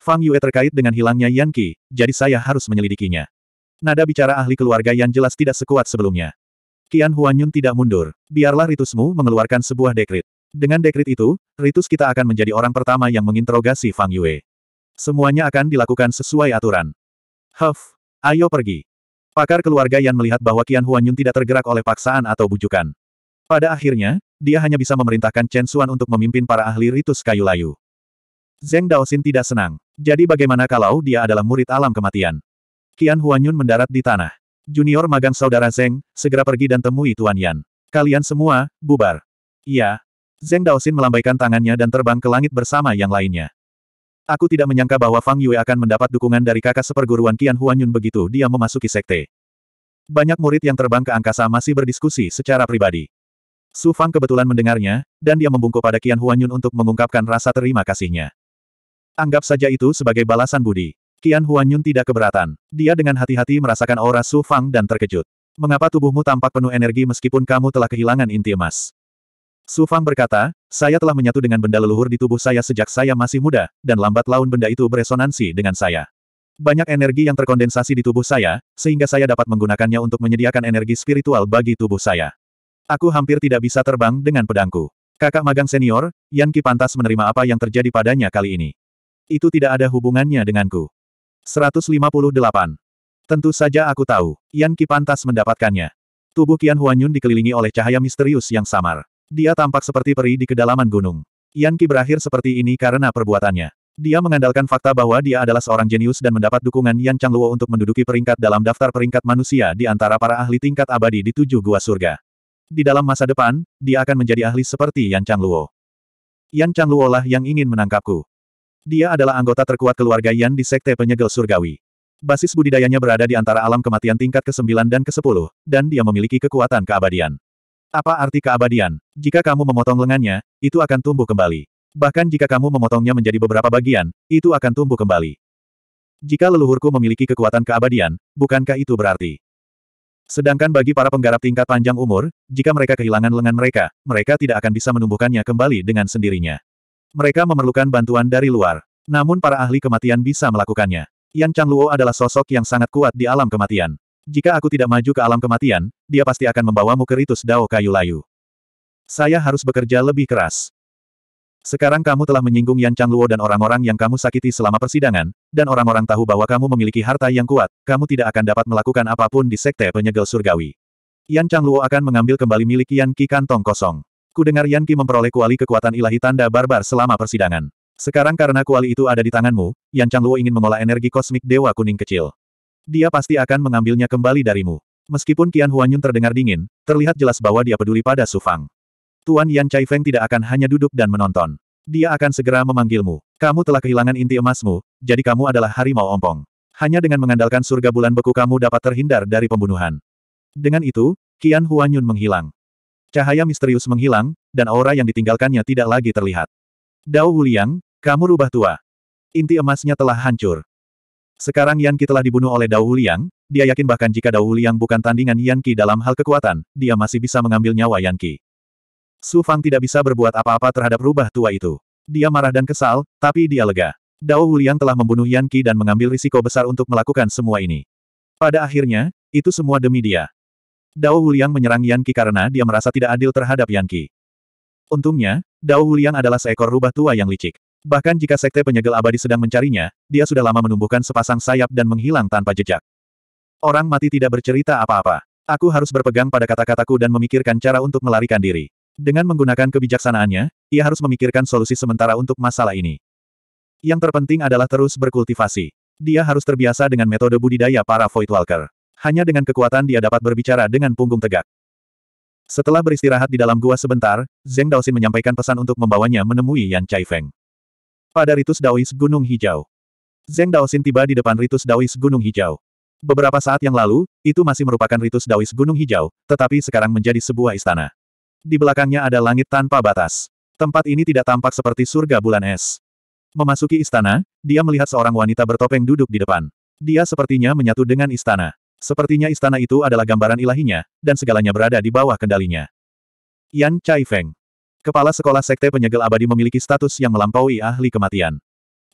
Fang Yue terkait dengan hilangnya Yan Qi, jadi saya harus menyelidikinya. Nada bicara ahli keluarga yang jelas tidak sekuat sebelumnya. Qian Huanyun tidak mundur. Biarlah ritusmu mengeluarkan sebuah dekrit. Dengan dekrit itu, ritus kita akan menjadi orang pertama yang menginterogasi Fang Yue. Semuanya akan dilakukan sesuai aturan. Huff, ayo pergi. Pakar keluarga yang melihat bahwa Qian Huanyun tidak tergerak oleh paksaan atau bujukan. Pada akhirnya, dia hanya bisa memerintahkan Chen Xuan untuk memimpin para ahli ritus kayu layu. Zeng Daosin tidak senang. Jadi bagaimana kalau dia adalah murid alam kematian? Qian Huanyun mendarat di tanah. Junior magang saudara Zeng, segera pergi dan temui Tuan Yan. Kalian semua, bubar. Iya. Zeng Daosin melambaikan tangannya dan terbang ke langit bersama yang lainnya. Aku tidak menyangka bahwa Fang Yue akan mendapat dukungan dari kakak seperguruan Qian Huanyun begitu dia memasuki sekte. Banyak murid yang terbang ke angkasa masih berdiskusi secara pribadi. Su Fang kebetulan mendengarnya, dan dia membungkuk pada Qian Huanyun untuk mengungkapkan rasa terima kasihnya. Anggap saja itu sebagai balasan budi. Qian Huanyun tidak keberatan. Dia dengan hati-hati merasakan aura Su Fang dan terkejut. Mengapa tubuhmu tampak penuh energi meskipun kamu telah kehilangan inti emas? Su Fang berkata, saya telah menyatu dengan benda leluhur di tubuh saya sejak saya masih muda, dan lambat laun benda itu beresonansi dengan saya. Banyak energi yang terkondensasi di tubuh saya, sehingga saya dapat menggunakannya untuk menyediakan energi spiritual bagi tubuh saya. Aku hampir tidak bisa terbang dengan pedangku. Kakak magang senior, Yan Ki pantas menerima apa yang terjadi padanya kali ini. Itu tidak ada hubungannya denganku. 158. Tentu saja aku tahu, Yan Qi pantas mendapatkannya. Tubuh Qian Huanyun dikelilingi oleh cahaya misterius yang samar. Dia tampak seperti peri di kedalaman gunung. Yan Ki berakhir seperti ini karena perbuatannya. Dia mengandalkan fakta bahwa dia adalah seorang jenius dan mendapat dukungan Yan Changluo untuk menduduki peringkat dalam daftar peringkat manusia di antara para ahli tingkat abadi di tujuh gua surga. Di dalam masa depan, dia akan menjadi ahli seperti Yan Changluo. Yan Changluo lah yang ingin menangkapku. Dia adalah anggota terkuat keluarga Yan di Sekte Penyegel Surgawi. Basis budidayanya berada di antara alam kematian tingkat ke-9 dan ke-10, dan dia memiliki kekuatan keabadian. Apa arti keabadian? Jika kamu memotong lengannya, itu akan tumbuh kembali. Bahkan jika kamu memotongnya menjadi beberapa bagian, itu akan tumbuh kembali. Jika leluhurku memiliki kekuatan keabadian, bukankah itu berarti? Sedangkan bagi para penggarap tingkat panjang umur, jika mereka kehilangan lengan mereka, mereka tidak akan bisa menumbuhkannya kembali dengan sendirinya. Mereka memerlukan bantuan dari luar. Namun para ahli kematian bisa melakukannya. Yan Changluo adalah sosok yang sangat kuat di alam kematian. Jika aku tidak maju ke alam kematian, dia pasti akan membawamu ke ritus Dao Kayu Layu. Saya harus bekerja lebih keras. Sekarang kamu telah menyinggung Yan Changluo dan orang-orang yang kamu sakiti selama persidangan, dan orang-orang tahu bahwa kamu memiliki harta yang kuat, kamu tidak akan dapat melakukan apapun di Sekte Penyegel Surgawi. Yan Changluo akan mengambil kembali milik Yan Qi kantong kosong. Kudengar Yan Qi memperoleh kuali kekuatan ilahi tanda barbar selama persidangan. Sekarang karena kuali itu ada di tanganmu, Yan Changluo ingin mengolah energi kosmik Dewa Kuning kecil. Dia pasti akan mengambilnya kembali darimu. Meskipun Qian Huanyun terdengar dingin, terlihat jelas bahwa dia peduli pada Su Fang. Tuan Yan Chai Feng tidak akan hanya duduk dan menonton. Dia akan segera memanggilmu. Kamu telah kehilangan inti emasmu, jadi kamu adalah harimau ompong. Hanya dengan mengandalkan surga bulan beku kamu dapat terhindar dari pembunuhan. Dengan itu, Qian Huanyun menghilang. Cahaya misterius menghilang, dan aura yang ditinggalkannya tidak lagi terlihat. Dao Wuliang, kamu rubah tua. Inti emasnya telah hancur. Sekarang Yan Qi telah dibunuh oleh Dao Wuliang, dia yakin bahkan jika Dao Wuliang bukan tandingan Yan Qi dalam hal kekuatan, dia masih bisa mengambil nyawa Yan Qi. Su Fang tidak bisa berbuat apa-apa terhadap rubah tua itu. Dia marah dan kesal, tapi dia lega. Dao Wuliang telah membunuh Yan Qi dan mengambil risiko besar untuk melakukan semua ini. Pada akhirnya, itu semua demi dia. Dao Wuliang menyerang Yan Qi karena dia merasa tidak adil terhadap Yan Qi. Untungnya, Dao Wuliang adalah seekor rubah tua yang licik. Bahkan jika sekte penyegel abadi sedang mencarinya, dia sudah lama menumbuhkan sepasang sayap dan menghilang tanpa jejak. Orang mati tidak bercerita apa-apa. Aku harus berpegang pada kata-kataku dan memikirkan cara untuk melarikan diri. Dengan menggunakan kebijaksanaannya, ia harus memikirkan solusi sementara untuk masalah ini. Yang terpenting adalah terus berkultivasi. Dia harus terbiasa dengan metode budidaya para Voidwalker. Hanya dengan kekuatan dia dapat berbicara dengan punggung tegak. Setelah beristirahat di dalam gua sebentar, Zeng Daoxin menyampaikan pesan untuk membawanya menemui Yan Feng. Pada Ritus Daois Gunung Hijau. Zeng Daoxin tiba di depan Ritus Daois Gunung Hijau. Beberapa saat yang lalu, itu masih merupakan Ritus Daois Gunung Hijau, tetapi sekarang menjadi sebuah istana. Di belakangnya ada langit tanpa batas. Tempat ini tidak tampak seperti surga bulan es. Memasuki istana, dia melihat seorang wanita bertopeng duduk di depan. Dia sepertinya menyatu dengan istana. Sepertinya istana itu adalah gambaran ilahinya, dan segalanya berada di bawah kendalinya. Yan Chai Feng. Kepala sekolah sekte penyegel abadi memiliki status yang melampaui ahli kematian.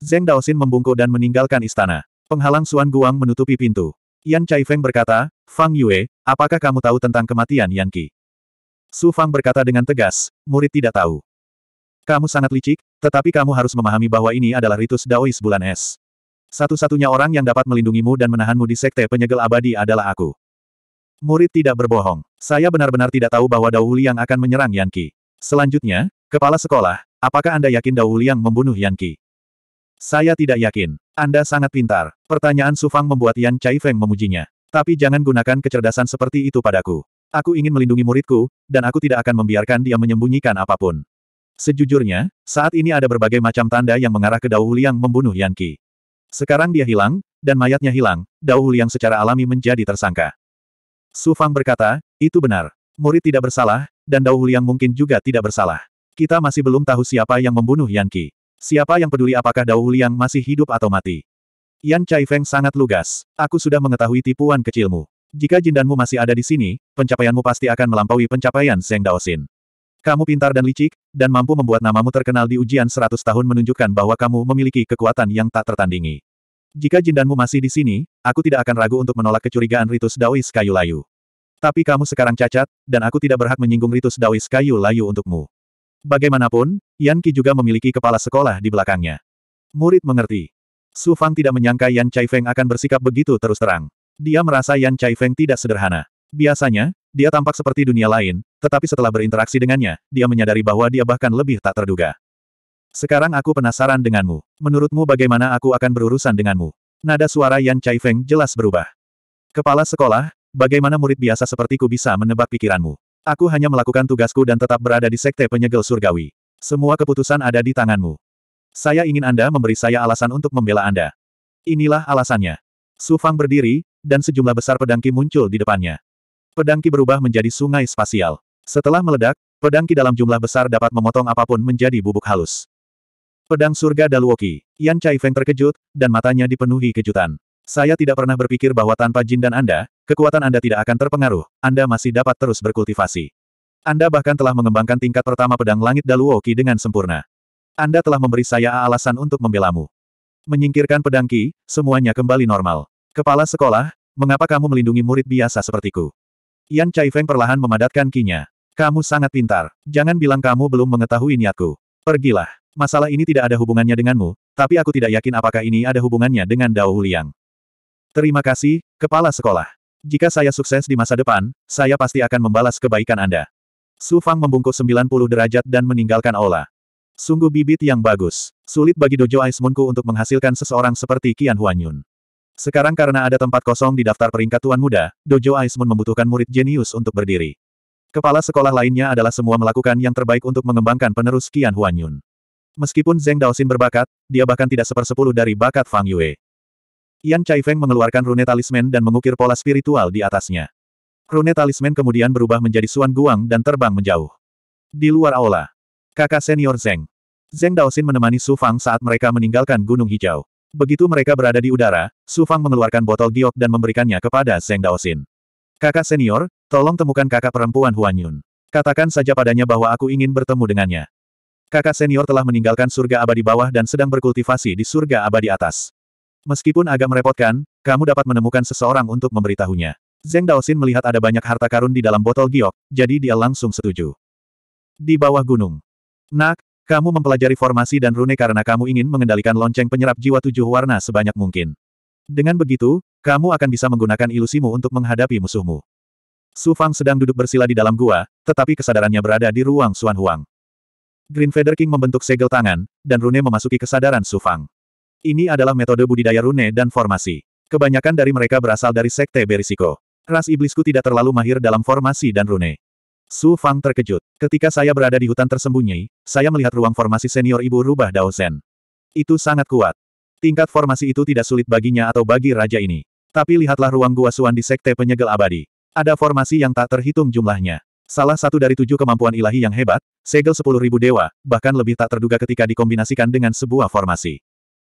Zeng Daosin membungkuk dan meninggalkan istana. Penghalang Suan Guang menutupi pintu. Yan Chai Feng berkata, Fang Yue, apakah kamu tahu tentang kematian Yan Qi? Su Fang berkata dengan tegas, murid tidak tahu. Kamu sangat licik, tetapi kamu harus memahami bahwa ini adalah ritus Daois bulan es. Satu-satunya orang yang dapat melindungimu dan menahanmu di Sekte Penyegel Abadi adalah aku. Murid tidak berbohong. Saya benar-benar tidak tahu bahwa Dao Liang akan menyerang Yan Selanjutnya, Kepala Sekolah, apakah Anda yakin Dao Liang membunuh Yan Saya tidak yakin. Anda sangat pintar. Pertanyaan Sufang membuat Yan Chai Feng memujinya. Tapi jangan gunakan kecerdasan seperti itu padaku. Aku ingin melindungi muridku, dan aku tidak akan membiarkan dia menyembunyikan apapun. Sejujurnya, saat ini ada berbagai macam tanda yang mengarah ke Dao Liang membunuh Yan sekarang dia hilang, dan mayatnya hilang, Dao Huliang secara alami menjadi tersangka. Su Fang berkata, itu benar. Murid tidak bersalah, dan Dao Huliang mungkin juga tidak bersalah. Kita masih belum tahu siapa yang membunuh Yan Qi. Siapa yang peduli apakah Dao Huliang masih hidup atau mati. Yan Chai Feng sangat lugas. Aku sudah mengetahui tipuan kecilmu. Jika jindanmu masih ada di sini, pencapaianmu pasti akan melampaui pencapaian Zheng Daosin. Kamu pintar dan licik, dan mampu membuat namamu terkenal di ujian seratus tahun menunjukkan bahwa kamu memiliki kekuatan yang tak tertandingi. Jika jindanmu masih di sini, aku tidak akan ragu untuk menolak kecurigaan ritus Daois kayu layu. Tapi kamu sekarang cacat, dan aku tidak berhak menyinggung ritus Daois kayu layu untukmu. Bagaimanapun, Yan Qi juga memiliki kepala sekolah di belakangnya. Murid mengerti. Su Fang tidak menyangka Yan Chai Feng akan bersikap begitu terus terang. Dia merasa Yan Chai Feng tidak sederhana. Biasanya, dia tampak seperti dunia lain, tetapi setelah berinteraksi dengannya, dia menyadari bahwa dia bahkan lebih tak terduga. Sekarang aku penasaran denganmu. Menurutmu bagaimana aku akan berurusan denganmu? Nada suara Yan Feng jelas berubah. Kepala sekolah, bagaimana murid biasa sepertiku bisa menebak pikiranmu? Aku hanya melakukan tugasku dan tetap berada di sekte penyegel surgawi. Semua keputusan ada di tanganmu. Saya ingin Anda memberi saya alasan untuk membela Anda. Inilah alasannya. Su Fang berdiri, dan sejumlah besar pedangki muncul di depannya. Pedang Ki berubah menjadi sungai spasial. Setelah meledak, pedang Ki dalam jumlah besar dapat memotong apapun menjadi bubuk halus. Pedang surga Daluoki. Yan Feng terkejut, dan matanya dipenuhi kejutan. Saya tidak pernah berpikir bahwa tanpa jin dan Anda, kekuatan Anda tidak akan terpengaruh, Anda masih dapat terus berkultivasi. Anda bahkan telah mengembangkan tingkat pertama pedang langit Daluoki dengan sempurna. Anda telah memberi saya alasan untuk membelamu. Menyingkirkan pedang Ki, semuanya kembali normal. Kepala sekolah, mengapa kamu melindungi murid biasa sepertiku? Yan Feng perlahan memadatkan kinya. Kamu sangat pintar. Jangan bilang kamu belum mengetahui niatku. Pergilah. Masalah ini tidak ada hubungannya denganmu, tapi aku tidak yakin apakah ini ada hubungannya dengan Dao Huliang. Terima kasih, Kepala Sekolah. Jika saya sukses di masa depan, saya pasti akan membalas kebaikan Anda. Su Fang membungkuk 90 derajat dan meninggalkan aula. Sungguh bibit yang bagus. Sulit bagi Dojo Ice Moonku untuk menghasilkan seseorang seperti Qian Huanyun. Sekarang karena ada tempat kosong di daftar peringkat Tuan Muda, Dojo Aismun membutuhkan murid jenius untuk berdiri. Kepala sekolah lainnya adalah semua melakukan yang terbaik untuk mengembangkan penerus Qian Huanyun. Meskipun Zeng Daosin berbakat, dia bahkan tidak sepersepuluh dari bakat Fang Yue. Yan Feng mengeluarkan rune talisman dan mengukir pola spiritual di atasnya. Rune talisman kemudian berubah menjadi Suan Guang dan terbang menjauh. Di luar aula, kakak senior Zeng. Zeng Daosin menemani Su Fang saat mereka meninggalkan Gunung Hijau. Begitu mereka berada di udara, Su Fang mengeluarkan botol giok dan memberikannya kepada Zeng Daosin. Kakak senior, tolong temukan kakak perempuan Huan Yun. Katakan saja padanya bahwa aku ingin bertemu dengannya. Kakak senior telah meninggalkan surga abadi bawah dan sedang berkultivasi di surga abadi atas. Meskipun agak merepotkan, kamu dapat menemukan seseorang untuk memberitahunya. Zeng Daosin melihat ada banyak harta karun di dalam botol giok, jadi dia langsung setuju. Di bawah gunung. Nak, kamu mempelajari formasi dan rune karena kamu ingin mengendalikan lonceng penyerap jiwa tujuh warna sebanyak mungkin. Dengan begitu, kamu akan bisa menggunakan ilusimu untuk menghadapi musuhmu. Su Fang sedang duduk bersila di dalam gua, tetapi kesadarannya berada di ruang Suan Huang. Green Feather King membentuk segel tangan, dan rune memasuki kesadaran Su Fang. Ini adalah metode budidaya rune dan formasi. Kebanyakan dari mereka berasal dari sekte Berisiko. Ras iblisku tidak terlalu mahir dalam formasi dan rune. Su Fang terkejut. Ketika saya berada di hutan tersembunyi, saya melihat ruang formasi senior ibu rubah Dao Zhen. Itu sangat kuat. Tingkat formasi itu tidak sulit baginya atau bagi raja ini. Tapi lihatlah ruang gua suan di sekte penyegel abadi. Ada formasi yang tak terhitung jumlahnya. Salah satu dari tujuh kemampuan ilahi yang hebat, segel sepuluh ribu dewa, bahkan lebih tak terduga ketika dikombinasikan dengan sebuah formasi.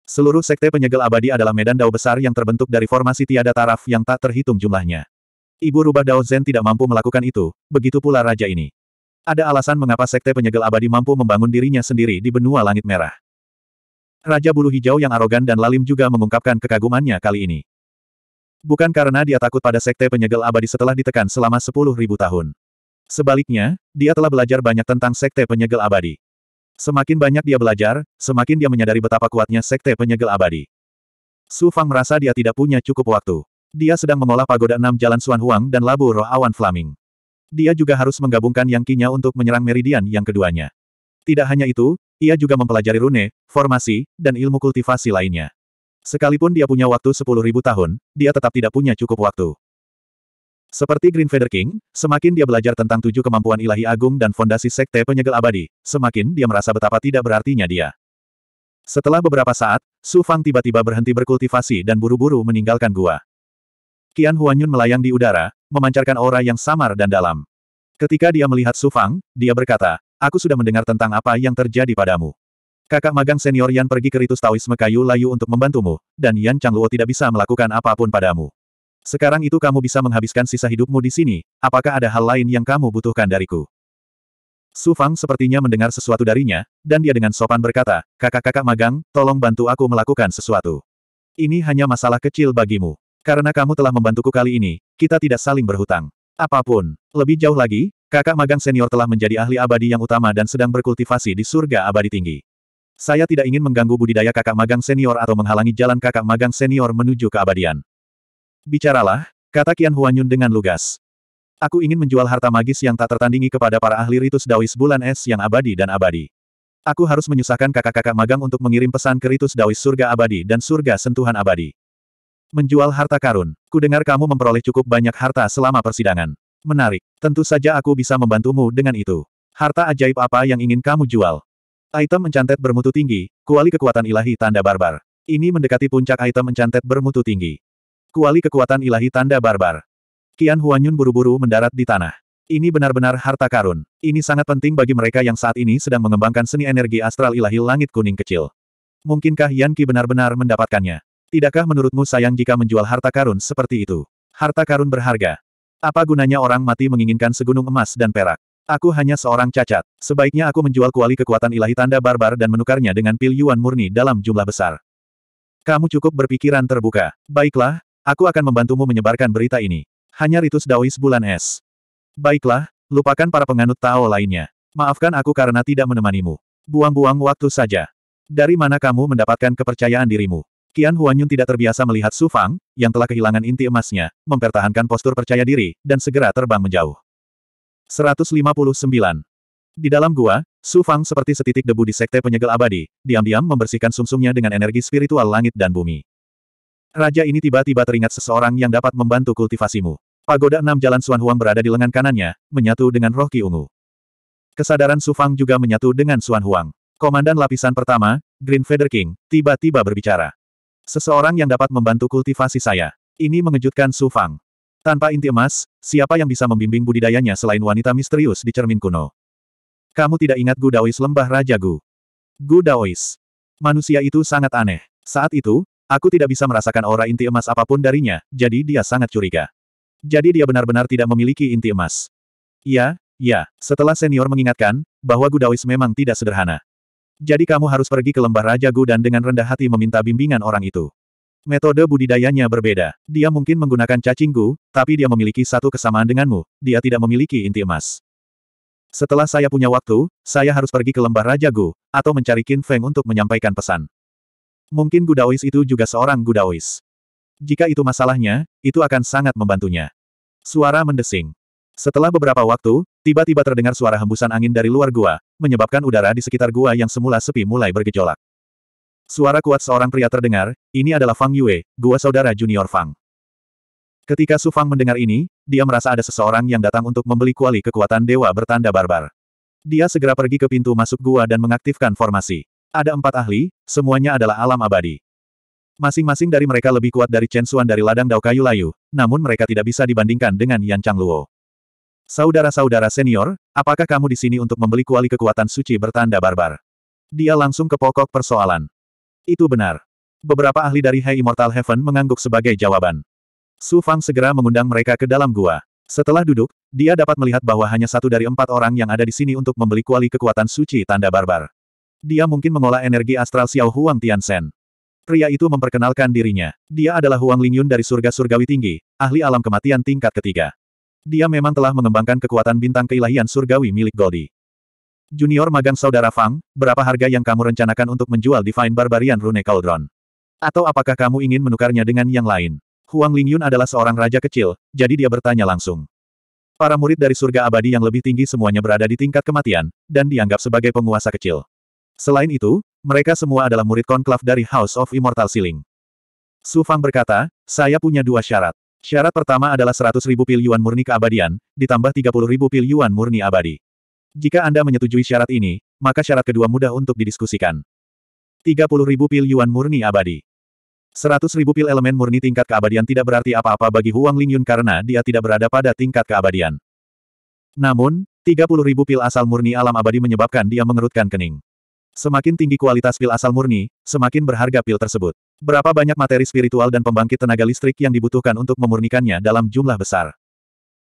Seluruh sekte penyegel abadi adalah medan dao besar yang terbentuk dari formasi tiada taraf yang tak terhitung jumlahnya. Ibu rubah Dao Zen tidak mampu melakukan itu, begitu pula raja ini. Ada alasan mengapa sekte penyegel abadi mampu membangun dirinya sendiri di benua langit merah. Raja bulu hijau yang arogan dan lalim juga mengungkapkan kekagumannya kali ini. Bukan karena dia takut pada sekte penyegel abadi setelah ditekan selama sepuluh ribu tahun. Sebaliknya, dia telah belajar banyak tentang sekte penyegel abadi. Semakin banyak dia belajar, semakin dia menyadari betapa kuatnya sekte penyegel abadi. Su Fang merasa dia tidak punya cukup waktu. Dia sedang mengolah pagoda enam jalan Suan Huang dan labu roh awan Flaming. Dia juga harus menggabungkan yang kinya untuk menyerang meridian yang keduanya. Tidak hanya itu, ia juga mempelajari rune, formasi, dan ilmu kultivasi lainnya. Sekalipun dia punya waktu sepuluh ribu tahun, dia tetap tidak punya cukup waktu. Seperti Green Feather King, semakin dia belajar tentang tujuh kemampuan ilahi agung dan fondasi sekte penyegel abadi, semakin dia merasa betapa tidak berartinya dia. Setelah beberapa saat, Su Fang tiba-tiba berhenti berkultivasi dan buru-buru meninggalkan gua. Qian Huanyun melayang di udara, memancarkan aura yang samar dan dalam. Ketika dia melihat Su Fang, dia berkata, aku sudah mendengar tentang apa yang terjadi padamu. Kakak magang senior Yan pergi ke ritus Taoisme kayu layu untuk membantumu, dan Yan Changluo tidak bisa melakukan apapun padamu. Sekarang itu kamu bisa menghabiskan sisa hidupmu di sini, apakah ada hal lain yang kamu butuhkan dariku? Su Fang sepertinya mendengar sesuatu darinya, dan dia dengan sopan berkata, kakak-kakak magang, tolong bantu aku melakukan sesuatu. Ini hanya masalah kecil bagimu. Karena kamu telah membantuku kali ini, kita tidak saling berhutang. Apapun, lebih jauh lagi, kakak magang senior telah menjadi ahli abadi yang utama dan sedang berkultivasi di surga abadi tinggi. Saya tidak ingin mengganggu budidaya kakak magang senior atau menghalangi jalan kakak magang senior menuju keabadian. Bicaralah, kata Qian Huanyun dengan lugas. Aku ingin menjual harta magis yang tak tertandingi kepada para ahli ritus Dawis bulan es yang abadi dan abadi. Aku harus menyusahkan kakak-kakak magang untuk mengirim pesan ke ritus Dawis surga abadi dan surga sentuhan abadi. Menjual harta karun. Kudengar kamu memperoleh cukup banyak harta selama persidangan. Menarik. Tentu saja aku bisa membantumu dengan itu. Harta ajaib apa yang ingin kamu jual? Item mencantet bermutu tinggi, kuali kekuatan ilahi tanda barbar. Ini mendekati puncak item mencantet bermutu tinggi. Kuali kekuatan ilahi tanda barbar. Kian Huanyun buru-buru mendarat di tanah. Ini benar-benar harta karun. Ini sangat penting bagi mereka yang saat ini sedang mengembangkan seni energi astral ilahi langit kuning kecil. Mungkinkah Yan Qi benar-benar mendapatkannya? Tidakkah menurutmu sayang jika menjual harta karun seperti itu? Harta karun berharga. Apa gunanya orang mati menginginkan segunung emas dan perak? Aku hanya seorang cacat. Sebaiknya aku menjual kuali kekuatan ilahi tanda barbar dan menukarnya dengan pil Yuan murni dalam jumlah besar. Kamu cukup berpikiran terbuka. Baiklah, aku akan membantumu menyebarkan berita ini. Hanya Ritus Daois bulan es. Baiklah, lupakan para penganut Tao lainnya. Maafkan aku karena tidak menemanimu. Buang-buang waktu saja. Dari mana kamu mendapatkan kepercayaan dirimu? Qian Huanyun tidak terbiasa melihat Su Fang, yang telah kehilangan inti emasnya, mempertahankan postur percaya diri, dan segera terbang menjauh. 159. Di dalam gua, Su Fang seperti setitik debu di sekte penyegel abadi, diam-diam membersihkan sumsumnya dengan energi spiritual langit dan bumi. Raja ini tiba-tiba teringat seseorang yang dapat membantu kultivasimu. Pagoda enam jalan Suan Huang berada di lengan kanannya, menyatu dengan roh Ki Ungu. Kesadaran Su Fang juga menyatu dengan Suan Huang. Komandan lapisan pertama, Green Feather King, tiba-tiba berbicara. Seseorang yang dapat membantu kultivasi saya. Ini mengejutkan Su Fang. Tanpa inti emas, siapa yang bisa membimbing budidayanya selain wanita misterius di cermin kuno? Kamu tidak ingat Gu Daois lembah Raja Gu? Gu Daois. Manusia itu sangat aneh. Saat itu, aku tidak bisa merasakan aura inti emas apapun darinya, jadi dia sangat curiga. Jadi dia benar-benar tidak memiliki inti emas. Ya, ya, setelah senior mengingatkan, bahwa Gu Daois memang tidak sederhana. Jadi kamu harus pergi ke lembah Raja Gu dan dengan rendah hati meminta bimbingan orang itu. Metode budidayanya berbeda. Dia mungkin menggunakan cacing gu, tapi dia memiliki satu kesamaan denganmu, dia tidak memiliki inti emas. Setelah saya punya waktu, saya harus pergi ke lembah Raja Gu, atau mencari Qin Feng untuk menyampaikan pesan. Mungkin Gudaois itu juga seorang Gudaois. Jika itu masalahnya, itu akan sangat membantunya. Suara mendesing. Setelah beberapa waktu, tiba-tiba terdengar suara hembusan angin dari luar gua, menyebabkan udara di sekitar gua yang semula sepi mulai bergejolak. Suara kuat seorang pria terdengar, ini adalah Fang Yue, gua saudara junior Fang. Ketika Su Fang mendengar ini, dia merasa ada seseorang yang datang untuk membeli kuali kekuatan dewa bertanda barbar. Dia segera pergi ke pintu masuk gua dan mengaktifkan formasi. Ada empat ahli, semuanya adalah alam abadi. Masing-masing dari mereka lebih kuat dari Chen Xuan dari ladang Dao Kayu Layu, namun mereka tidak bisa dibandingkan dengan Yan Chang Luo. Saudara-saudara senior, apakah kamu di sini untuk membeli kuali kekuatan suci bertanda barbar? Dia langsung ke pokok persoalan. Itu benar. Beberapa ahli dari High Immortal Heaven mengangguk sebagai jawaban. Su Fang segera mengundang mereka ke dalam gua. Setelah duduk, dia dapat melihat bahwa hanya satu dari empat orang yang ada di sini untuk membeli kuali kekuatan suci tanda barbar. Dia mungkin mengolah energi astral Xiao Huang Tian Shen. Pria itu memperkenalkan dirinya. Dia adalah Huang Lingyun dari surga surgawi tinggi, ahli alam kematian tingkat ketiga. Dia memang telah mengembangkan kekuatan bintang keilahian surgawi milik Goldie. Junior magang saudara Fang, berapa harga yang kamu rencanakan untuk menjual Divine Barbarian Rune Cauldron? Atau apakah kamu ingin menukarnya dengan yang lain? Huang Lingyun adalah seorang raja kecil, jadi dia bertanya langsung. Para murid dari surga abadi yang lebih tinggi semuanya berada di tingkat kematian, dan dianggap sebagai penguasa kecil. Selain itu, mereka semua adalah murid konklav dari House of Immortal Siling. Su Fang berkata, saya punya dua syarat. Syarat pertama adalah 100.000 pil yuan murni keabadian, ditambah 30.000 pil yuan murni abadi. Jika Anda menyetujui syarat ini, maka syarat kedua mudah untuk didiskusikan. 30.000 pil yuan murni abadi. 100.000 pil elemen murni tingkat keabadian tidak berarti apa-apa bagi Huang Lingyun karena dia tidak berada pada tingkat keabadian. Namun, 30.000 pil asal murni alam abadi menyebabkan dia mengerutkan kening. Semakin tinggi kualitas pil asal murni, semakin berharga pil tersebut. Berapa banyak materi spiritual dan pembangkit tenaga listrik yang dibutuhkan untuk memurnikannya dalam jumlah besar.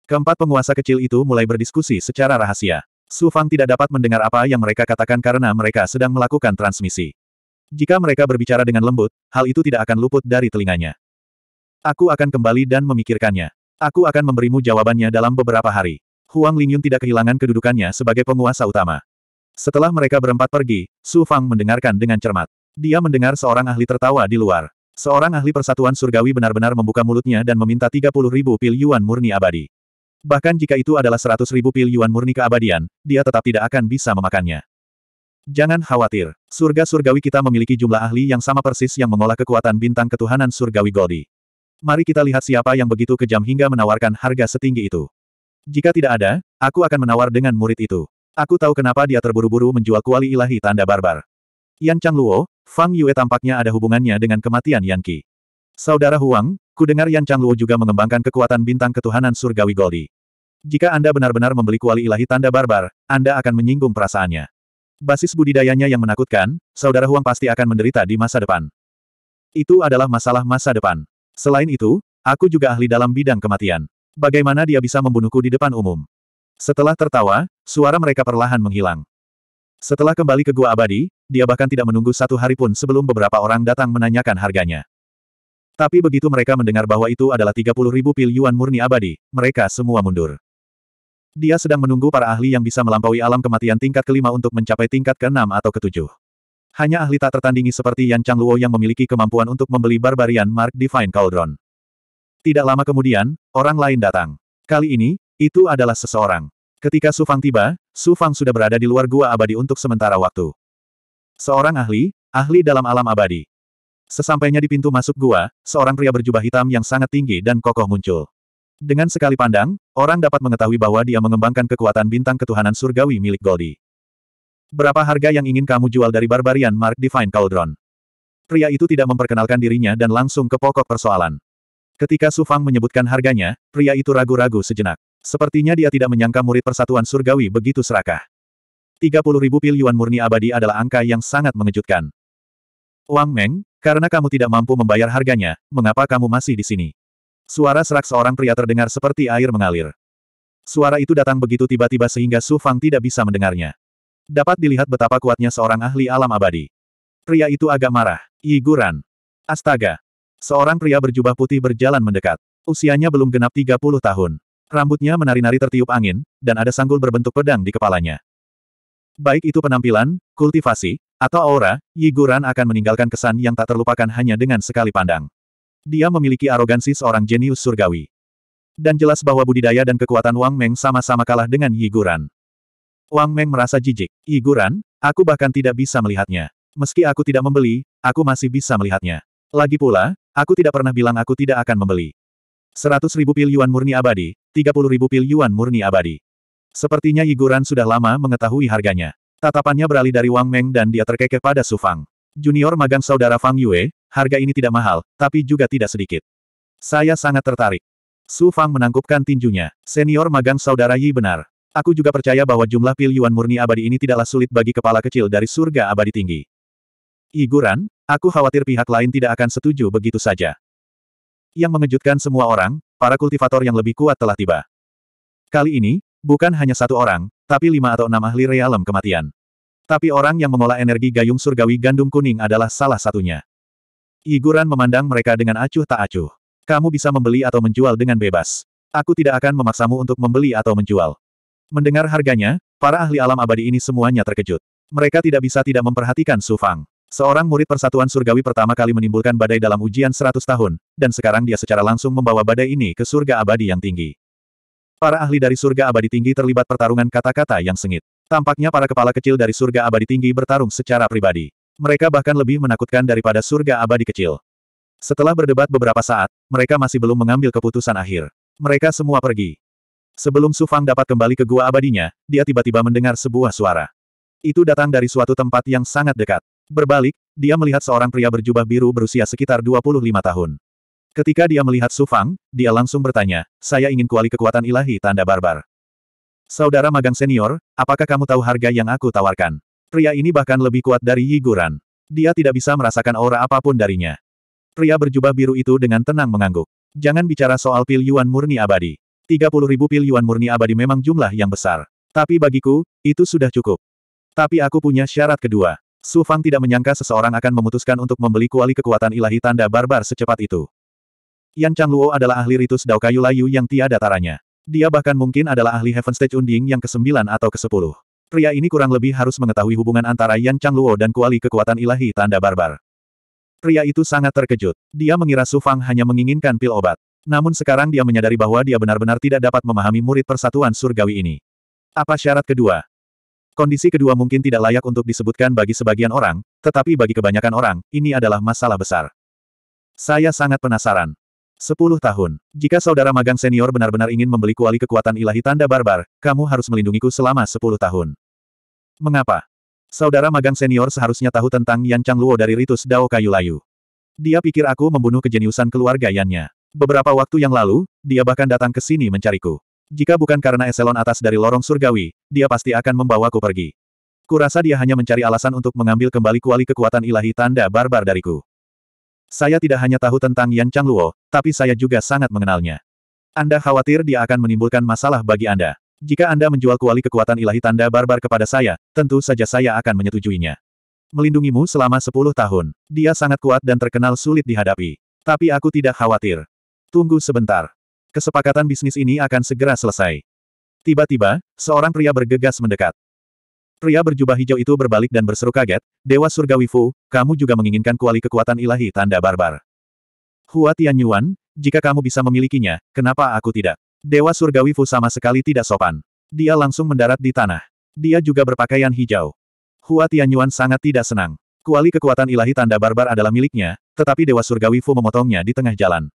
Keempat penguasa kecil itu mulai berdiskusi secara rahasia. Su Fang tidak dapat mendengar apa yang mereka katakan karena mereka sedang melakukan transmisi. Jika mereka berbicara dengan lembut, hal itu tidak akan luput dari telinganya. Aku akan kembali dan memikirkannya. Aku akan memberimu jawabannya dalam beberapa hari. Huang Lingyun tidak kehilangan kedudukannya sebagai penguasa utama. Setelah mereka berempat pergi, Su Fang mendengarkan dengan cermat. Dia mendengar seorang ahli tertawa di luar. Seorang ahli persatuan surgawi benar-benar membuka mulutnya dan meminta 30 ribu pil yuan murni abadi. Bahkan jika itu adalah 100 ribu pil yuan murni keabadian, dia tetap tidak akan bisa memakannya. Jangan khawatir, surga surgawi kita memiliki jumlah ahli yang sama persis yang mengolah kekuatan bintang ketuhanan surgawi Goldi. Mari kita lihat siapa yang begitu kejam hingga menawarkan harga setinggi itu. Jika tidak ada, aku akan menawar dengan murid itu. Aku tahu kenapa dia terburu-buru menjual kuali ilahi tanda barbar. Yan Changluo, Fang Yue tampaknya ada hubungannya dengan kematian Yan Qi. Saudara Huang, kudengar Yan Changluo juga mengembangkan kekuatan bintang ketuhanan surgawi Goldi. Jika Anda benar-benar membeli kuali ilahi tanda barbar, Anda akan menyinggung perasaannya. Basis budidayanya yang menakutkan, saudara Huang pasti akan menderita di masa depan. Itu adalah masalah masa depan. Selain itu, aku juga ahli dalam bidang kematian. Bagaimana dia bisa membunuhku di depan umum? Setelah tertawa, suara mereka perlahan menghilang. Setelah kembali ke gua abadi, dia bahkan tidak menunggu satu hari pun sebelum beberapa orang datang menanyakan harganya. Tapi begitu mereka mendengar bahwa itu adalah 30 ribu pil yuan murni abadi, mereka semua mundur. Dia sedang menunggu para ahli yang bisa melampaui alam kematian tingkat kelima untuk mencapai tingkat keenam atau ketujuh. Hanya ahli tak tertandingi seperti Yan Chang Luo yang memiliki kemampuan untuk membeli Barbarian Mark Divine Cauldron. Tidak lama kemudian, orang lain datang. Kali ini, itu adalah seseorang. Ketika Su Fang tiba, Su Fang sudah berada di luar gua abadi untuk sementara waktu. Seorang ahli, ahli dalam alam abadi. Sesampainya di pintu masuk gua, seorang pria berjubah hitam yang sangat tinggi dan kokoh muncul. Dengan sekali pandang, orang dapat mengetahui bahwa dia mengembangkan kekuatan bintang ketuhanan surgawi milik Goldie. Berapa harga yang ingin kamu jual dari Barbarian Mark Divine Cauldron? Pria itu tidak memperkenalkan dirinya dan langsung ke pokok persoalan. Ketika Sufang menyebutkan harganya, pria itu ragu-ragu sejenak. Sepertinya dia tidak menyangka murid persatuan surgawi begitu serakah. 30 ribu pil yuan murni abadi adalah angka yang sangat mengejutkan. Wang Meng, karena kamu tidak mampu membayar harganya, mengapa kamu masih di sini? Suara serak seorang pria terdengar seperti air mengalir. Suara itu datang begitu tiba-tiba sehingga Su Fang tidak bisa mendengarnya. Dapat dilihat betapa kuatnya seorang ahli alam abadi. Pria itu agak marah. Iguran. Astaga. Seorang pria berjubah putih berjalan mendekat. Usianya belum genap 30 tahun. Rambutnya menari-nari tertiup angin, dan ada sanggul berbentuk pedang di kepalanya. Baik itu penampilan, kultivasi, atau aura, Yiguran akan meninggalkan kesan yang tak terlupakan hanya dengan sekali pandang. Dia memiliki arogansi seorang jenius surgawi. Dan jelas bahwa budidaya dan kekuatan Wang Meng sama-sama kalah dengan Yiguran. Wang Meng merasa jijik. Yiguran, aku bahkan tidak bisa melihatnya. Meski aku tidak membeli, aku masih bisa melihatnya. Lagi pula, aku tidak pernah bilang aku tidak akan membeli. 100 ribu pil yuan murni abadi, 30 ribu pil yuan murni abadi. Sepertinya Yiguran sudah lama mengetahui harganya. Tatapannya beralih dari Wang Meng dan dia terkekeh pada Su Fang. Junior magang saudara Fang Yue, harga ini tidak mahal, tapi juga tidak sedikit. Saya sangat tertarik. Su Fang menangkupkan tinjunya. Senior magang saudara Yi benar. Aku juga percaya bahwa jumlah pil yuan murni abadi ini tidaklah sulit bagi kepala kecil dari surga abadi tinggi. Iguran, aku khawatir pihak lain tidak akan setuju begitu saja. Yang mengejutkan semua orang, para kultivator yang lebih kuat telah tiba. Kali ini, Bukan hanya satu orang, tapi lima atau enam ahli realem kematian. Tapi orang yang mengolah energi gayung surgawi gandum kuning adalah salah satunya. Iguran memandang mereka dengan acuh tak acuh. Kamu bisa membeli atau menjual dengan bebas. Aku tidak akan memaksamu untuk membeli atau menjual. Mendengar harganya, para ahli alam abadi ini semuanya terkejut. Mereka tidak bisa tidak memperhatikan Su Fang. Seorang murid persatuan surgawi pertama kali menimbulkan badai dalam ujian 100 tahun, dan sekarang dia secara langsung membawa badai ini ke surga abadi yang tinggi. Para ahli dari surga abadi tinggi terlibat pertarungan kata-kata yang sengit. Tampaknya para kepala kecil dari surga abadi tinggi bertarung secara pribadi. Mereka bahkan lebih menakutkan daripada surga abadi kecil. Setelah berdebat beberapa saat, mereka masih belum mengambil keputusan akhir. Mereka semua pergi. Sebelum Su Fang dapat kembali ke gua abadinya, dia tiba-tiba mendengar sebuah suara. Itu datang dari suatu tempat yang sangat dekat. Berbalik, dia melihat seorang pria berjubah biru berusia sekitar 25 tahun. Ketika dia melihat Su Fang, dia langsung bertanya, saya ingin kuali kekuatan ilahi tanda barbar. Saudara magang senior, apakah kamu tahu harga yang aku tawarkan? Pria ini bahkan lebih kuat dari Yi Guran. Dia tidak bisa merasakan aura apapun darinya. Pria berjubah biru itu dengan tenang mengangguk. Jangan bicara soal pil yuan murni abadi. 30 ribu pil yuan murni abadi memang jumlah yang besar. Tapi bagiku, itu sudah cukup. Tapi aku punya syarat kedua. Su Fang tidak menyangka seseorang akan memutuskan untuk membeli kuali kekuatan ilahi tanda barbar secepat itu. Yan Changluo adalah ahli ritus Dao Kayu Layu yang tiada taranya. Dia bahkan mungkin adalah ahli Heaven Stage Unding yang ke-9 atau ke-10. Pria ini kurang lebih harus mengetahui hubungan antara Yan Changluo dan kuali kekuatan ilahi tanda barbar. Pria itu sangat terkejut. Dia mengira Su Fang hanya menginginkan pil obat. Namun sekarang dia menyadari bahwa dia benar-benar tidak dapat memahami murid persatuan surgawi ini. Apa syarat kedua? Kondisi kedua mungkin tidak layak untuk disebutkan bagi sebagian orang, tetapi bagi kebanyakan orang, ini adalah masalah besar. Saya sangat penasaran. Sepuluh tahun. Jika saudara magang senior benar-benar ingin membeli kuali kekuatan ilahi tanda barbar, kamu harus melindungiku selama sepuluh tahun. Mengapa? Saudara magang senior seharusnya tahu tentang Yan Chang Luo dari ritus Dao Kayu Layu. Dia pikir aku membunuh kejeniusan keluarga Yannya. Beberapa waktu yang lalu, dia bahkan datang ke sini mencariku. Jika bukan karena eselon atas dari lorong surgawi, dia pasti akan membawaku pergi. Kurasa dia hanya mencari alasan untuk mengambil kembali kuali kekuatan ilahi tanda barbar dariku. Saya tidak hanya tahu tentang Yan Changluo, tapi saya juga sangat mengenalnya. Anda khawatir dia akan menimbulkan masalah bagi Anda. Jika Anda menjual kuali kekuatan ilahi tanda barbar kepada saya, tentu saja saya akan menyetujuinya. Melindungimu selama 10 tahun. Dia sangat kuat dan terkenal sulit dihadapi. Tapi aku tidak khawatir. Tunggu sebentar. Kesepakatan bisnis ini akan segera selesai. Tiba-tiba, seorang pria bergegas mendekat. Pria berjubah hijau itu berbalik dan berseru kaget, Dewa Surgawi Fu, kamu juga menginginkan kuali kekuatan ilahi tanda barbar. Hua Tianyuan, jika kamu bisa memilikinya, kenapa aku tidak? Dewa Surgawi Fu sama sekali tidak sopan. Dia langsung mendarat di tanah. Dia juga berpakaian hijau. Hua Tianyuan sangat tidak senang. Kuali kekuatan ilahi tanda barbar adalah miliknya, tetapi Dewa Surgawi Fu memotongnya di tengah jalan.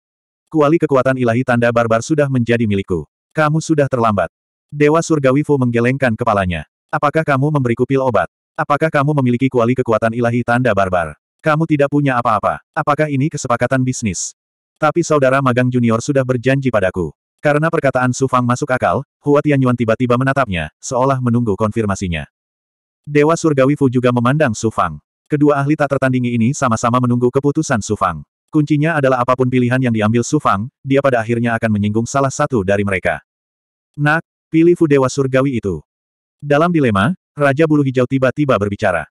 Kuali kekuatan ilahi tanda barbar sudah menjadi milikku. Kamu sudah terlambat. Dewa Surgawi Fu menggelengkan kepalanya. Apakah kamu memberiku pil obat? Apakah kamu memiliki kuali kekuatan ilahi tanda barbar? Kamu tidak punya apa-apa. Apakah ini kesepakatan bisnis? Tapi saudara magang junior sudah berjanji padaku. Karena perkataan Su Fang masuk akal, Hua Tianyuan tiba-tiba menatapnya, seolah menunggu konfirmasinya. Dewa Surgawi Fu juga memandang Su Fang. Kedua ahli tak tertandingi ini sama-sama menunggu keputusan Su Fang. Kuncinya adalah apapun pilihan yang diambil Su Fang, dia pada akhirnya akan menyinggung salah satu dari mereka. Nak, pilih Fu Dewa Surgawi itu. Dalam dilema, Raja Bulu Hijau tiba-tiba berbicara.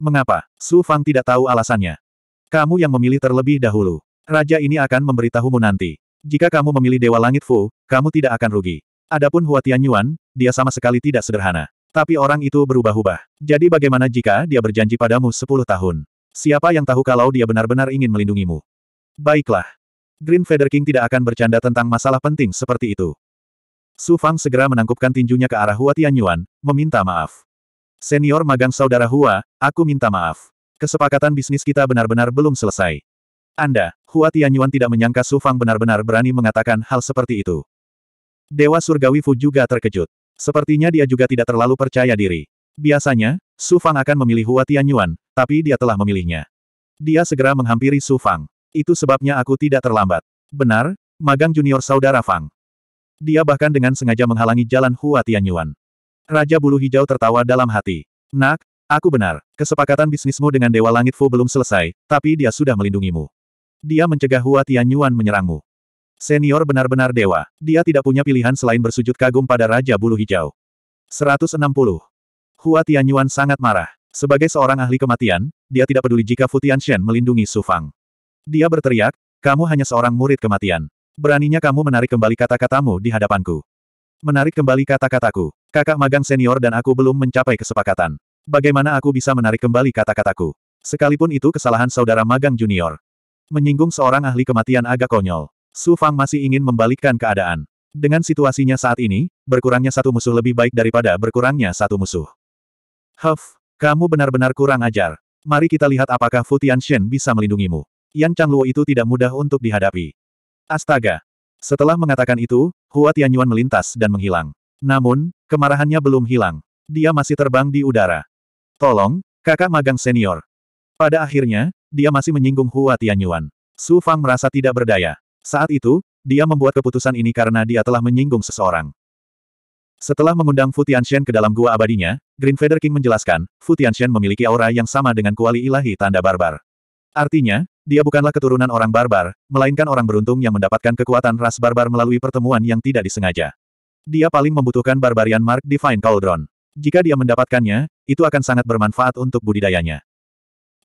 Mengapa? Su Fang tidak tahu alasannya. Kamu yang memilih terlebih dahulu. Raja ini akan memberitahumu nanti. Jika kamu memilih Dewa Langit Fu, kamu tidak akan rugi. Adapun Huatian Yuan, dia sama sekali tidak sederhana. Tapi orang itu berubah-ubah. Jadi bagaimana jika dia berjanji padamu sepuluh tahun? Siapa yang tahu kalau dia benar-benar ingin melindungimu? Baiklah. Green Feather King tidak akan bercanda tentang masalah penting seperti itu. Su Fang segera menangkupkan tinjunya ke arah Hua Tianyuan, meminta maaf. Senior magang saudara Hua, aku minta maaf. Kesepakatan bisnis kita benar-benar belum selesai. Anda, Hua Tianyuan tidak menyangka Su Fang benar-benar berani mengatakan hal seperti itu. Dewa Surgawi Fu juga terkejut. Sepertinya dia juga tidak terlalu percaya diri. Biasanya, Su Fang akan memilih Hua Tianyuan, tapi dia telah memilihnya. Dia segera menghampiri Su Fang. Itu sebabnya aku tidak terlambat. Benar, magang junior saudara Fang. Dia bahkan dengan sengaja menghalangi jalan Hua Tianyuan. Raja Bulu Hijau tertawa dalam hati. Nak, aku benar. Kesepakatan bisnismu dengan Dewa Langit Fu belum selesai, tapi dia sudah melindungimu. Dia mencegah Hua Tianyuan menyerangmu. Senior benar-benar dewa. Dia tidak punya pilihan selain bersujud kagum pada Raja Bulu Hijau. 160. Hua Tianyuan sangat marah. Sebagai seorang ahli kematian, dia tidak peduli jika Fu Tianxian melindungi Su Fang. Dia berteriak, kamu hanya seorang murid kematian. Beraninya kamu menarik kembali kata-katamu di hadapanku. Menarik kembali kata-kataku. Kakak magang senior dan aku belum mencapai kesepakatan. Bagaimana aku bisa menarik kembali kata-kataku? Sekalipun itu kesalahan saudara magang junior. Menyinggung seorang ahli kematian agak konyol. Su Fang masih ingin membalikkan keadaan. Dengan situasinya saat ini, berkurangnya satu musuh lebih baik daripada berkurangnya satu musuh. Huff, kamu benar-benar kurang ajar. Mari kita lihat apakah Fu Tian Shen bisa melindungimu. Yan Chang Luo itu tidak mudah untuk dihadapi. Astaga! Setelah mengatakan itu, Hua Tianyuan melintas dan menghilang. Namun, kemarahannya belum hilang. Dia masih terbang di udara. Tolong, kakak magang senior. Pada akhirnya, dia masih menyinggung Hua Tianyuan. Su Fang merasa tidak berdaya. Saat itu, dia membuat keputusan ini karena dia telah menyinggung seseorang. Setelah mengundang Fu Tianxian ke dalam gua abadinya, Green Feather King menjelaskan, Fu Tianxian memiliki aura yang sama dengan kuali ilahi tanda barbar. Artinya, dia bukanlah keturunan orang barbar, melainkan orang beruntung yang mendapatkan kekuatan ras barbar melalui pertemuan yang tidak disengaja. Dia paling membutuhkan Barbarian Mark Divine Cauldron. Jika dia mendapatkannya, itu akan sangat bermanfaat untuk budidayanya.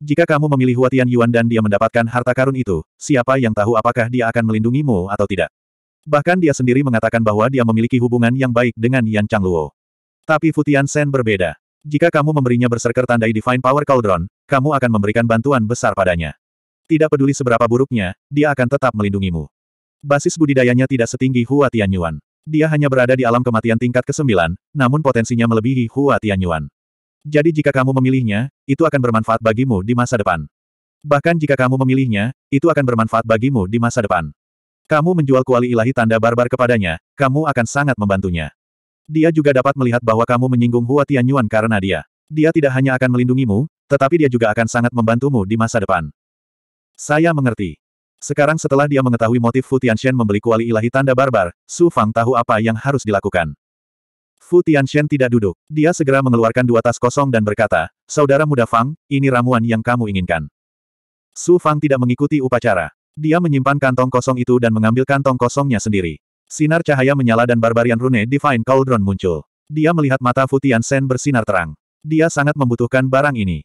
Jika kamu memilih Huatian Yuan dan dia mendapatkan harta karun itu, siapa yang tahu apakah dia akan melindungimu atau tidak. Bahkan dia sendiri mengatakan bahwa dia memiliki hubungan yang baik dengan Yan Chang Luo. Tapi Futian Sen berbeda. Jika kamu memberinya berserker tandai Divine Power Cauldron, kamu akan memberikan bantuan besar padanya. Tidak peduli seberapa buruknya, dia akan tetap melindungimu. Basis budidayanya tidak setinggi Hua Tianyuan. Dia hanya berada di alam kematian tingkat ke-9, namun potensinya melebihi Hua Tianyuan. Jadi jika kamu memilihnya, itu akan bermanfaat bagimu di masa depan. Bahkan jika kamu memilihnya, itu akan bermanfaat bagimu di masa depan. Kamu menjual kuali ilahi tanda barbar kepadanya, kamu akan sangat membantunya. Dia juga dapat melihat bahwa kamu menyinggung Hua Tianyuan karena dia. Dia tidak hanya akan melindungimu, tetapi dia juga akan sangat membantumu di masa depan. Saya mengerti. Sekarang setelah dia mengetahui motif Fu Tianxian membeli kuali ilahi tanda barbar, Su Fang tahu apa yang harus dilakukan. Fu Tianxian tidak duduk. Dia segera mengeluarkan dua tas kosong dan berkata, Saudara muda Fang, ini ramuan yang kamu inginkan. Su Fang tidak mengikuti upacara. Dia menyimpan kantong kosong itu dan mengambil kantong kosongnya sendiri. Sinar cahaya menyala dan Barbarian Rune Divine Cauldron muncul. Dia melihat mata Futian Sen bersinar terang. Dia sangat membutuhkan barang ini.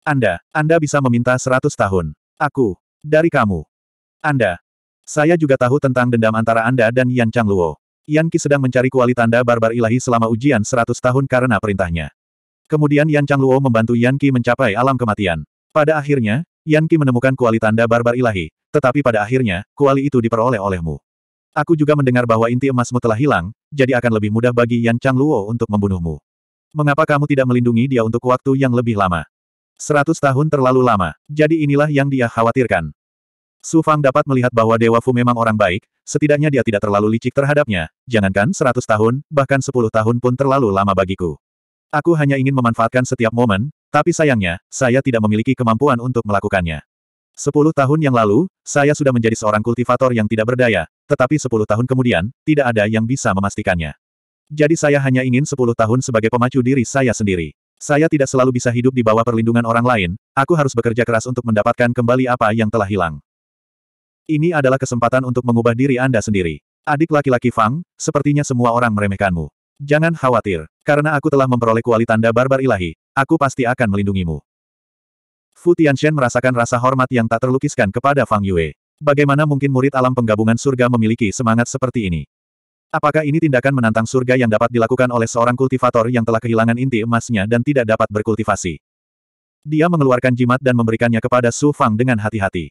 Anda, Anda bisa meminta seratus tahun. Aku, dari kamu. Anda. Saya juga tahu tentang dendam antara Anda dan Yan Chang Luo. Yan Qi sedang mencari kuali tanda barbar ilahi selama ujian seratus tahun karena perintahnya. Kemudian Yan Chang Luo membantu Yan Qi mencapai alam kematian. Pada akhirnya, Yan Qi menemukan kuali tanda barbar ilahi, tetapi pada akhirnya, kuali itu diperoleh olehmu. Aku juga mendengar bahwa inti emasmu telah hilang, jadi akan lebih mudah bagi Yan Chang Luo untuk membunuhmu. Mengapa kamu tidak melindungi dia untuk waktu yang lebih lama? Seratus tahun terlalu lama, jadi inilah yang dia khawatirkan. Su Fang dapat melihat bahwa Dewa Fu memang orang baik, setidaknya dia tidak terlalu licik terhadapnya, jangankan seratus tahun, bahkan sepuluh tahun pun terlalu lama bagiku. Aku hanya ingin memanfaatkan setiap momen, tapi sayangnya, saya tidak memiliki kemampuan untuk melakukannya. Sepuluh tahun yang lalu, saya sudah menjadi seorang kultivator yang tidak berdaya, tetapi sepuluh tahun kemudian, tidak ada yang bisa memastikannya. Jadi saya hanya ingin sepuluh tahun sebagai pemacu diri saya sendiri. Saya tidak selalu bisa hidup di bawah perlindungan orang lain, aku harus bekerja keras untuk mendapatkan kembali apa yang telah hilang. Ini adalah kesempatan untuk mengubah diri Anda sendiri. Adik laki-laki Fang, sepertinya semua orang meremehkanmu. Jangan khawatir, karena aku telah memperoleh kuali tanda barbar ilahi, aku pasti akan melindungimu. Fu Tianshen merasakan rasa hormat yang tak terlukiskan kepada Fang Yue. Bagaimana mungkin murid alam penggabungan surga memiliki semangat seperti ini? Apakah ini tindakan menantang surga yang dapat dilakukan oleh seorang kultivator yang telah kehilangan inti emasnya dan tidak dapat berkultivasi? Dia mengeluarkan jimat dan memberikannya kepada Su Fang dengan hati-hati.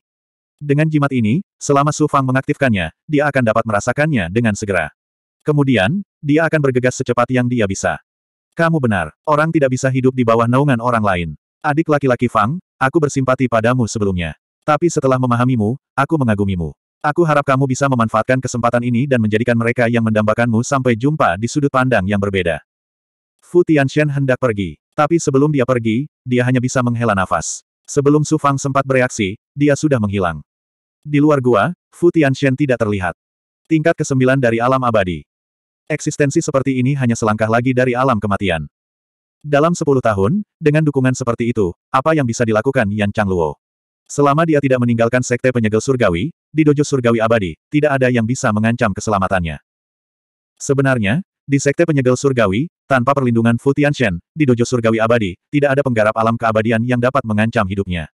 Dengan jimat ini, selama Su Fang mengaktifkannya, dia akan dapat merasakannya dengan segera. Kemudian, dia akan bergegas secepat yang dia bisa. Kamu benar, orang tidak bisa hidup di bawah naungan orang lain. Adik laki-laki Fang, aku bersimpati padamu sebelumnya. Tapi setelah memahamimu, aku mengagumimu. Aku harap kamu bisa memanfaatkan kesempatan ini dan menjadikan mereka yang mendambakanmu sampai jumpa di sudut pandang yang berbeda. Fu Tianxian hendak pergi. Tapi sebelum dia pergi, dia hanya bisa menghela nafas. Sebelum Su Fang sempat bereaksi, dia sudah menghilang. Di luar gua, Fu Tianxian tidak terlihat. Tingkat kesembilan dari alam abadi. Eksistensi seperti ini hanya selangkah lagi dari alam kematian. Dalam sepuluh tahun, dengan dukungan seperti itu, apa yang bisa dilakukan Yan Chang Luo? Selama dia tidak meninggalkan sekte penyegel surgawi, di dojo surgawi abadi, tidak ada yang bisa mengancam keselamatannya. Sebenarnya, di sekte penyegel surgawi, tanpa perlindungan Fu Tianshen, di dojo surgawi abadi, tidak ada penggarap alam keabadian yang dapat mengancam hidupnya.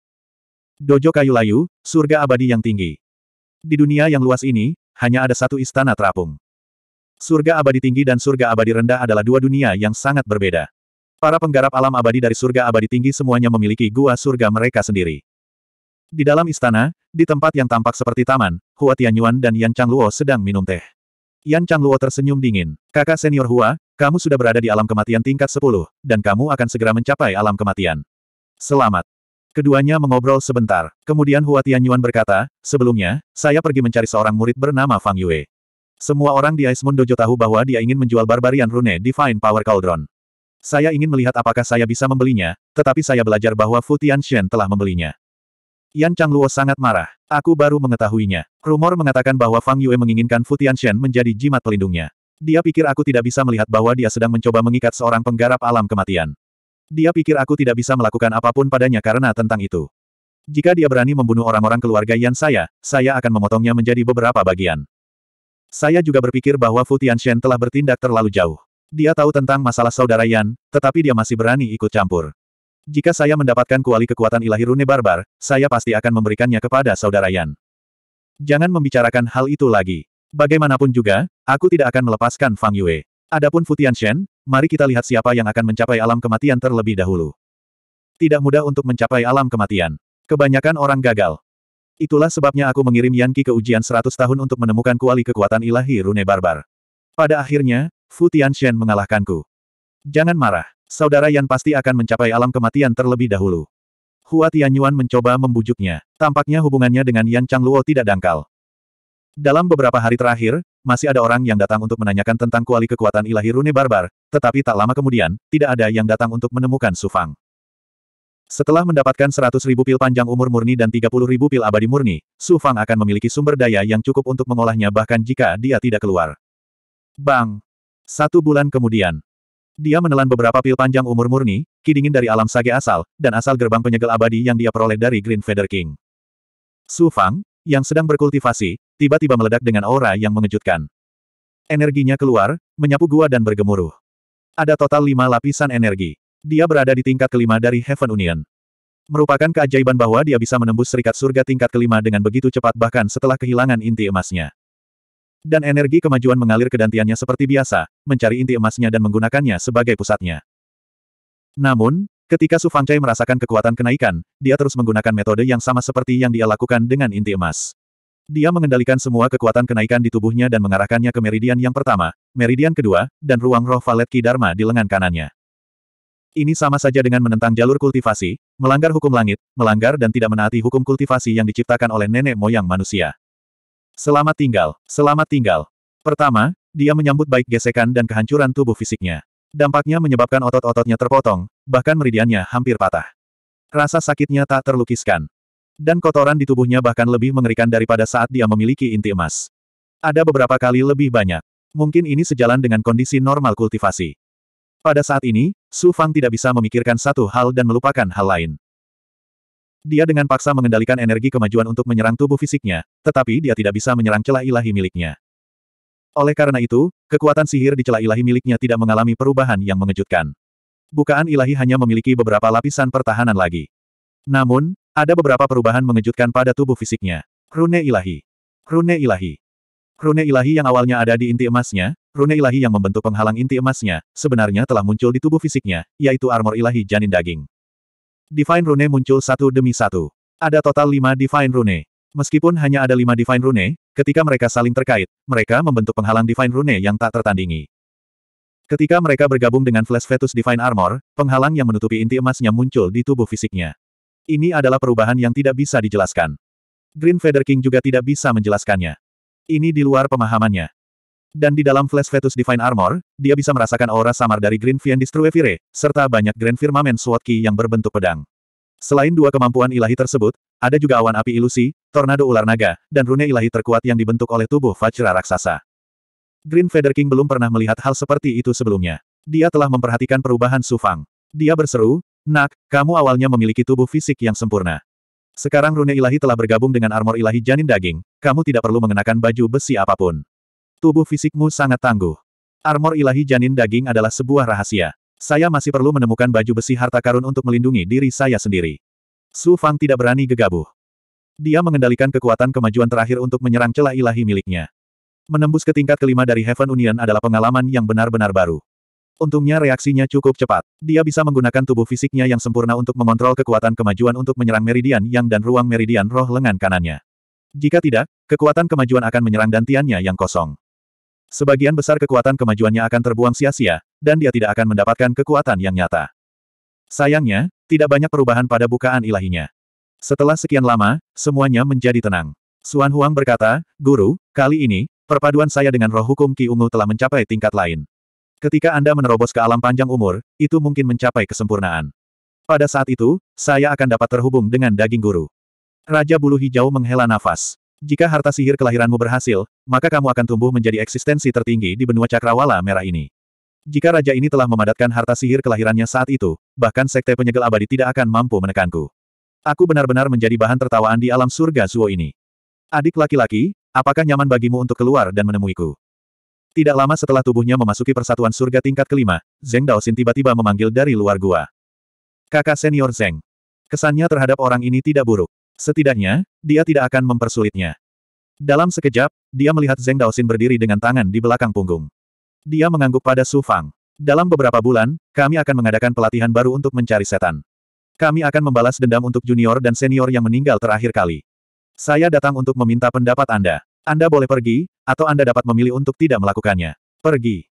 Dojo kayu layu, surga abadi yang tinggi. Di dunia yang luas ini, hanya ada satu istana terapung. Surga abadi tinggi dan surga abadi rendah adalah dua dunia yang sangat berbeda. Para penggarap alam abadi dari surga abadi tinggi semuanya memiliki gua surga mereka sendiri. Di dalam istana, di tempat yang tampak seperti taman, Hua Tianyuan dan Yan Changluo sedang minum teh. Yan Changluo tersenyum dingin. Kakak senior Hua, kamu sudah berada di alam kematian tingkat 10, dan kamu akan segera mencapai alam kematian. Selamat. Keduanya mengobrol sebentar. Kemudian Hua Tianyuan berkata, sebelumnya, saya pergi mencari seorang murid bernama Fang Yue. Semua orang di Ice Moon Dojo tahu bahwa dia ingin menjual Barbarian Rune Divine Power Cauldron. Saya ingin melihat apakah saya bisa membelinya, tetapi saya belajar bahwa Fu Tianxian telah membelinya. Yan Changluo sangat marah. Aku baru mengetahuinya. Rumor mengatakan bahwa Fang Yue menginginkan Fu Tianxian menjadi jimat pelindungnya. Dia pikir aku tidak bisa melihat bahwa dia sedang mencoba mengikat seorang penggarap alam kematian. Dia pikir aku tidak bisa melakukan apapun padanya karena tentang itu. Jika dia berani membunuh orang-orang keluarga Yan saya, saya akan memotongnya menjadi beberapa bagian. Saya juga berpikir bahwa Fu Tianxian telah bertindak terlalu jauh. Dia tahu tentang masalah saudara Yan, tetapi dia masih berani ikut campur. Jika saya mendapatkan kuali kekuatan ilahi rune barbar, saya pasti akan memberikannya kepada saudara Yan. Jangan membicarakan hal itu lagi. Bagaimanapun juga, aku tidak akan melepaskan Fang Yue. Adapun Futian Shen, mari kita lihat siapa yang akan mencapai alam kematian terlebih dahulu. Tidak mudah untuk mencapai alam kematian. Kebanyakan orang gagal. Itulah sebabnya aku mengirim Yanki ke ujian 100 tahun untuk menemukan kuali kekuatan ilahi rune barbar. Pada akhirnya, Fu Tianxian mengalahkanku. Jangan marah. Saudara Yan pasti akan mencapai alam kematian terlebih dahulu. Hua Tianyuan mencoba membujuknya. Tampaknya hubungannya dengan Yan Changluo tidak dangkal. Dalam beberapa hari terakhir, masih ada orang yang datang untuk menanyakan tentang kuali kekuatan ilahi rune barbar, tetapi tak lama kemudian, tidak ada yang datang untuk menemukan Su Fang. Setelah mendapatkan ribu pil panjang umur murni dan ribu pil abadi murni, Su Fang akan memiliki sumber daya yang cukup untuk mengolahnya bahkan jika dia tidak keluar. Bang! Satu bulan kemudian, dia menelan beberapa pil panjang umur murni, kidingin dari alam sage asal, dan asal gerbang penyegel abadi yang dia peroleh dari Green Feather King. Su Fang, yang sedang berkultivasi, tiba-tiba meledak dengan aura yang mengejutkan. Energinya keluar, menyapu gua dan bergemuruh. Ada total lima lapisan energi. Dia berada di tingkat kelima dari Heaven Union. Merupakan keajaiban bahwa dia bisa menembus serikat surga tingkat kelima dengan begitu cepat bahkan setelah kehilangan inti emasnya. Dan energi kemajuan mengalir ke dantiannya seperti biasa, mencari inti emasnya dan menggunakannya sebagai pusatnya. Namun, ketika Su Fangcai merasakan kekuatan kenaikan, dia terus menggunakan metode yang sama seperti yang dia lakukan dengan inti emas. Dia mengendalikan semua kekuatan kenaikan di tubuhnya dan mengarahkannya ke meridian yang pertama, meridian kedua, dan ruang roh valet Ki Dharma di lengan kanannya. Ini sama saja dengan menentang jalur kultivasi, melanggar hukum langit, melanggar dan tidak menaati hukum kultivasi yang diciptakan oleh nenek moyang manusia. Selamat tinggal, selamat tinggal. Pertama, dia menyambut baik gesekan dan kehancuran tubuh fisiknya. Dampaknya menyebabkan otot-ototnya terpotong, bahkan meridiannya hampir patah. Rasa sakitnya tak terlukiskan. Dan kotoran di tubuhnya bahkan lebih mengerikan daripada saat dia memiliki inti emas. Ada beberapa kali lebih banyak. Mungkin ini sejalan dengan kondisi normal kultivasi. Pada saat ini, Su Fang tidak bisa memikirkan satu hal dan melupakan hal lain. Dia dengan paksa mengendalikan energi kemajuan untuk menyerang tubuh fisiknya, tetapi dia tidak bisa menyerang celah ilahi miliknya. Oleh karena itu, kekuatan sihir di celah ilahi miliknya tidak mengalami perubahan yang mengejutkan. Bukaan ilahi hanya memiliki beberapa lapisan pertahanan lagi. Namun, ada beberapa perubahan mengejutkan pada tubuh fisiknya. Rune ilahi. Rune ilahi. Rune ilahi yang awalnya ada di inti emasnya, rune ilahi yang membentuk penghalang inti emasnya, sebenarnya telah muncul di tubuh fisiknya, yaitu armor ilahi janin daging. Divine Rune muncul satu demi satu. Ada total lima Divine Rune. Meskipun hanya ada lima Divine Rune, ketika mereka saling terkait, mereka membentuk penghalang Divine Rune yang tak tertandingi. Ketika mereka bergabung dengan Flash Fetus Divine Armor, penghalang yang menutupi inti emasnya muncul di tubuh fisiknya. Ini adalah perubahan yang tidak bisa dijelaskan. Green Feather King juga tidak bisa menjelaskannya. Ini di luar pemahamannya dan di dalam Flash Fetus Divine Armor, dia bisa merasakan aura samar dari Green Fiendistrue Vire, serta banyak Grand Firmament Sword Key yang berbentuk pedang. Selain dua kemampuan ilahi tersebut, ada juga awan api ilusi, tornado ular naga, dan rune ilahi terkuat yang dibentuk oleh tubuh Vajra Raksasa. Green Feather King belum pernah melihat hal seperti itu sebelumnya. Dia telah memperhatikan perubahan Sufang. Dia berseru, Nak, kamu awalnya memiliki tubuh fisik yang sempurna. Sekarang rune ilahi telah bergabung dengan armor ilahi janin daging, kamu tidak perlu mengenakan baju besi apapun. Tubuh fisikmu sangat tangguh. Armor ilahi janin daging adalah sebuah rahasia. Saya masih perlu menemukan baju besi harta karun untuk melindungi diri saya sendiri. Su Fang tidak berani gegabah. Dia mengendalikan kekuatan kemajuan terakhir untuk menyerang celah ilahi miliknya. Menembus ke tingkat kelima dari Heaven Union adalah pengalaman yang benar-benar baru. Untungnya reaksinya cukup cepat. Dia bisa menggunakan tubuh fisiknya yang sempurna untuk mengontrol kekuatan kemajuan untuk menyerang meridian yang dan ruang meridian roh lengan kanannya. Jika tidak, kekuatan kemajuan akan menyerang dantiannya yang kosong. Sebagian besar kekuatan kemajuannya akan terbuang sia-sia, dan dia tidak akan mendapatkan kekuatan yang nyata. Sayangnya, tidak banyak perubahan pada bukaan ilahinya. Setelah sekian lama, semuanya menjadi tenang. Suan Huang berkata, Guru, kali ini, perpaduan saya dengan roh hukum Ki Ungu telah mencapai tingkat lain. Ketika Anda menerobos ke alam panjang umur, itu mungkin mencapai kesempurnaan. Pada saat itu, saya akan dapat terhubung dengan daging guru. Raja bulu hijau menghela nafas. Jika harta sihir kelahiranmu berhasil, maka kamu akan tumbuh menjadi eksistensi tertinggi di benua cakrawala merah ini. Jika raja ini telah memadatkan harta sihir kelahirannya saat itu, bahkan sekte penyegel abadi tidak akan mampu menekanku. Aku benar-benar menjadi bahan tertawaan di alam surga Zuo ini. Adik laki-laki, apakah nyaman bagimu untuk keluar dan menemuiku? Tidak lama setelah tubuhnya memasuki persatuan surga tingkat kelima, Zeng Daosin tiba-tiba memanggil dari luar gua. Kakak senior Zeng. Kesannya terhadap orang ini tidak buruk. Setidaknya, dia tidak akan mempersulitnya. Dalam sekejap, dia melihat Zeng Daosin berdiri dengan tangan di belakang punggung. Dia mengangguk pada Su Fang. Dalam beberapa bulan, kami akan mengadakan pelatihan baru untuk mencari setan. Kami akan membalas dendam untuk junior dan senior yang meninggal terakhir kali. Saya datang untuk meminta pendapat Anda. Anda boleh pergi, atau Anda dapat memilih untuk tidak melakukannya. Pergi.